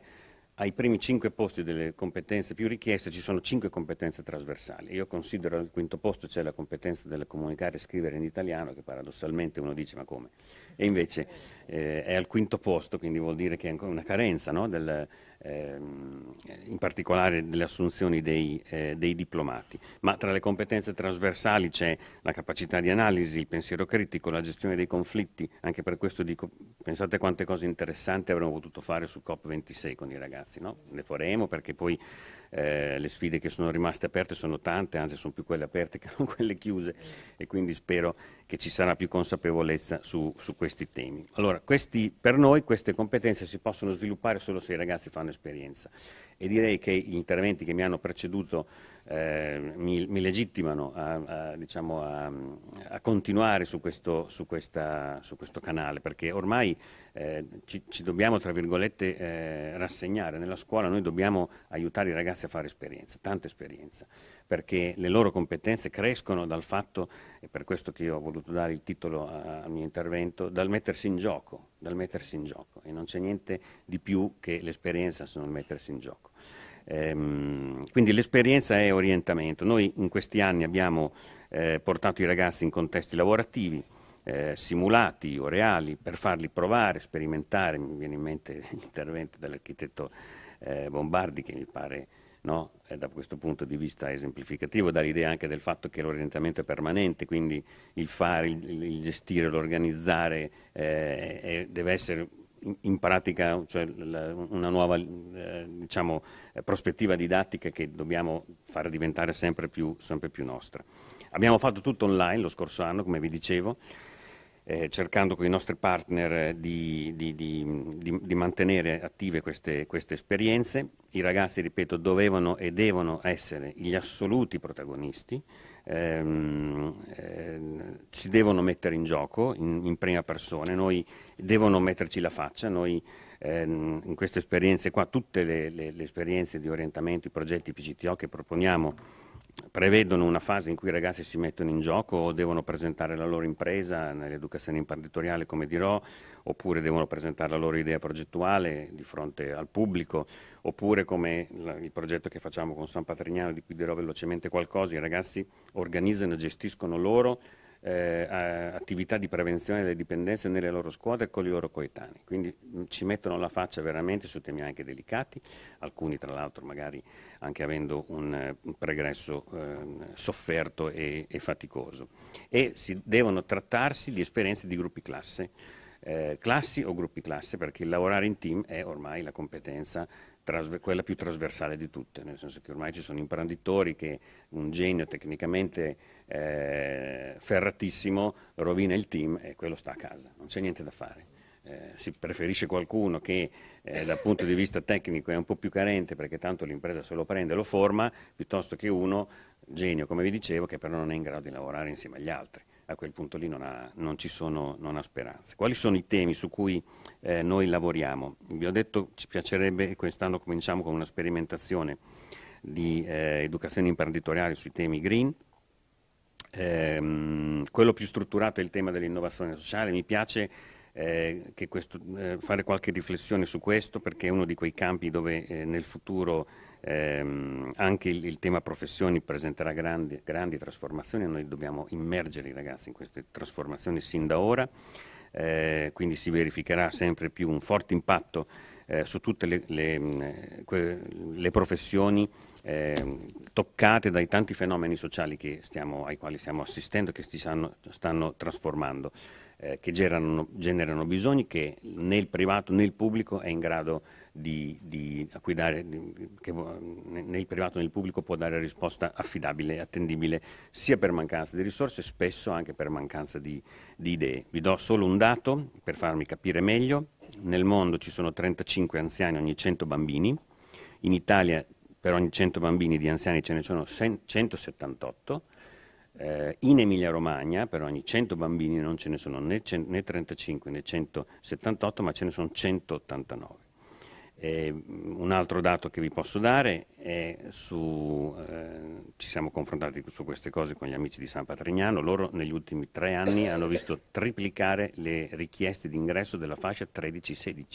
ai primi cinque posti delle competenze più richieste ci sono cinque competenze trasversali. Io considero al quinto posto c'è la competenza del comunicare e scrivere in italiano, che paradossalmente uno dice ma come? E invece eh, è al quinto posto, quindi vuol dire che è ancora una carenza, no? del, ehm, in particolare delle assunzioni dei, eh, dei, diplomati. Ma tra le competenze trasversali c'è la capacità di analisi, il pensiero critico, la gestione dei conflitti. Anche per questo dico, pensate quante cose interessanti avremmo potuto fare su COP26 con i ragazzi ragazzi, no? ne faremo perché poi eh, le sfide che sono rimaste aperte sono tante, anzi sono più quelle aperte che non quelle chiuse e quindi spero che ci sarà più consapevolezza su, su questi temi. Allora, questi, per noi queste competenze si possono sviluppare solo se i ragazzi fanno esperienza e direi che gli interventi che mi hanno preceduto eh, mi, mi, legittimano a, a, diciamo a, a continuare su questo, su, questa, su questo, canale, perché ormai eh, ci, ci, dobbiamo, tra virgolette, eh, rassegnare. Nella scuola noi dobbiamo aiutare i ragazzi a fare esperienza, tanta esperienza, perché le loro competenze crescono dal fatto, e per questo che io ho voluto dare il titolo al mio intervento, dal mettersi in gioco, dal mettersi in gioco. E non c'è niente di più che l'esperienza se non mettersi in gioco. Ehm, quindi l'esperienza è orientamento. Noi in questi anni abbiamo eh, portato i ragazzi in contesti lavorativi, eh, simulati o reali, per farli provare, sperimentare. Mi viene in mente l'intervento dell'architetto eh, Bombardi che mi pare no, eh, da questo punto di vista esemplificativo, dà l'idea anche del fatto che l'orientamento è permanente, quindi il fare, il, il gestire, l'organizzare eh, deve essere in, pratica cioè, la, una nuova eh, diciamo, eh, prospettiva didattica che dobbiamo far diventare sempre più, sempre più nostra. Abbiamo fatto tutto online lo scorso anno, come vi dicevo, eh, cercando con i nostri partner eh, di, di, di, di mantenere attive queste, queste, esperienze. I ragazzi, ripeto, dovevano e devono essere gli assoluti protagonisti, ehm, ehm, si devono mettere in gioco in, in prima persona, noi devono metterci la faccia, noi ehm, in queste esperienze qua, tutte le, le, le esperienze di orientamento, i progetti PCTO che proponiamo, prevedono una fase in cui i ragazzi si mettono in gioco o devono presentare la loro impresa nell'educazione imprenditoriale, come dirò, oppure devono presentare la loro idea progettuale di fronte al pubblico, oppure come il progetto che facciamo con San Patrignano, di cui dirò velocemente qualcosa, i ragazzi organizzano e gestiscono loro eh, attività di prevenzione delle dipendenze nelle loro scuole e con i loro coetanei. Quindi mh, mm, ci mettono la faccia veramente su temi anche delicati, alcuni tra l'altro magari anche avendo un, un eh, pregresso eh, sofferto e, e, faticoso. E si devono trattarsi di esperienze di gruppi classe, eh, classi o gruppi classe, perché il lavorare in team è ormai la competenza quella più trasversale di tutte, nel senso che ormai ci sono imprenditori che un genio tecnicamente eh, ferratissimo, rovina il team e quello sta a casa, non c'è niente da fare. Eh, si preferisce qualcuno che eh, dal punto di vista tecnico è un po' più carente perché tanto l'impresa se lo prende e lo forma, piuttosto che uno genio, come vi dicevo, che però non è in grado di lavorare insieme agli altri. A quel punto lì non ha, non ci sono, non ha speranze. Quali sono i temi su cui eh, noi lavoriamo? Vi ho detto ci piacerebbe, quest'anno cominciamo con una sperimentazione di eh, educazione imprenditoriale sui temi green, ehm, quello più strutturato è il tema dell'innovazione sociale, mi piace eh, questo, eh, fare qualche riflessione su questo perché è uno di quei campi dove eh, nel futuro ehm, anche il, il, tema professioni presenterà grandi, grandi trasformazioni e noi dobbiamo immergere i ragazzi in queste trasformazioni sin da ora, eh, quindi si verificherà sempre più un forte impatto eh, su tutte le, le, mm, le professioni eh, toccate dai tanti fenomeni sociali stiamo, ai quali stiamo assistendo, che si stanno, stanno trasformando, eh, che generano, generano, bisogni che né il privato né il pubblico è in grado di, di acquistare, di, che né privato né pubblico può dare risposta affidabile e attendibile, sia per mancanza di risorse, spesso anche per mancanza di, di idee. Vi do solo un dato per farmi capire meglio. Nel mondo ci sono 35 anziani ogni 100 bambini, in Italia per ogni 100 bambini di anziani ce ne sono 178, eh, in Emilia Romagna per ogni 100 bambini non ce ne sono né, né 35 né 178, ma ce ne sono 189. Eh, mm, un altro dato che vi posso dare è su, eh, ci siamo confrontati su queste cose con gli amici di San Patrignano, loro negli ultimi tre anni hanno visto triplicare le richieste di ingresso della fascia 13-16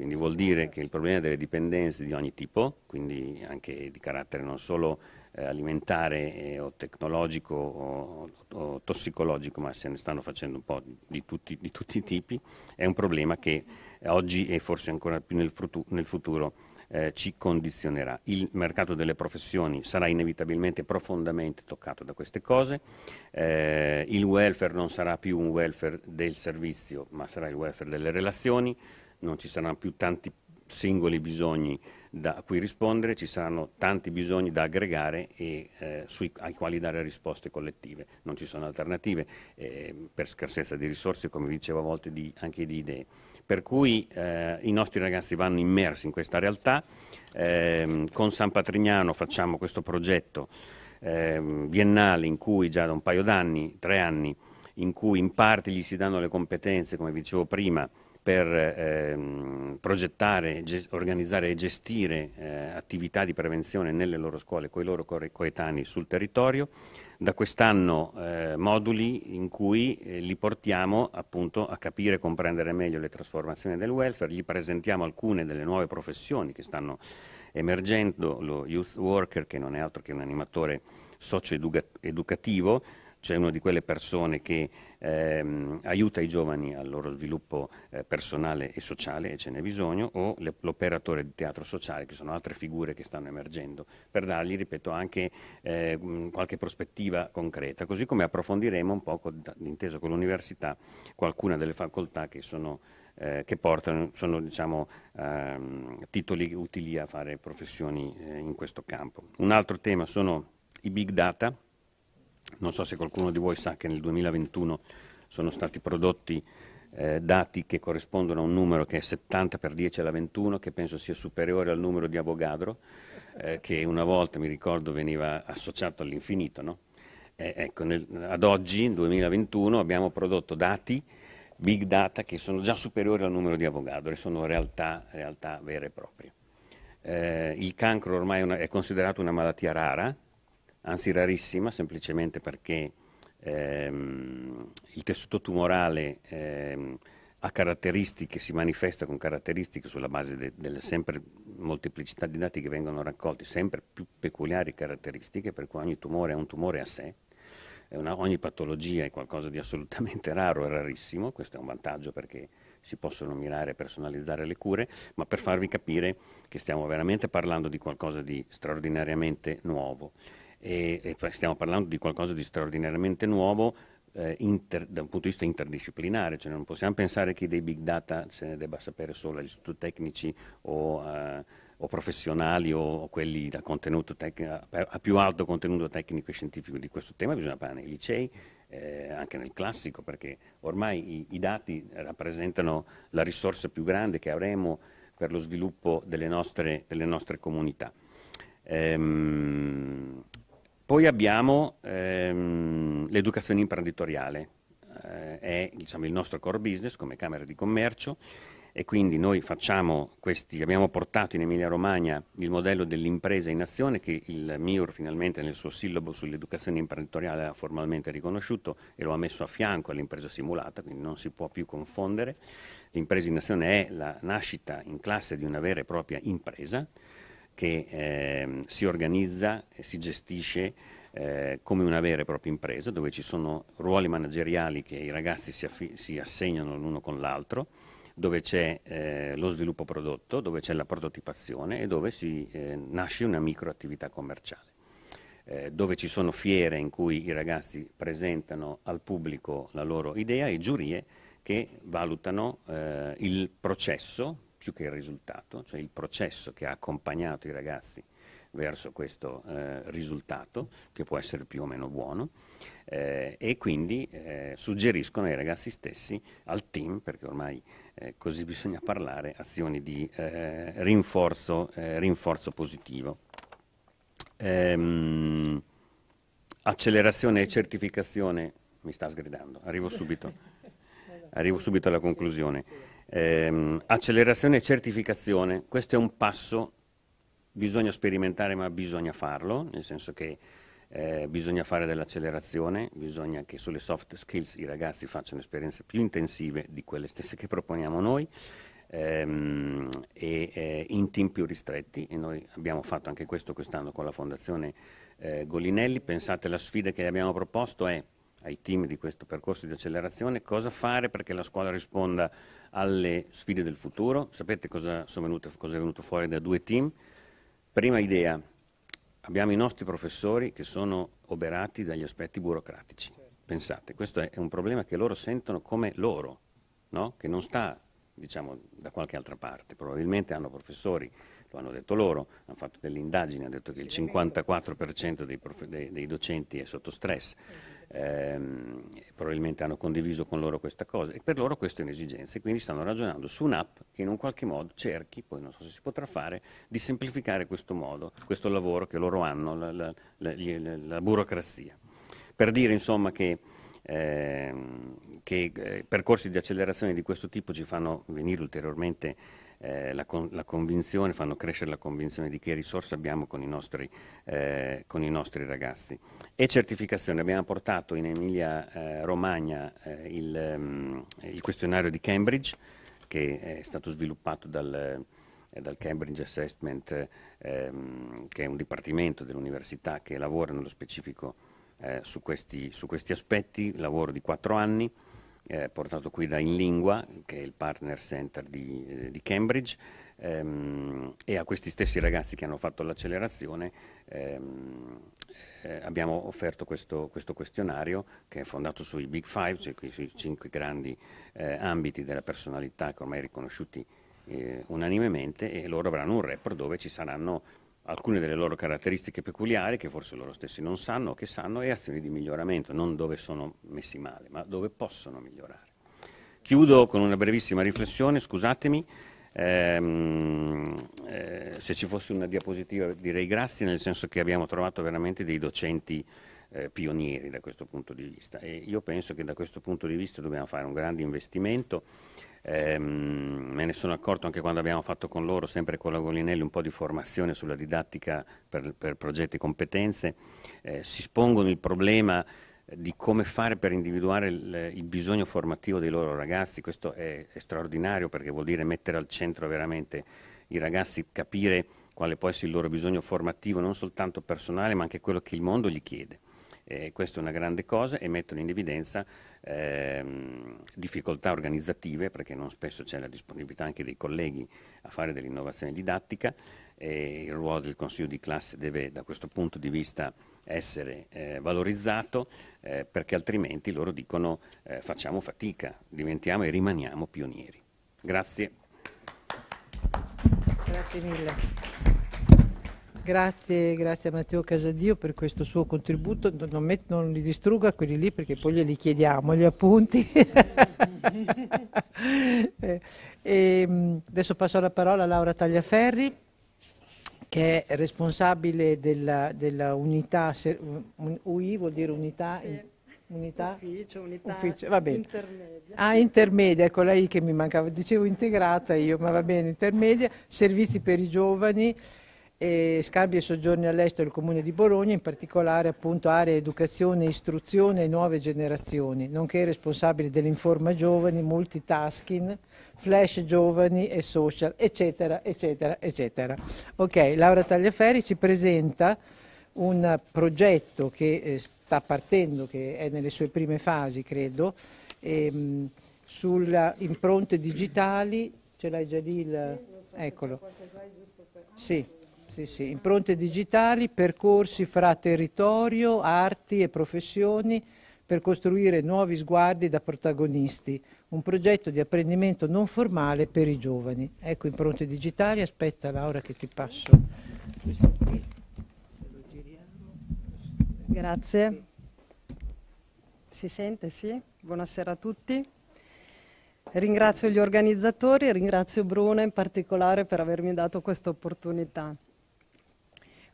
quindi vuol dire che il problema delle dipendenze di ogni tipo, quindi anche di carattere non solo eh, alimentare eh, o tecnologico o, o, tossicologico, ma se ne stanno facendo un po' di tutti, di tutti i tipi, è un problema che oggi e forse ancora più nel, frutu- nel futuro eh, ci condizionerà. Il mercato delle professioni sarà inevitabilmente profondamente toccato da queste cose, eh, il welfare non sarà più un welfare del servizio, ma sarà il welfare delle relazioni, non ci saranno più tanti singoli bisogni da cui rispondere, ci saranno tanti bisogni da aggregare e eh, sui, ai quali dare risposte collettive. Non ci sono alternative eh, per scarsezza di risorse, come vi dicevo a volte di, anche di idee. Per cui eh, i nostri ragazzi vanno immersi in questa realtà, ehm, con San Patrignano facciamo questo progetto ehm, biennale in cui già da un paio d'anni, tre anni, in cui in parte gli si danno le competenze, come vi dicevo prima, per ehm, progettare, organizzare e gestire eh, attività di prevenzione nelle loro scuole con i loro coetanei sul territorio. Da quest'anno eh, moduli in cui eh, li portiamo appunto a capire e comprendere meglio le trasformazioni del welfare, gli presentiamo alcune delle nuove professioni che stanno emergendo, lo youth worker che non è altro che un animatore socio-educativo, cioè una di quelle persone che ehm, aiuta i giovani al loro sviluppo eh, personale e sociale, e ce n'è bisogno, o l'operatore di teatro sociale, che sono altre figure che stanno emergendo, per dargli, ripeto, anche eh, qualche prospettiva concreta, così come approfondiremo un po', con, con l'università, qualcuna delle facoltà che sono eh, che portano, sono diciamo, ehm, titoli utili a fare professioni eh, in questo campo. Un altro tema sono i big data, non so se qualcuno di voi sa che nel 2021 sono stati prodotti eh, dati che corrispondono a un numero che è 70 per 10 alla 21, che penso sia superiore al numero di Avogadro, eh, che una volta, mi ricordo, veniva associato all'infinito. No? Eh, ecco, nel, ad oggi, nel 2021, abbiamo prodotto dati, big data, che sono già superiori al numero di Avogadro e sono realtà, realtà vere e proprie. Eh, il cancro ormai è, una, è considerato una malattia rara, anzi rarissima, semplicemente perché ehm, il tessuto tumorale ehm, ha caratteristiche, si manifesta con caratteristiche sulla base de, delle sempre molteplicità di dati che vengono raccolti, sempre più peculiari caratteristiche, per cui ogni tumore è un tumore a sé, una, ogni patologia è qualcosa di assolutamente raro e rarissimo, questo è un vantaggio perché si possono mirare e personalizzare le cure, ma per farvi capire che stiamo veramente parlando di qualcosa di straordinariamente nuovo e, e stiamo parlando di qualcosa di straordinariamente nuovo eh, inter, da un punto di vista interdisciplinare, cioè non possiamo pensare che dei big data se ne debba sapere solo gli istituti tecnici o, eh, o professionali o, o quelli da contenuto tecnico, a più alto contenuto tecnico e scientifico di questo tema, bisogna parlare nei licei, eh, anche nel classico, perché ormai i, i dati rappresentano la risorsa più grande che avremo per lo sviluppo delle nostre, delle nostre comunità. Ehm, poi abbiamo ehm, l'educazione imprenditoriale, eh, è diciamo, il nostro core business come Camera di Commercio e quindi noi facciamo questi, abbiamo portato in Emilia Romagna il modello dell'impresa in azione che il MIUR finalmente nel suo sillabo sull'educazione imprenditoriale ha formalmente riconosciuto e lo ha messo a fianco all'impresa simulata, quindi non si può più confondere. L'impresa in azione è la nascita in classe di una vera e propria impresa che eh, si organizza e si gestisce eh, come una vera e propria impresa, dove ci sono ruoli manageriali che i ragazzi si, si assegnano l'uno con l'altro, dove c'è eh, lo sviluppo prodotto, dove c'è la prototipazione e dove si, eh, nasce una microattività commerciale. Eh, dove ci sono fiere in cui i ragazzi presentano al pubblico la loro idea e giurie che valutano eh, il processo più che il risultato, cioè il processo che ha accompagnato i ragazzi verso questo eh, risultato, che può essere più o meno buono, eh, e quindi eh, suggeriscono ai ragazzi stessi, al team, perché ormai eh, così bisogna parlare, azioni di eh, rinforzo, eh, rinforzo, positivo. Ehm, accelerazione e certificazione, mi sta sgridando, arrivo subito, arrivo subito alla conclusione. Ehm, accelerazione e certificazione, questo è un passo, bisogna sperimentare ma bisogna farlo, nel senso che eh, bisogna fare dell'accelerazione, bisogna che sulle soft skills i ragazzi facciano esperienze più intensive di quelle stesse che proponiamo noi ehm, e eh, in team più ristretti e noi abbiamo fatto anche questo quest'anno con la Fondazione eh, Golinelli, pensate la sfida che gli abbiamo proposto è ai team di questo percorso di accelerazione, cosa fare perché la scuola risponda alle sfide del futuro. Sapete cosa, venute, cosa è venuto fuori da due team? Prima idea, abbiamo i nostri professori che sono oberati dagli aspetti burocratici. Pensate, questo è un problema che loro sentono come loro, no? che non sta diciamo, da qualche altra parte. Probabilmente hanno professori, lo hanno detto loro, hanno fatto delle indagini, hanno detto che il 54% dei, dei, dei docenti è sotto stress ehm, probabilmente hanno condiviso con loro questa cosa e per loro questa è un'esigenza e quindi stanno ragionando su un'app che in un qualche modo cerchi, poi non so se si potrà fare, di semplificare questo modo, questo lavoro che loro hanno, la, la, la, la burocrazia. Per dire insomma che eh, che eh, percorsi di accelerazione di questo tipo ci fanno venire ulteriormente eh, la, con, la, convinzione, fanno crescere la convinzione di che risorse abbiamo con i, nostri, eh, con i nostri ragazzi. E certificazione, abbiamo portato in Emilia eh, Romagna eh, il, um, il, questionario di Cambridge che è stato sviluppato dal eh, dal Cambridge Assessment, ehm, che è un dipartimento dell'università che lavora nello specifico eh, su, questi, su, questi, aspetti, lavoro di quattro anni, eh, portato qui da In Lingua, che è il partner center di, eh, di Cambridge, ehm, e a questi stessi ragazzi che hanno fatto l'accelerazione ehm, eh, abbiamo offerto questo, questo, questionario che è fondato sui Big Five, cioè sui cinque grandi eh, ambiti della personalità che ormai riconosciuti eh, unanimemente e loro avranno un report dove ci saranno alcune delle loro caratteristiche peculiari, che forse loro stessi non sanno o che sanno, e azioni di miglioramento, non dove sono messi male, ma dove possono migliorare. Chiudo con una brevissima riflessione, scusatemi, ehm, eh, se ci fosse una diapositiva direi grazie, nel senso che abbiamo trovato veramente dei docenti eh, pionieri da questo punto di vista e io penso che da questo punto di vista dobbiamo fare un grande investimento eh, me ne sono accorto anche quando abbiamo fatto con loro, sempre con la Golinelli, un po' di formazione sulla didattica per, per progetti e competenze. Eh, si spongono il problema eh, di come fare per individuare il, il bisogno formativo dei loro ragazzi. Questo è, è straordinario perché vuol dire mettere al centro veramente i ragazzi, capire quale può essere il loro bisogno formativo, non soltanto personale, ma anche quello che il mondo gli chiede. Eh, questa è una grande cosa e mettono in evidenza ehm, difficoltà organizzative, perché non spesso c'è la disponibilità anche dei colleghi a fare dell'innovazione didattica. E il ruolo del consiglio di classe deve da questo punto di vista essere eh, valorizzato eh, perché altrimenti loro dicono eh, facciamo fatica, diventiamo e rimaniamo pionieri. Grazie. Grazie mille. Grazie, grazie a Matteo Casadio per questo suo contributo. Non, met, non li distrugga quelli lì perché poi glieli chiediamo gli appunti. e, eh, ehm, adesso passo la parola a Laura Tagliaferri che è responsabile della, della unità, UI vuol dire unità, sì. unità? Ufficio, unità Ufficio, va bene. intermedia. Ah, intermedia, ecco lei che mi mancava, dicevo integrata io, ma va bene, intermedia, servizi per i giovani e scambi e soggiorni all'estero del Comune di Bologna, in particolare appunto area educazione, istruzione e nuove generazioni, nonché responsabile dell'Informa Giovani, Multitasking, Flash Giovani e Social, eccetera, eccetera, eccetera. Ok, Laura Tagliaferri ci presenta un progetto che eh, sta partendo, che è nelle sue prime fasi, credo, ehm, sulle impronte digitali, ce l'hai già lì? Il... Eccolo. Sì. Sì, sì, impronte digitali, percorsi fra territorio, arti e professioni per costruire nuovi sguardi da protagonisti, un progetto di apprendimento non formale per i giovani. Ecco, impronte digitali, aspetta Laura che ti passo. Grazie. Si sente, sì? Buonasera a tutti. Ringrazio gli organizzatori e ringrazio Bruna in particolare per avermi dato questa opportunità.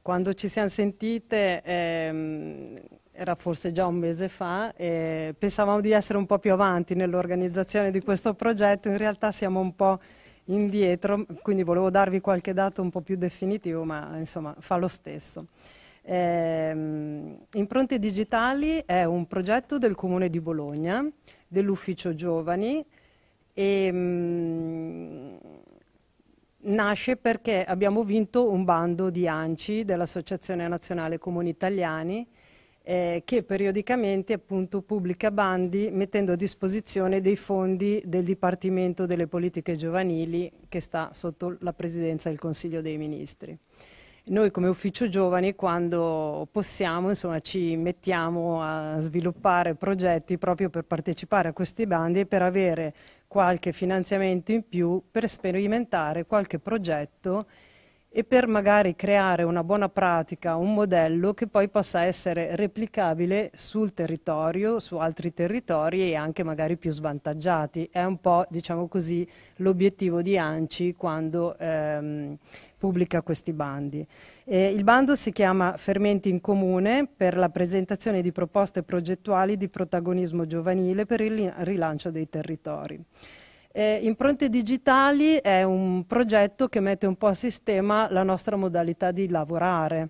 Quando ci siamo sentite, ehm, era forse già un mese fa, e pensavamo di essere un po' più avanti nell'organizzazione di questo progetto, in realtà siamo un po' indietro, quindi volevo darvi qualche dato un po' più definitivo, ma insomma fa lo stesso. Eh, Impronte Digitali è un progetto del Comune di Bologna, dell'Ufficio Giovani e mh, mm, nasce perché abbiamo vinto un bando di ANCI, dell'Associazione Nazionale Comuni Italiani, eh, che periodicamente appunto, pubblica bandi mettendo a disposizione dei fondi del Dipartimento delle Politiche Giovanili che sta sotto la presidenza del Consiglio dei Ministri. Noi come Ufficio Giovani quando possiamo insomma, ci mettiamo a sviluppare progetti proprio per partecipare a questi bandi e per avere qualche finanziamento in più per sperimentare qualche progetto e per magari creare una buona pratica, un modello che poi possa essere replicabile sul territorio, su altri territori e anche magari più svantaggiati. È un po', diciamo così, l'obiettivo di ANCI quando ehm, pubblica questi bandi. Eh, il bando si chiama Fermenti in Comune per la presentazione di proposte progettuali di protagonismo giovanile per il rilancio dei territori. Eh, Impronte Digitali è un progetto che mette un po' a sistema la nostra modalità di lavorare.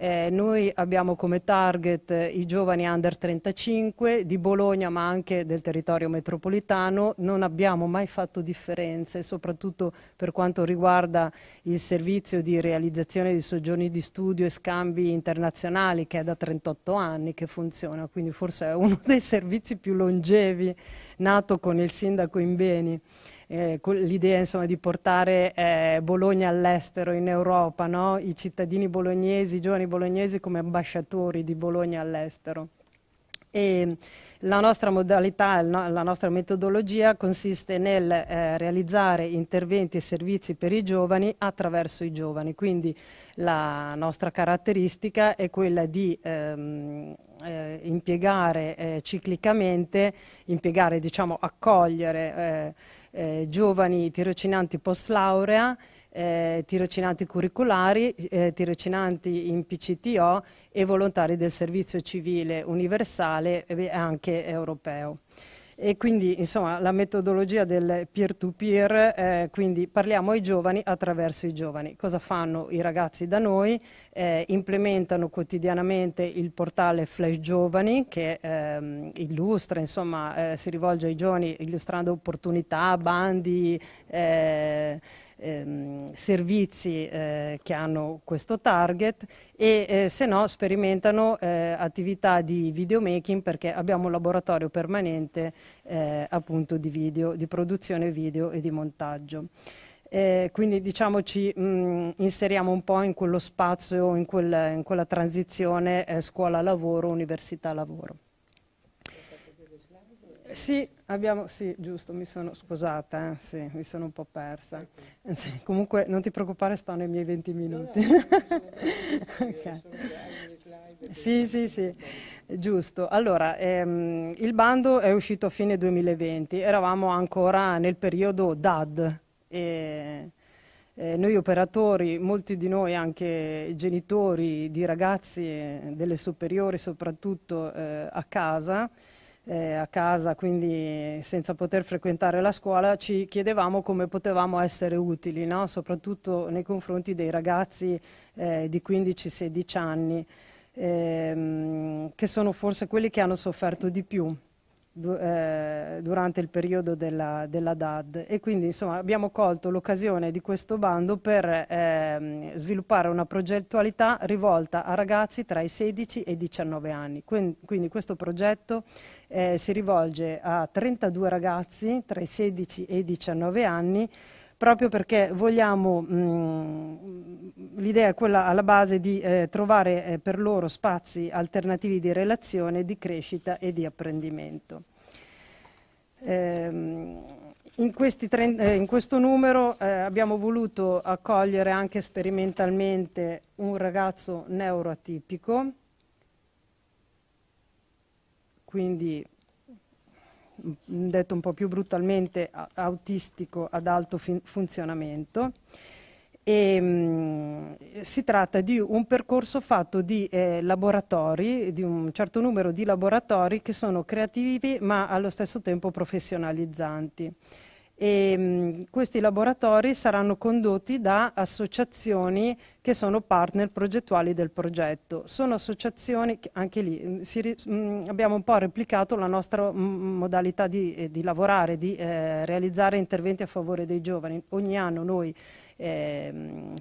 Eh, noi abbiamo come target eh, i giovani under 35 di Bologna ma anche del territorio metropolitano, non abbiamo mai fatto differenze, soprattutto per quanto riguarda il servizio di realizzazione di soggiorni di studio e scambi internazionali che è da 38 anni che funziona, quindi forse è uno dei servizi più longevi nato con il sindaco in beni eh, l'idea insomma, di portare eh, Bologna all'estero, in Europa, no? i cittadini bolognesi, i giovani bolognesi come ambasciatori di Bologna all'estero. E la nostra modalità, la nostra metodologia consiste nel eh, realizzare interventi e servizi per i giovani attraverso i giovani, quindi la nostra caratteristica è quella di ehm, eh, impiegare eh, ciclicamente, impiegare, diciamo, accogliere eh, eh, giovani tirocinanti post laurea, eh, tirocinanti curriculari, eh, tirocinanti in PCTO e volontari del servizio civile universale e anche europeo. E quindi insomma la metodologia del peer-to-peer, eh, quindi parliamo ai giovani attraverso i giovani. Cosa fanno i ragazzi da noi? Eh, implementano quotidianamente il portale Flash Giovani che ehm, illustra, insomma eh, si rivolge ai giovani illustrando opportunità, bandi. Eh, ehm, servizi eh, che hanno questo target e eh, se no sperimentano eh, attività di videomaking perché abbiamo un laboratorio permanente eh, appunto di video, di produzione video e di montaggio. Eh, quindi diciamo ci mh, mm, inseriamo un po' in quello spazio, in, quel, in quella transizione eh, scuola-lavoro, università-lavoro. Sì, Abbiamo, sì, giusto, mi sono scusata, eh, sì, mi sono un po' persa. Sì, comunque non ti preoccupare, sto nei miei 20 minuti. No, no, okay. Sì, sì, sì, giusto. Allora, ehm, il bando è uscito a fine 2020, eravamo ancora nel periodo DAD. E, eh, noi operatori, molti di noi anche genitori di ragazzi delle superiori soprattutto eh, a casa, eh, a casa, quindi senza poter frequentare la scuola, ci chiedevamo come potevamo essere utili, no? soprattutto nei confronti dei ragazzi eh, di 15-16 anni, ehm, che sono forse quelli che hanno sofferto di più du eh, durante il periodo della, della, DAD e quindi insomma, abbiamo colto l'occasione di questo bando per ehm, sviluppare una progettualità rivolta a ragazzi tra i 16 e i 19 anni. Quindi, questo progetto eh, si rivolge a 32 ragazzi tra i 16 e i 19 anni proprio perché vogliamo, mm, l'idea è quella alla base di eh, trovare eh, per loro spazi alternativi di relazione, di crescita e di apprendimento. Ehm, in, tre, eh, in, questo numero eh, abbiamo voluto accogliere anche sperimentalmente un ragazzo neuroatipico, quindi Mm, detto un po' più brutalmente, autistico ad alto funzionamento. E, ehm, mh, si tratta di un percorso fatto di eh, laboratori, di un certo numero di laboratori che sono creativi ma allo stesso tempo professionalizzanti e ehm, mh, questi laboratori saranno condotti da associazioni che sono partner progettuali del progetto. Sono associazioni che anche lì mm, si, mh, mm, abbiamo un po' replicato la nostra mm, modalità di, eh, di lavorare, di eh, realizzare interventi a favore dei giovani. Ogni anno noi eh,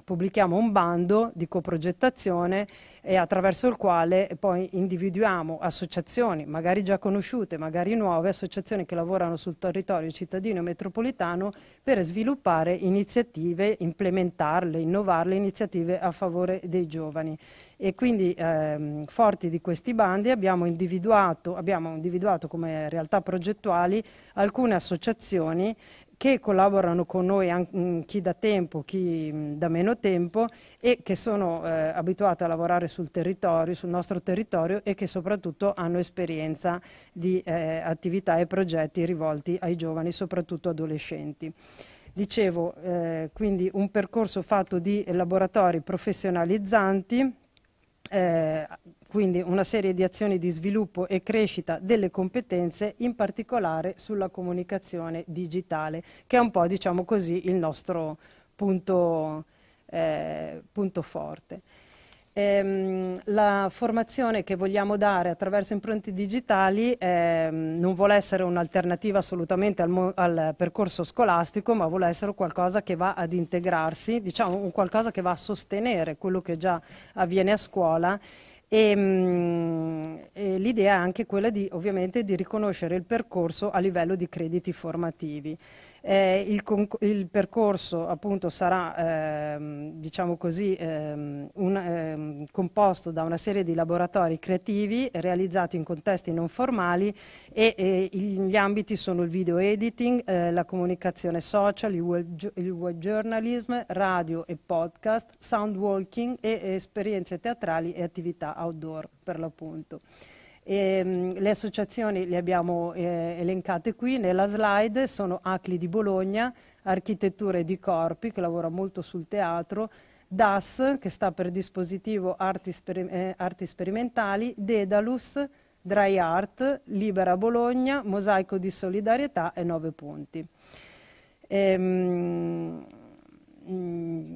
pubblichiamo un bando di coprogettazione e attraverso il quale poi individuiamo associazioni, magari già conosciute, magari nuove, associazioni che lavorano sul territorio cittadino metropolitano per sviluppare iniziative, implementarle, innovarle, iniziative a favore dei giovani. E quindi ehm, forti di questi bandi abbiamo individuato, abbiamo individuato come realtà progettuali alcune associazioni che collaborano con noi mm, chi da tempo, chi mm, da meno tempo e che sono eh, abituati a lavorare sul territorio, sul nostro territorio e che soprattutto hanno esperienza di eh, attività e progetti rivolti ai giovani, soprattutto adolescenti. Dicevo, eh, quindi un percorso fatto di laboratori professionalizzanti eh, quindi una serie di azioni di sviluppo e crescita delle competenze, in particolare sulla comunicazione digitale, che è un po' diciamo così, il nostro punto, eh, punto forte. Ehm, la formazione che vogliamo dare attraverso impronte digitali eh, non vuole essere un'alternativa assolutamente al, al, percorso scolastico, ma vuole essere qualcosa che va ad integrarsi, diciamo un qualcosa che va a sostenere quello che già avviene a scuola e, mm, e l'idea è anche quella di, ovviamente, di riconoscere il percorso a livello di crediti formativi. Eh, il, il, percorso appunto sarà, ehm, diciamo così, ehm, un, ehm, composto da una serie di laboratori creativi realizzati in contesti non formali e, e gli ambiti sono il video editing, eh, la comunicazione social, il web, il web, journalism, radio e podcast, sound walking e, e esperienze teatrali e attività outdoor per l'appunto. E, ehm, le associazioni le abbiamo eh, elencate qui nella slide, sono ACLI di Bologna, Architetture di Corpi che lavora molto sul teatro, DAS che sta per Dispositivo Arti, Sper eh, Arti Sperimentali, Dedalus, Dry Art, Libera Bologna, Mosaico di Solidarietà e Nove Punti. Ehm, mh, mm,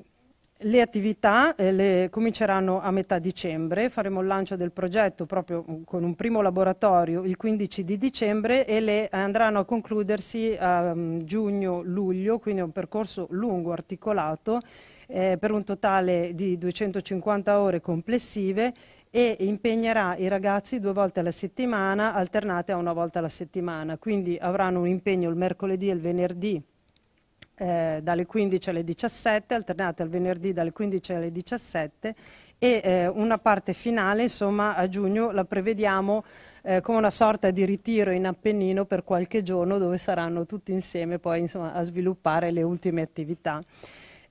le attività eh, le cominceranno a metà dicembre, faremo il lancio del progetto proprio mm, con un primo laboratorio il 15 di dicembre e le andranno a concludersi a um, mm, giugno-luglio, quindi è un percorso lungo, articolato, eh, per un totale di 250 ore complessive e impegnerà i ragazzi due volte alla settimana, alternate a una volta alla settimana, quindi avranno un impegno il mercoledì e il venerdì eh, dalle 15 alle 17, alternate al venerdì dalle 15 alle 17 e eh, una parte finale insomma a giugno la prevediamo eh, come una sorta di ritiro in Appennino per qualche giorno dove saranno tutti insieme poi insomma a sviluppare le ultime attività.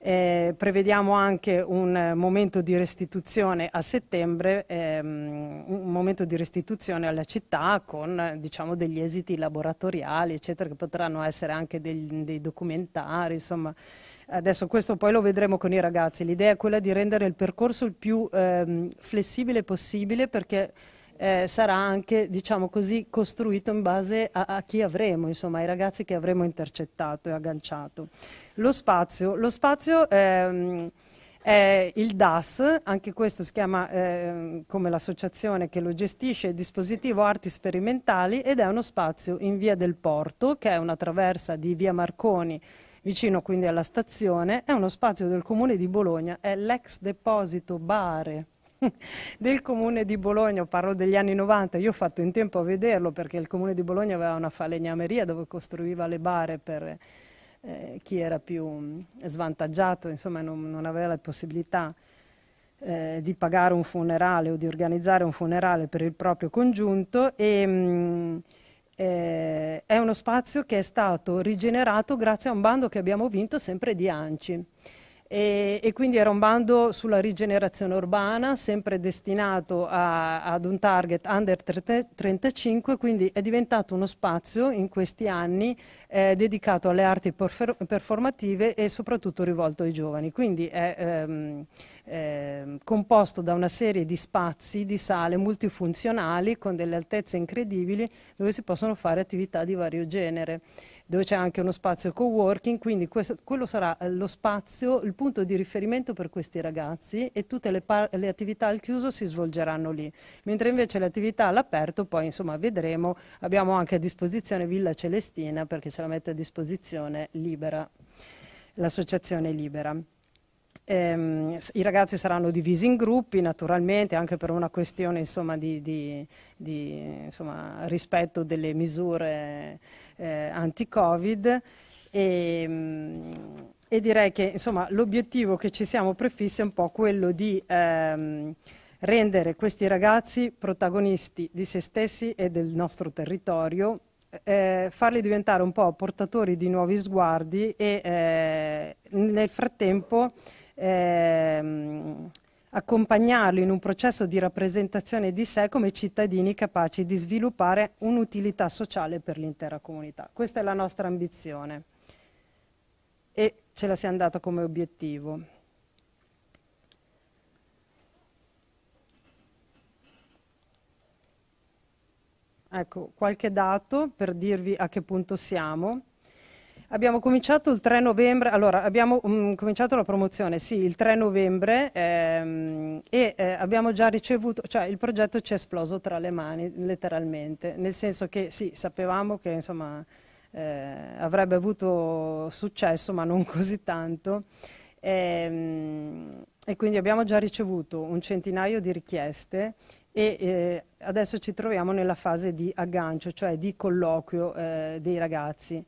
Eh, prevediamo anche un eh, momento di restituzione a settembre, ehm, un momento di restituzione alla città con diciamo, degli esiti laboratoriali, eccetera, che potranno essere anche dei, dei documentari, insomma. Adesso questo poi lo vedremo con i ragazzi. L'idea è quella di rendere il percorso il più ehm, flessibile possibile perché eh, sarà anche, diciamo così, costruito in base a, a, chi avremo, insomma, ai ragazzi che avremo intercettato e agganciato. Lo spazio, lo spazio ehm, è il DAS, anche questo si chiama eh, come l'associazione che lo gestisce, Dispositivo Arti Sperimentali, ed è uno spazio in via del Porto, che è una traversa di via Marconi, vicino quindi alla stazione, è uno spazio del comune di Bologna, è l'ex deposito bare del comune di Bologna, parlo degli anni 90, io ho fatto in tempo a vederlo perché il comune di Bologna aveva una falegnameria dove costruiva le bare per eh, chi era più mm, svantaggiato, insomma non, non aveva la possibilità eh, di pagare un funerale o di organizzare un funerale per il proprio congiunto e mh, mm, eh, è uno spazio che è stato rigenerato grazie a un bando che abbiamo vinto sempre di ANCI. E, e, quindi era un bando sulla rigenerazione urbana, sempre destinato a, ad un target under 35, quindi è diventato uno spazio in questi anni eh, dedicato alle arti performative e soprattutto rivolto ai giovani. Quindi è, ehm, Ehm, composto da una serie di spazi di sale multifunzionali con delle altezze incredibili dove si possono fare attività di vario genere, dove c'è anche uno spazio co-working, quindi questo, quello sarà eh, lo spazio, il punto di riferimento per questi ragazzi e tutte le, le attività al chiuso si svolgeranno lì, mentre invece le attività all'aperto poi insomma vedremo, abbiamo anche a disposizione Villa Celestina perché ce la mette a disposizione libera, l'associazione libera. Ehm, I ragazzi saranno divisi in gruppi naturalmente anche per una questione insomma, di, di, di insomma, rispetto delle misure eh, anti-Covid e, ehm, e, direi che l'obiettivo che ci siamo prefissi è un po' quello di ehm, rendere questi ragazzi protagonisti di se stessi e del nostro territorio eh, farli diventare un po' portatori di nuovi sguardi e eh, nel frattempo ehm, accompagnarlo in un processo di rappresentazione di sé come cittadini capaci di sviluppare un'utilità sociale per l'intera comunità. Questa è la nostra ambizione e ce la siamo data come obiettivo. Ecco, qualche dato per dirvi a che punto siamo. Abbiamo cominciato il 3 novembre, allora abbiamo um, cominciato la promozione, sì, il 3 novembre ehm, e eh, abbiamo già ricevuto, cioè il progetto ci è esploso tra le mani letteralmente, nel senso che sì, sapevamo che insomma eh, avrebbe avuto successo ma non così tanto. Ehm, e quindi abbiamo già ricevuto un centinaio di richieste e eh, adesso ci troviamo nella fase di aggancio, cioè di colloquio eh, dei ragazzi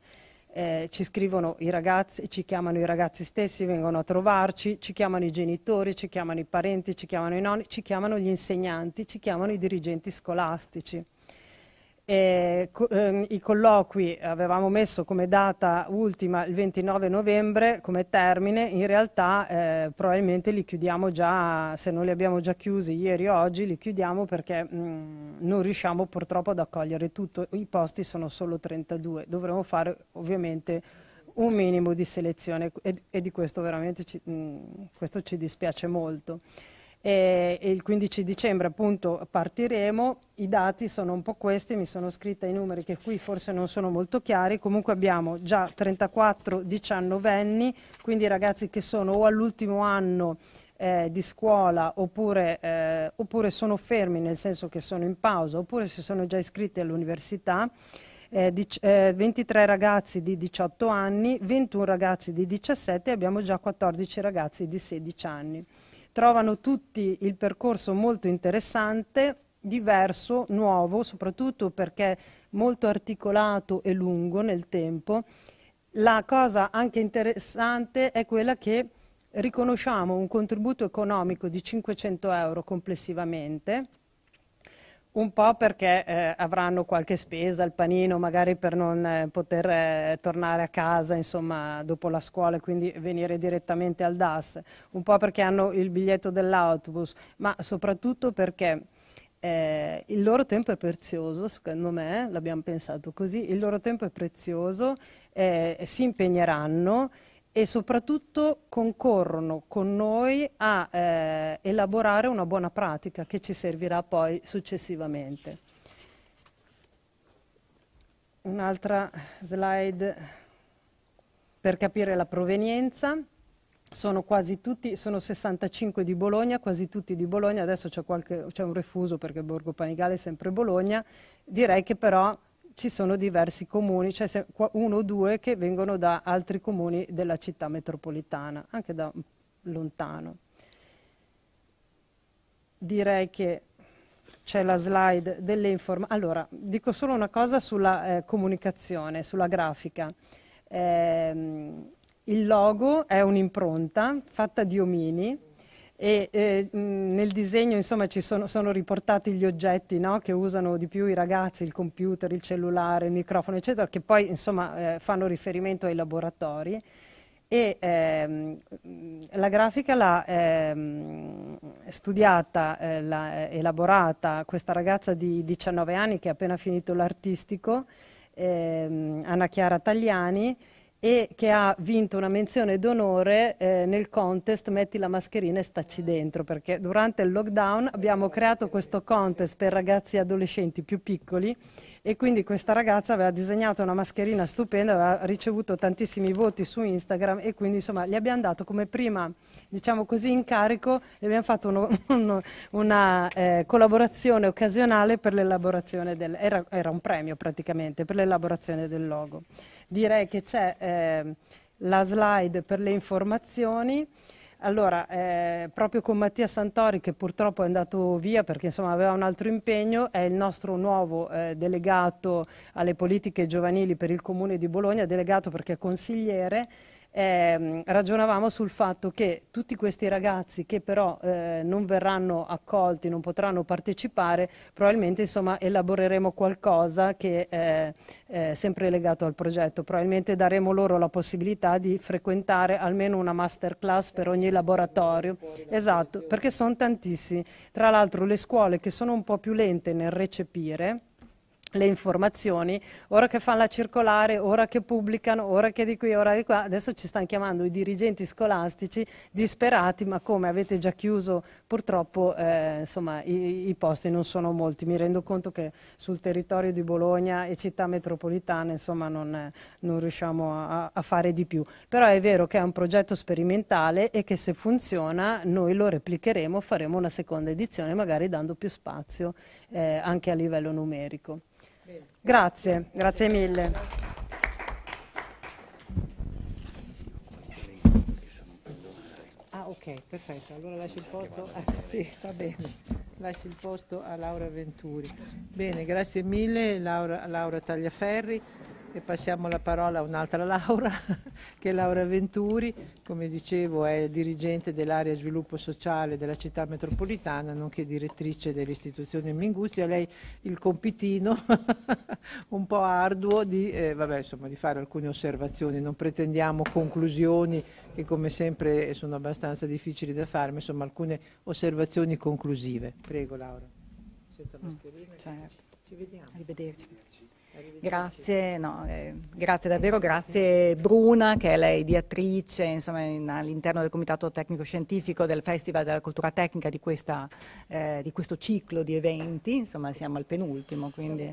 eh, ci scrivono i ragazzi, ci chiamano i ragazzi stessi, vengono a trovarci, ci chiamano i genitori, ci chiamano i parenti, ci chiamano i nonni, ci chiamano gli insegnanti, ci chiamano i dirigenti scolastici. Eh, co ehm, I colloqui avevamo messo come data ultima il 29 novembre come termine, in realtà eh, probabilmente li chiudiamo già, se non li abbiamo già chiusi ieri o oggi, li chiudiamo perché mh, mm, non riusciamo purtroppo ad accogliere tutto, i posti sono solo 32, dovremo fare ovviamente un minimo di selezione e, e di questo veramente ci, mh, mm, questo ci dispiace molto e, il 15 dicembre appunto partiremo, i dati sono un po' questi, mi sono scritta i numeri che qui forse non sono molto chiari, comunque abbiamo già 34 diciannovenni, quindi ragazzi che sono o all'ultimo anno eh, di scuola oppure, eh, oppure sono fermi nel senso che sono in pausa oppure si sono già iscritti all'università. 23 eh, eh, ragazzi di 18 anni, 21 ragazzi di 17 e abbiamo già 14 ragazzi di 16 anni trovano tutti il percorso molto interessante, diverso, nuovo, soprattutto perché molto articolato e lungo nel tempo. La cosa anche interessante è quella che riconosciamo un contributo economico di 500 euro complessivamente un po' perché eh, avranno qualche spesa, il panino, magari per non eh, poter eh, tornare a casa, insomma, dopo la scuola, e quindi venire direttamente al DAS. Un po' perché hanno il biglietto dell'autobus, ma soprattutto perché eh, il loro tempo è prezioso, secondo me, l'abbiamo pensato così, il loro tempo è prezioso, eh, si impegneranno e soprattutto concorrono con noi a eh, elaborare una buona pratica che ci servirà poi successivamente. Un'altra slide per capire la provenienza. Sono quasi tutti, sono 65 di Bologna, quasi tutti di Bologna, adesso c'è un refuso perché Borgo Panigale è sempre Bologna, direi che però ci sono diversi comuni, cioè uno o due che vengono da altri comuni della città metropolitana, anche da lontano. Direi che c'è la slide delle informazioni. Allora, dico solo una cosa sulla eh, comunicazione, sulla grafica. Eh, il logo è un'impronta fatta di omini e eh, nel disegno insomma ci sono, sono riportati gli oggetti no? che usano di più i ragazzi, il computer, il cellulare, il microfono eccetera che poi insomma eh, fanno riferimento ai laboratori e ehm, la grafica l'ha ehm, studiata, eh, l'ha eh, elaborata questa ragazza di 19 anni che ha appena finito l'artistico, ehm, Anna Chiara Tagliani e che ha vinto una menzione d'onore eh, nel contest Metti la mascherina e stacci dentro, perché durante il lockdown abbiamo creato questo contest per ragazzi e adolescenti più piccoli e quindi questa ragazza aveva disegnato una mascherina stupenda, aveva ricevuto tantissimi voti su Instagram e quindi insomma gli abbiamo dato come prima, diciamo così, incarico, gli abbiamo fatto uno, uno, una eh, collaborazione occasionale per l'elaborazione del... Era, era un premio praticamente per l'elaborazione del logo direi che c'è eh, la slide per le informazioni. Allora, eh, proprio con Mattia Santori, che purtroppo è andato via perché insomma, aveva un altro impegno, è il nostro nuovo eh, delegato alle politiche giovanili per il Comune di Bologna, delegato perché è consigliere, eh, ragionavamo sul fatto che tutti questi ragazzi che però eh, non verranno accolti, non potranno partecipare, probabilmente insomma, elaboreremo qualcosa che eh, è sempre legato al progetto, probabilmente daremo loro la possibilità di frequentare almeno una masterclass per ogni laboratorio, esatto, perché sono tantissimi, tra l'altro le scuole che sono un po' più lente nel recepire, le informazioni, ora che fanno la circolare, ora che pubblicano, ora che di qui, ora di qua, adesso ci stanno chiamando i dirigenti scolastici disperati, ma come avete già chiuso purtroppo eh, insomma, i, i, posti non sono molti, mi rendo conto che sul territorio di Bologna e città metropolitane insomma, non, non, riusciamo a, a fare di più, però è vero che è un progetto sperimentale e che se funziona noi lo replicheremo, faremo una seconda edizione magari dando più spazio eh, anche a livello numerico. Grazie, grazie mille. Ah, ok, perfetto. Allora lascio il posto. Ah, sì, va bene. Lascio il posto a Laura Venturi. Bene, grazie mille Laura, Laura Tagliaferri. E passiamo la parola a un'altra Laura, che è Laura Venturi, come dicevo è dirigente dell'area sviluppo sociale della città metropolitana, nonché direttrice dell'istituzione Minguzzi. A Lei il compitino un po' arduo di, eh, vabbè, insomma, di, fare alcune osservazioni, non pretendiamo conclusioni che come sempre sono abbastanza difficili da fare, ma insomma alcune osservazioni conclusive. Prego Laura, senza mascherina. Mm, certo. Ci vediamo. Arrivederci. Grazie, no, eh, grazie davvero, grazie Bruna che è lei direttrice insomma, in, all'interno del Comitato Tecnico Scientifico del Festival della Cultura Tecnica di, questa, eh, di questo ciclo di eventi, insomma siamo al penultimo, quindi.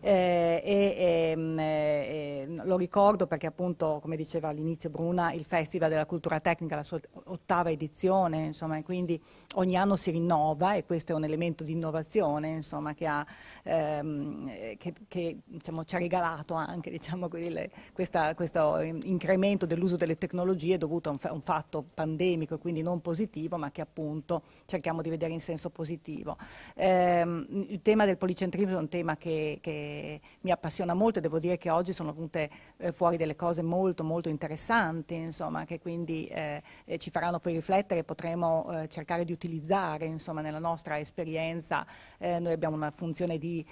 Eh, e, mm, eh, eh, lo ricordo perché appunto come diceva all'inizio Bruna il Festival della Cultura Tecnica, la sua ottava edizione, insomma, e quindi ogni anno si rinnova e questo è un elemento di innovazione insomma, che, ha, ehm, eh, che, che diciamo, ci ha regalato anche diciamo, quelle, questa, questo incremento dell'uso delle tecnologie dovuto a un, un fatto pandemico, e quindi non positivo, ma che appunto cerchiamo di vedere in senso positivo. Eh, il tema del policentrismo è un tema che, che, mi appassiona molto e devo dire che oggi sono venute eh, fuori delle cose molto, molto interessanti, insomma, che quindi eh, eh ci faranno poi riflettere e potremo eh, cercare di utilizzare insomma, nella nostra esperienza. noi abbiamo una funzione di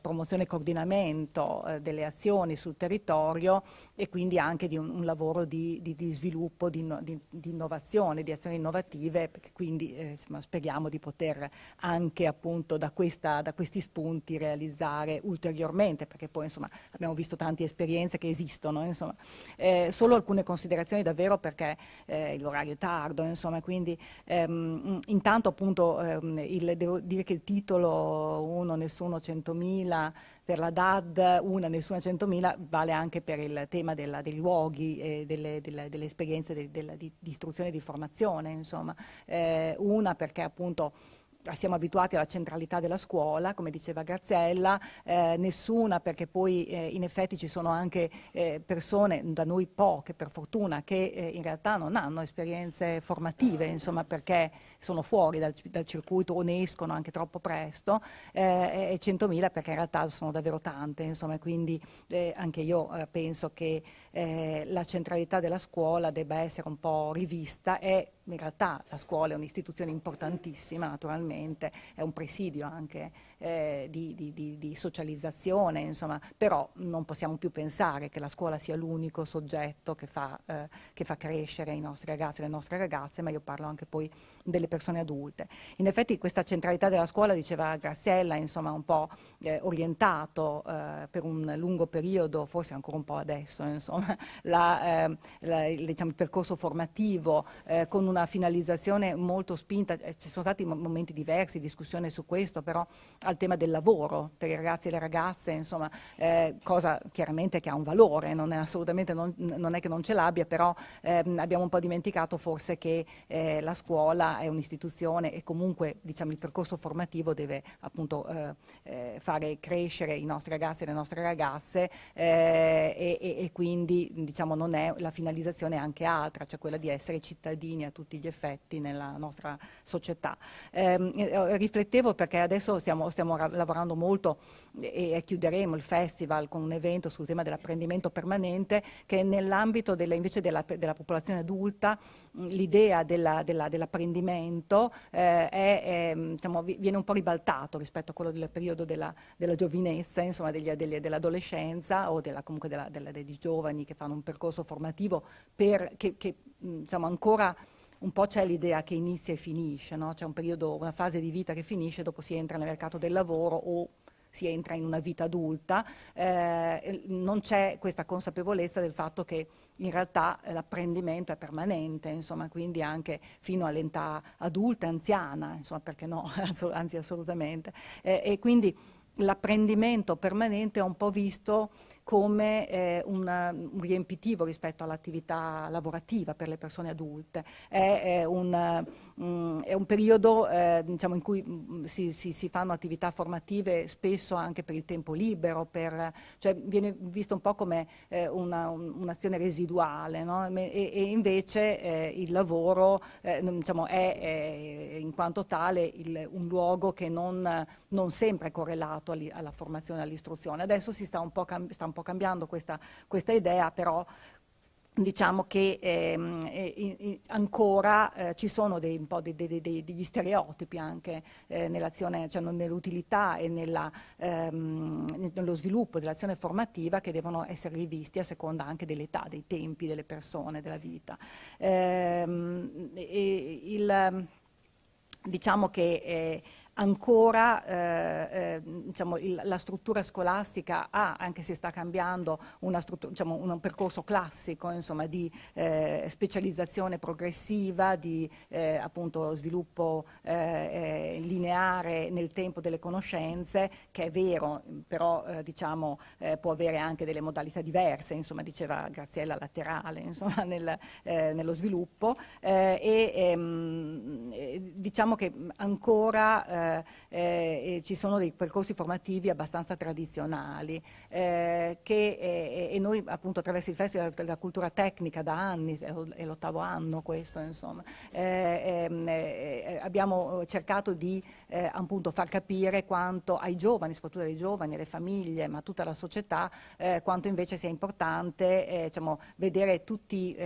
promozione e coordinamento appunto eh, delle azioni sul territorio e quindi anche di un, un lavoro di, di, di sviluppo, di, no, di, innovazione, di azioni innovative, quindi eh, insomma, speriamo di poter anche appunto da, questa, da, questi spunti realizzare ulteriormente, perché poi insomma, abbiamo visto tante esperienze che esistono, insomma. Eh, solo alcune considerazioni davvero perché eh, l'orario è tardo, insomma, quindi ehm, intanto appunto ehm, il, devo dire che il titolo Uno, Nessuno, 100.000 per la DAD una, nessuna 100.000, vale anche per il tema della, dei luoghi, eh, delle, delle, delle, esperienze de, della, di, di, istruzione e di formazione, insomma. Eh, una perché appunto siamo abituati alla centralità della scuola, come diceva Graziella, eh, nessuna perché poi eh, in effetti ci sono anche eh, persone, da noi poche per fortuna, che eh, in realtà non hanno esperienze formative, insomma perché sono fuori dal, dal circuito o ne escono anche troppo presto eh, e 100.000 perché in realtà sono davvero tante, insomma, quindi eh, anche io eh, penso che eh, la centralità della scuola debba essere un po' rivista e in realtà la scuola è un'istituzione importantissima naturalmente, è un presidio anche eh, di, di, di, socializzazione, insomma, però non possiamo più pensare che la scuola sia l'unico soggetto che fa, eh, che fa crescere i nostri ragazzi e le nostre ragazze, ma io parlo anche poi delle persone adulte. In effetti questa centralità della scuola, diceva Graziella, insomma, un po' eh, orientato eh, per un lungo periodo, forse ancora un po' adesso, insomma, la, ehm, la, diciamo, il percorso formativo eh, con una finalizzazione molto spinta, eh, ci sono stati momenti diversi, discussione su questo, però al tema del lavoro per i ragazzi e le ragazze, insomma, eh, cosa chiaramente che ha un valore, non è assolutamente non, non è che non ce l'abbia, però ehm, abbiamo un po' dimenticato forse che eh, la scuola è un'istituzione e comunque diciamo, il percorso formativo deve appunto eh, eh fare crescere i nostri ragazzi e le nostre ragazze eh, e, e, quindi diciamo, non è la finalizzazione anche altra, cioè quella di essere cittadini a tutti gli effetti nella nostra società. Ehm, eh, riflettevo perché adesso stiamo, stiamo stiamo lavorando molto e chiuderemo il festival con un evento sul tema dell'apprendimento permanente che nell'ambito della, invece della, della, popolazione adulta l'idea della, dell'apprendimento eh, è, è, diciamo, viene un po' ribaltato rispetto a quello del periodo della, giovinezza, insomma, degli, degli, dell'adolescenza o comunque dei giovani che fanno un percorso formativo per, che, che diciamo, ancora un po' c'è l'idea che inizia e finisce, no? c'è un periodo, una fase di vita che finisce, dopo si entra nel mercato del lavoro o si entra in una vita adulta, eh, non c'è questa consapevolezza del fatto che in realtà l'apprendimento è permanente, insomma, quindi anche fino all'età adulta, anziana, insomma, perché no, anzi assolutamente. Eh, e quindi l'apprendimento permanente è un po' visto come eh, un, un, riempitivo rispetto all'attività lavorativa per le persone adulte. È, è, un, mh, mm, è un, periodo eh, diciamo, in cui mh, mm, si, si, si, fanno attività formative spesso anche per il tempo libero, per, cioè viene visto un po' come eh, un'azione un, residuale no? e, e, invece eh, il lavoro eh, diciamo, è, è, in quanto tale il, un luogo che non, non sempre è correlato alla formazione e all'istruzione. Adesso si sta un po', sta un po po' cambiando questa, questa idea, però diciamo che ehm, eh, in, ancora eh, ci sono dei, un po' dei, dei, degli stereotipi anche eh, nell'azione, cioè nell'utilità e nella, ehm, nello sviluppo dell'azione formativa che devono essere rivisti a seconda anche dell'età, dei tempi, delle persone, della vita. Ehm, il, diciamo che eh, ancora eh, eh, diciamo, il, la struttura scolastica ha, anche se sta cambiando, diciamo, un percorso classico insomma, di eh, specializzazione progressiva, di eh, appunto, sviluppo lineare nel tempo delle conoscenze, che è vero, però diciamo, può avere anche delle modalità diverse, insomma, diceva Graziella laterale insomma, nel, nello sviluppo. e ehm, diciamo che ancora eh, eh, ci sono dei percorsi formativi abbastanza tradizionali eh, che, eh, e noi appunto attraverso il Festival della Cultura Tecnica da anni, è l'ottavo anno questo insomma, ehm, abbiamo cercato di appunto far capire quanto ai giovani, soprattutto ai giovani, alle famiglie, ma a tutta la società, quanto invece sia importante diciamo, vedere tutti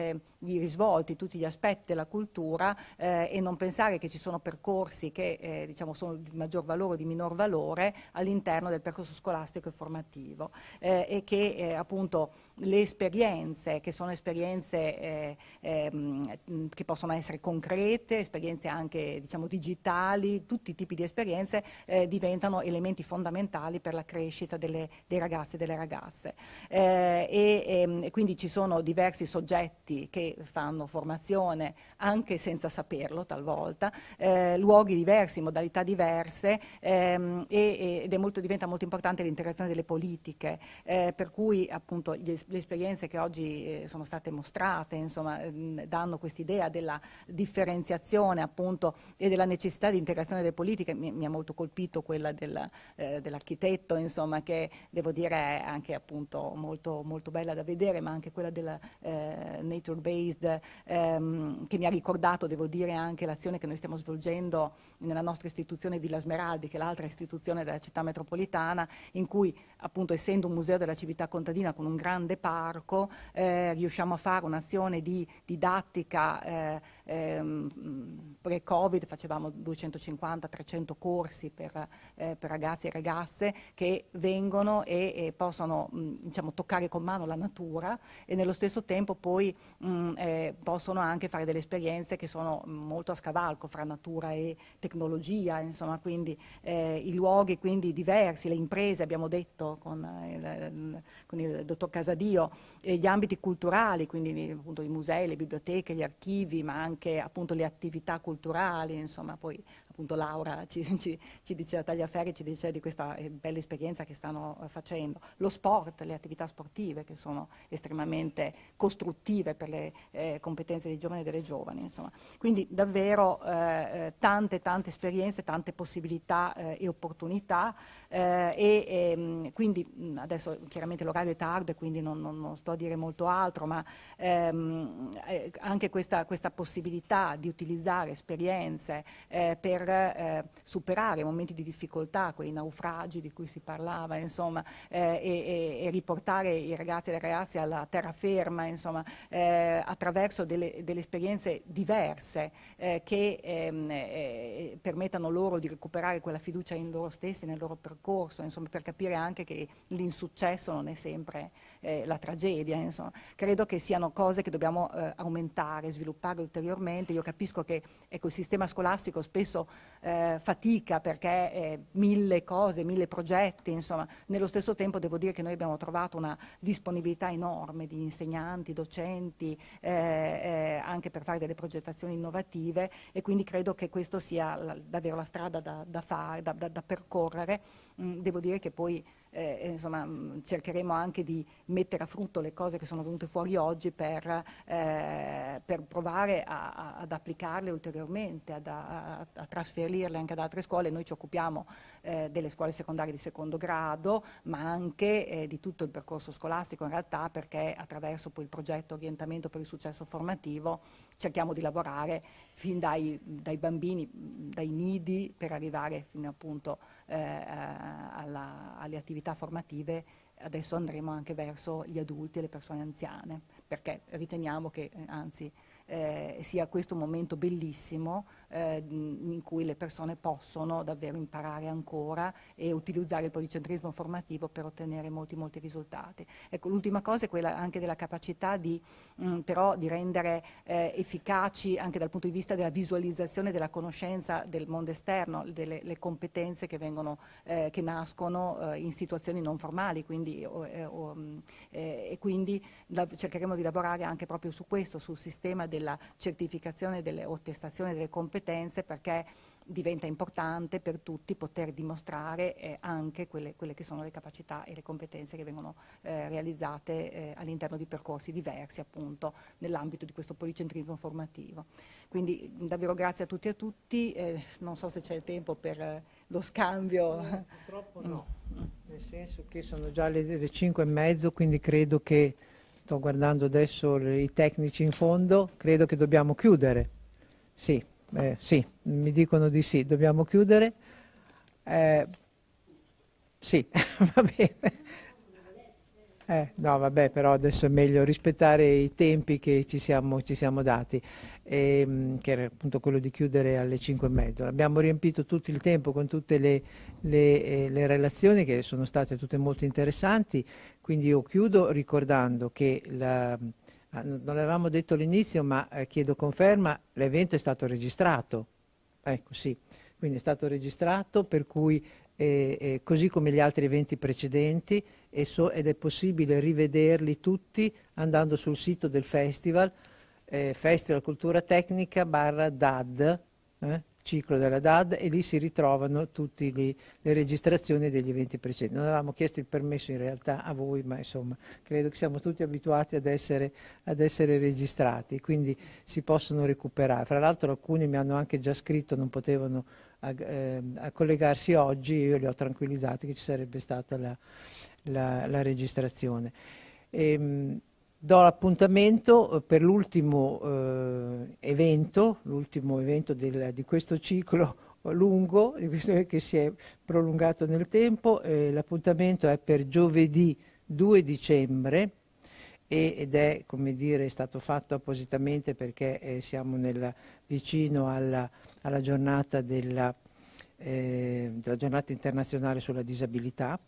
gli risvolti, tutti gli aspetti della cultura eh, e non pensare che ci sono percorsi che eh, diciamo sono di maggior valore o di minor valore all'interno del percorso scolastico e formativo eh, e che eh, appunto le esperienze, che sono esperienze eh, ehm, che possono essere concrete, esperienze anche diciamo, digitali, tutti i tipi di esperienze eh, diventano elementi fondamentali per la crescita delle, dei ragazzi e delle ragazze. Eh, e, ehm, quindi ci sono diversi soggetti che fanno formazione anche senza saperlo talvolta, eh, luoghi diversi, modalità diverse ehm, e, ed molto, diventa molto importante l'interazione delle politiche, eh, per cui appunto gli le esperienze che oggi eh, sono state mostrate insomma, mh, mm, danno quest'idea della differenziazione appunto, e della necessità di integrazione delle politiche. Mi, ha molto colpito quella del, eh, dell'architetto, insomma, che devo dire è anche appunto, molto, molto, bella da vedere, ma anche quella della eh, nature based ehm, che mi ha ricordato, devo dire, anche l'azione che noi stiamo svolgendo nella nostra istituzione Villa Smeraldi, che è l'altra istituzione della città metropolitana, in cui appunto essendo un museo della civiltà contadina con un grande grande parco eh, riusciamo a fare un'azione di didattica eh, ehm, pre-Covid, facevamo 250-300 corsi per, eh, per, ragazzi e ragazze che vengono e, e possono mh, mm, diciamo, toccare con mano la natura e nello stesso tempo poi mh, mm, eh, possono anche fare delle esperienze che sono molto a scavalco fra natura e tecnologia, insomma, quindi eh, i luoghi quindi diversi, le imprese abbiamo detto con eh, il, con il dottor Casadini Dio eh, gli ambiti culturali, quindi eh, appunto, i musei, le biblioteche, gli archivi, ma anche appunto, le attività culturali, insomma poi appunto Laura ci, ci, ci dice, Tagliaferri ci dice di questa eh, bella esperienza che stanno eh, facendo, lo sport, le attività sportive che sono estremamente costruttive per le eh, competenze dei giovani e delle giovani, insomma. quindi davvero eh, eh tante tante esperienze, tante possibilità eh, e opportunità e ehm, quindi adesso chiaramente l'orario è tardo e quindi non, non, non sto a dire molto altro, ma ehm, anche questa, questa, possibilità di utilizzare esperienze per per eh, superare momenti di difficoltà, quei naufragi di cui si parlava, insomma, eh, e, e, riportare i ragazzi e le ragazze alla terraferma, insomma, eh, attraverso delle, delle, esperienze diverse eh, che ehm, eh, permettano loro di recuperare quella fiducia in loro stessi, nel loro percorso, insomma, per capire anche che l'insuccesso non è sempre eh, la tragedia. Insomma. Credo che siano cose che dobbiamo eh, aumentare, sviluppare ulteriormente. Io capisco che ecco, il sistema scolastico spesso eh, fatica perché eh, mille cose, mille progetti, insomma. Nello stesso tempo devo dire che noi abbiamo trovato una disponibilità enorme di insegnanti, docenti, eh, eh, anche per fare delle progettazioni innovative e quindi credo che questa sia la, davvero la strada da, da, fare, da, da percorrere. Mm, devo dire che poi eh, eh, insomma, mm, cercheremo anche di mettere a frutto le cose che sono venute fuori oggi per, eh, per provare a, a, ad applicarle ulteriormente, ad, a, a, trasferirle anche ad altre scuole. Noi ci occupiamo eh, delle scuole secondarie di secondo grado, ma anche eh, di tutto il percorso scolastico in realtà perché attraverso poi il progetto orientamento per il successo formativo cerchiamo di lavorare fin dai, dai, bambini, dai nidi per arrivare fino appunto eh, eh, alla, alle attività formative, adesso andremo anche verso gli adulti e le persone anziane, perché riteniamo che eh, anzi eh, sia questo un momento bellissimo eh, in cui le persone possono davvero imparare ancora e utilizzare il policentrismo formativo per ottenere molti, molti risultati. Ecco, l'ultima cosa è quella anche della capacità di, mh, mm, però, di rendere eh, efficaci anche dal punto di vista della visualizzazione della conoscenza del mondo esterno, delle competenze che, vengono, eh, che nascono eh, in situazioni non formali quindi, o, eh, o, mm, eh, e quindi da, cercheremo di lavorare anche proprio su questo, sul sistema della certificazione delle, o testazione delle competenze competenze perché diventa importante per tutti poter dimostrare eh, anche quelle, quelle, che sono le capacità e le competenze che vengono eh, realizzate eh, all'interno di percorsi diversi appunto nell'ambito di questo policentrismo formativo. Quindi davvero grazie a tutti e a tutti, eh, non so se c'è il tempo per eh, lo scambio. purtroppo no, nel senso che sono già le, le 5 e mezzo, quindi credo che, sto guardando adesso i tecnici in fondo, credo che dobbiamo chiudere. Sì. Eh, sì, mi dicono di sì, dobbiamo chiudere. Eh, sì, va bene. Eh, no, vabbè, però adesso è meglio rispettare i tempi che ci siamo, ci siamo dati, e, ehm, che era appunto quello di chiudere alle 5 e mezzo. Abbiamo riempito tutto il tempo con tutte le, le, eh, le relazioni che sono state tutte molto interessanti, quindi io chiudo ricordando che la, Ah, non l'avevamo detto all'inizio, ma eh, chiedo conferma, l'evento è stato registrato. Ecco, sì, quindi è stato registrato, per cui eh, eh, così come gli altri eventi precedenti so, ed è possibile rivederli tutti andando sul sito del festival, eh, Festival barra DAD, ciclo della DAD e lì si ritrovano tutte le registrazioni degli eventi precedenti. Non avevamo chiesto il permesso in realtà a voi, ma insomma credo che siamo tutti abituati ad essere, ad essere registrati, quindi si possono recuperare. Fra l'altro alcuni mi hanno anche già scritto, non potevano a, eh, a collegarsi oggi, io li ho tranquillizzati che ci sarebbe stata la, la, la registrazione. E, ehm, do l'appuntamento eh, per l'ultimo eh, evento, l'ultimo evento del, di questo ciclo lungo, che si è prolungato nel tempo. Eh, l'appuntamento è per giovedì 2 dicembre ed è, dire, stato fatto appositamente perché eh, siamo nel, vicino alla, alla giornata della, eh, della giornata internazionale sulla disabilità.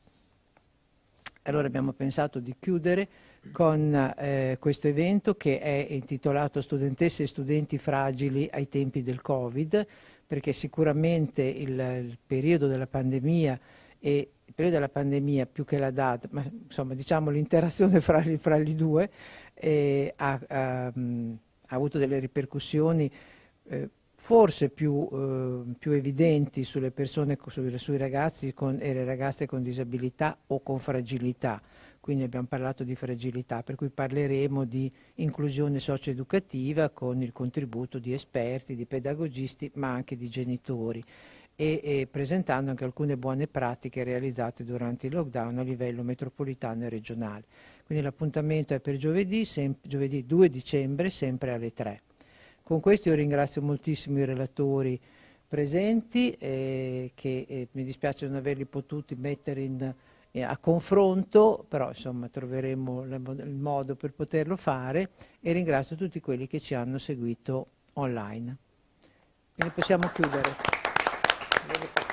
Allora abbiamo pensato di chiudere con eh, questo evento che è intitolato Studentesse e studenti fragili ai tempi del Covid, perché sicuramente il, il periodo della pandemia e il periodo della pandemia più che la DAD, ma insomma diciamo l'interazione fra, fra gli due eh, ha, ha, ehm, ha, avuto delle ripercussioni eh, forse più, eh, più, evidenti sulle persone, sui, sui ragazzi con, e le ragazze con disabilità o con fragilità quindi abbiamo parlato di fragilità, per cui parleremo di inclusione socioeducativa con il contributo di esperti, di pedagogisti, ma anche di genitori e, e, presentando anche alcune buone pratiche realizzate durante il lockdown a livello metropolitano e regionale. Quindi l'appuntamento è per giovedì, giovedì 2 dicembre, sempre alle 3. Con questo io ringrazio moltissimo i relatori presenti, eh, che eh, mi dispiace non averli potuti mettere in eh, a confronto, però insomma troveremo il modo per poterlo fare e ringrazio tutti quelli che ci hanno seguito online. Quindi possiamo chiudere.